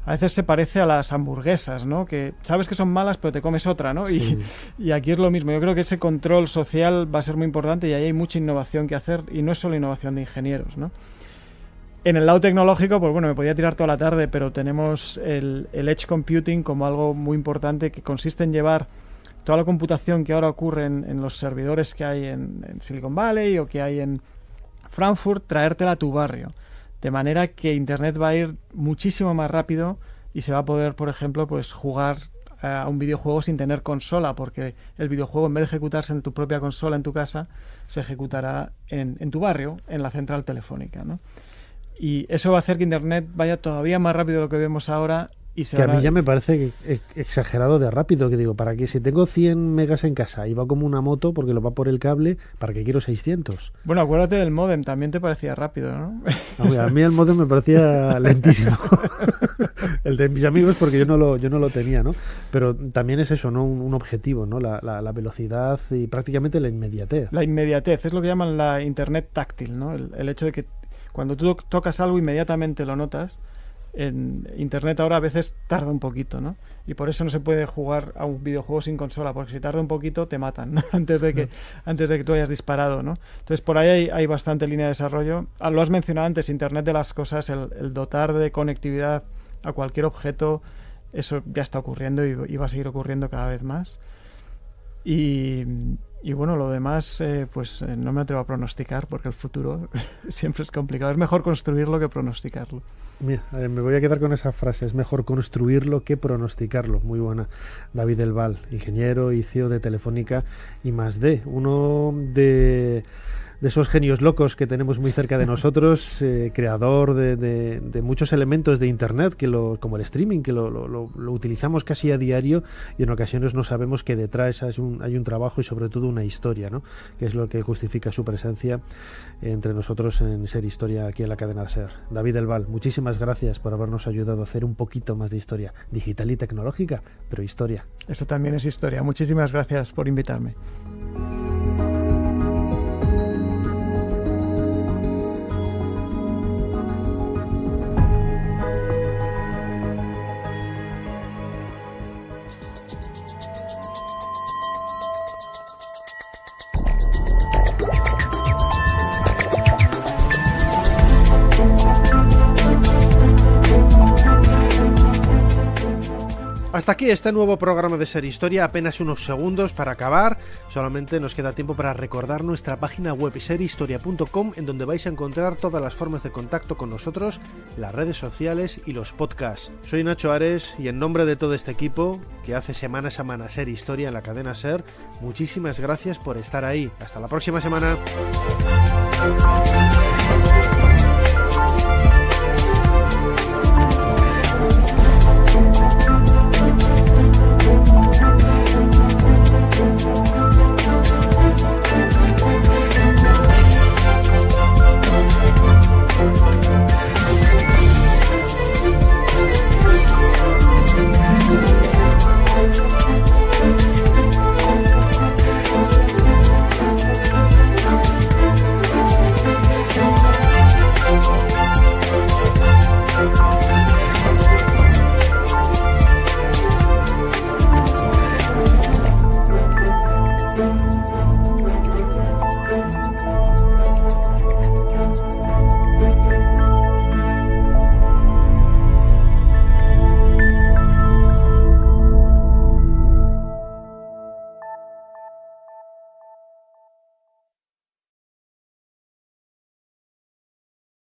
a veces se parece a las hamburguesas, ¿no? Que sabes que son malas, pero te comes otra, ¿no? Y, aquí es lo mismo. Yo creo que ese control social va a ser muy importante y ahí hay mucha innovación que hacer y no es solo innovación de ingenieros, ¿no? En el lado tecnológico, pues bueno, me podía tirar toda la tarde, pero tenemos el, edge computing como algo muy importante que consiste en llevar toda la computación que ahora ocurre en, los servidores que hay en Silicon Valley o que hay en Frankfurt, traértela a tu barrio de manera que Internet va a ir muchísimo más rápido y se va a poder, por ejemplo, pues jugar a eh, un videojuego sin tener consola, porque el videojuego en vez de ejecutarse en tu propia consola en tu casa, se ejecutará en, tu barrio, en la central telefónica. Y eso va a hacer que Internet vaya todavía más rápido de lo que vemos ahora que a mí ya me parece exagerado de rápido, que digo, para que si tengo 100 megas en casa y va como una moto porque lo va por el cable, ¿para qué quiero 600? Bueno, acuérdate del modem, también te parecía rápido, ¿no? Ah, a mí el modem me parecía lentísimo. el de mis amigos porque yo no lo, yo no lo tenía, ¿no? Pero también es eso, ¿no? Un, objetivo, ¿no? La, la, velocidad y prácticamente la inmediatez. La inmediatez, es lo que llaman la internet táctil, ¿no? El, el hecho de que cuando tú tocas algo inmediatamente lo notas Internet ahora a veces tarda un poquito, ¿no? Y por eso no se puede jugar a un videojuego sin consola, porque si tarda un poquito te matan antes, de que, antes de que tú hayas disparado, ¿no? Entonces por ahí hay, bastante línea de desarrollo. Ah, lo has mencionado antes, Internet de las cosas, el, dotar de conectividad a cualquier objeto, eso ya está ocurriendo y, y va a seguir ocurriendo cada vez más. Y, y bueno, lo demás, eh, pues eh, no me atrevo a pronosticar porque el futuro siempre es complicado. Es mejor construirlo que pronosticarlo. Mira, eh, me voy a quedar con esa frase. Es mejor construirlo que pronosticarlo. Muy buena. David Elval, ingeniero y CEO de Telefónica y más de uno de de esos genios locos que tenemos muy cerca de nosotros, eh, creador de, muchos elementos de Internet, que como el streaming, que lo, utilizamos casi a diario y en ocasiones no sabemos que detrás hay un, hay un trabajo y sobre todo una historia, ¿no? que es lo que justifica su presencia entre nosotros en Ser Historia aquí en la cadena Ser. David Elval, muchísimas gracias por habernos ayudado a hacer un poquito más de historia digital y tecnológica, pero historia. Eso también es historia. Muchísimas gracias por invitarme. Hasta aquí este nuevo programa de Ser Historia, apenas unos segundos para acabar, solamente nos queda tiempo para recordar nuestra página web serhistoria.com en donde vais a encontrar todas las formas de contacto con nosotros, las redes sociales y los podcasts. Soy Nacho Ares y en nombre de todo este equipo que hace semana a semana Ser Historia en la cadena Ser, muchísimas gracias por estar ahí. Hasta la próxima semana.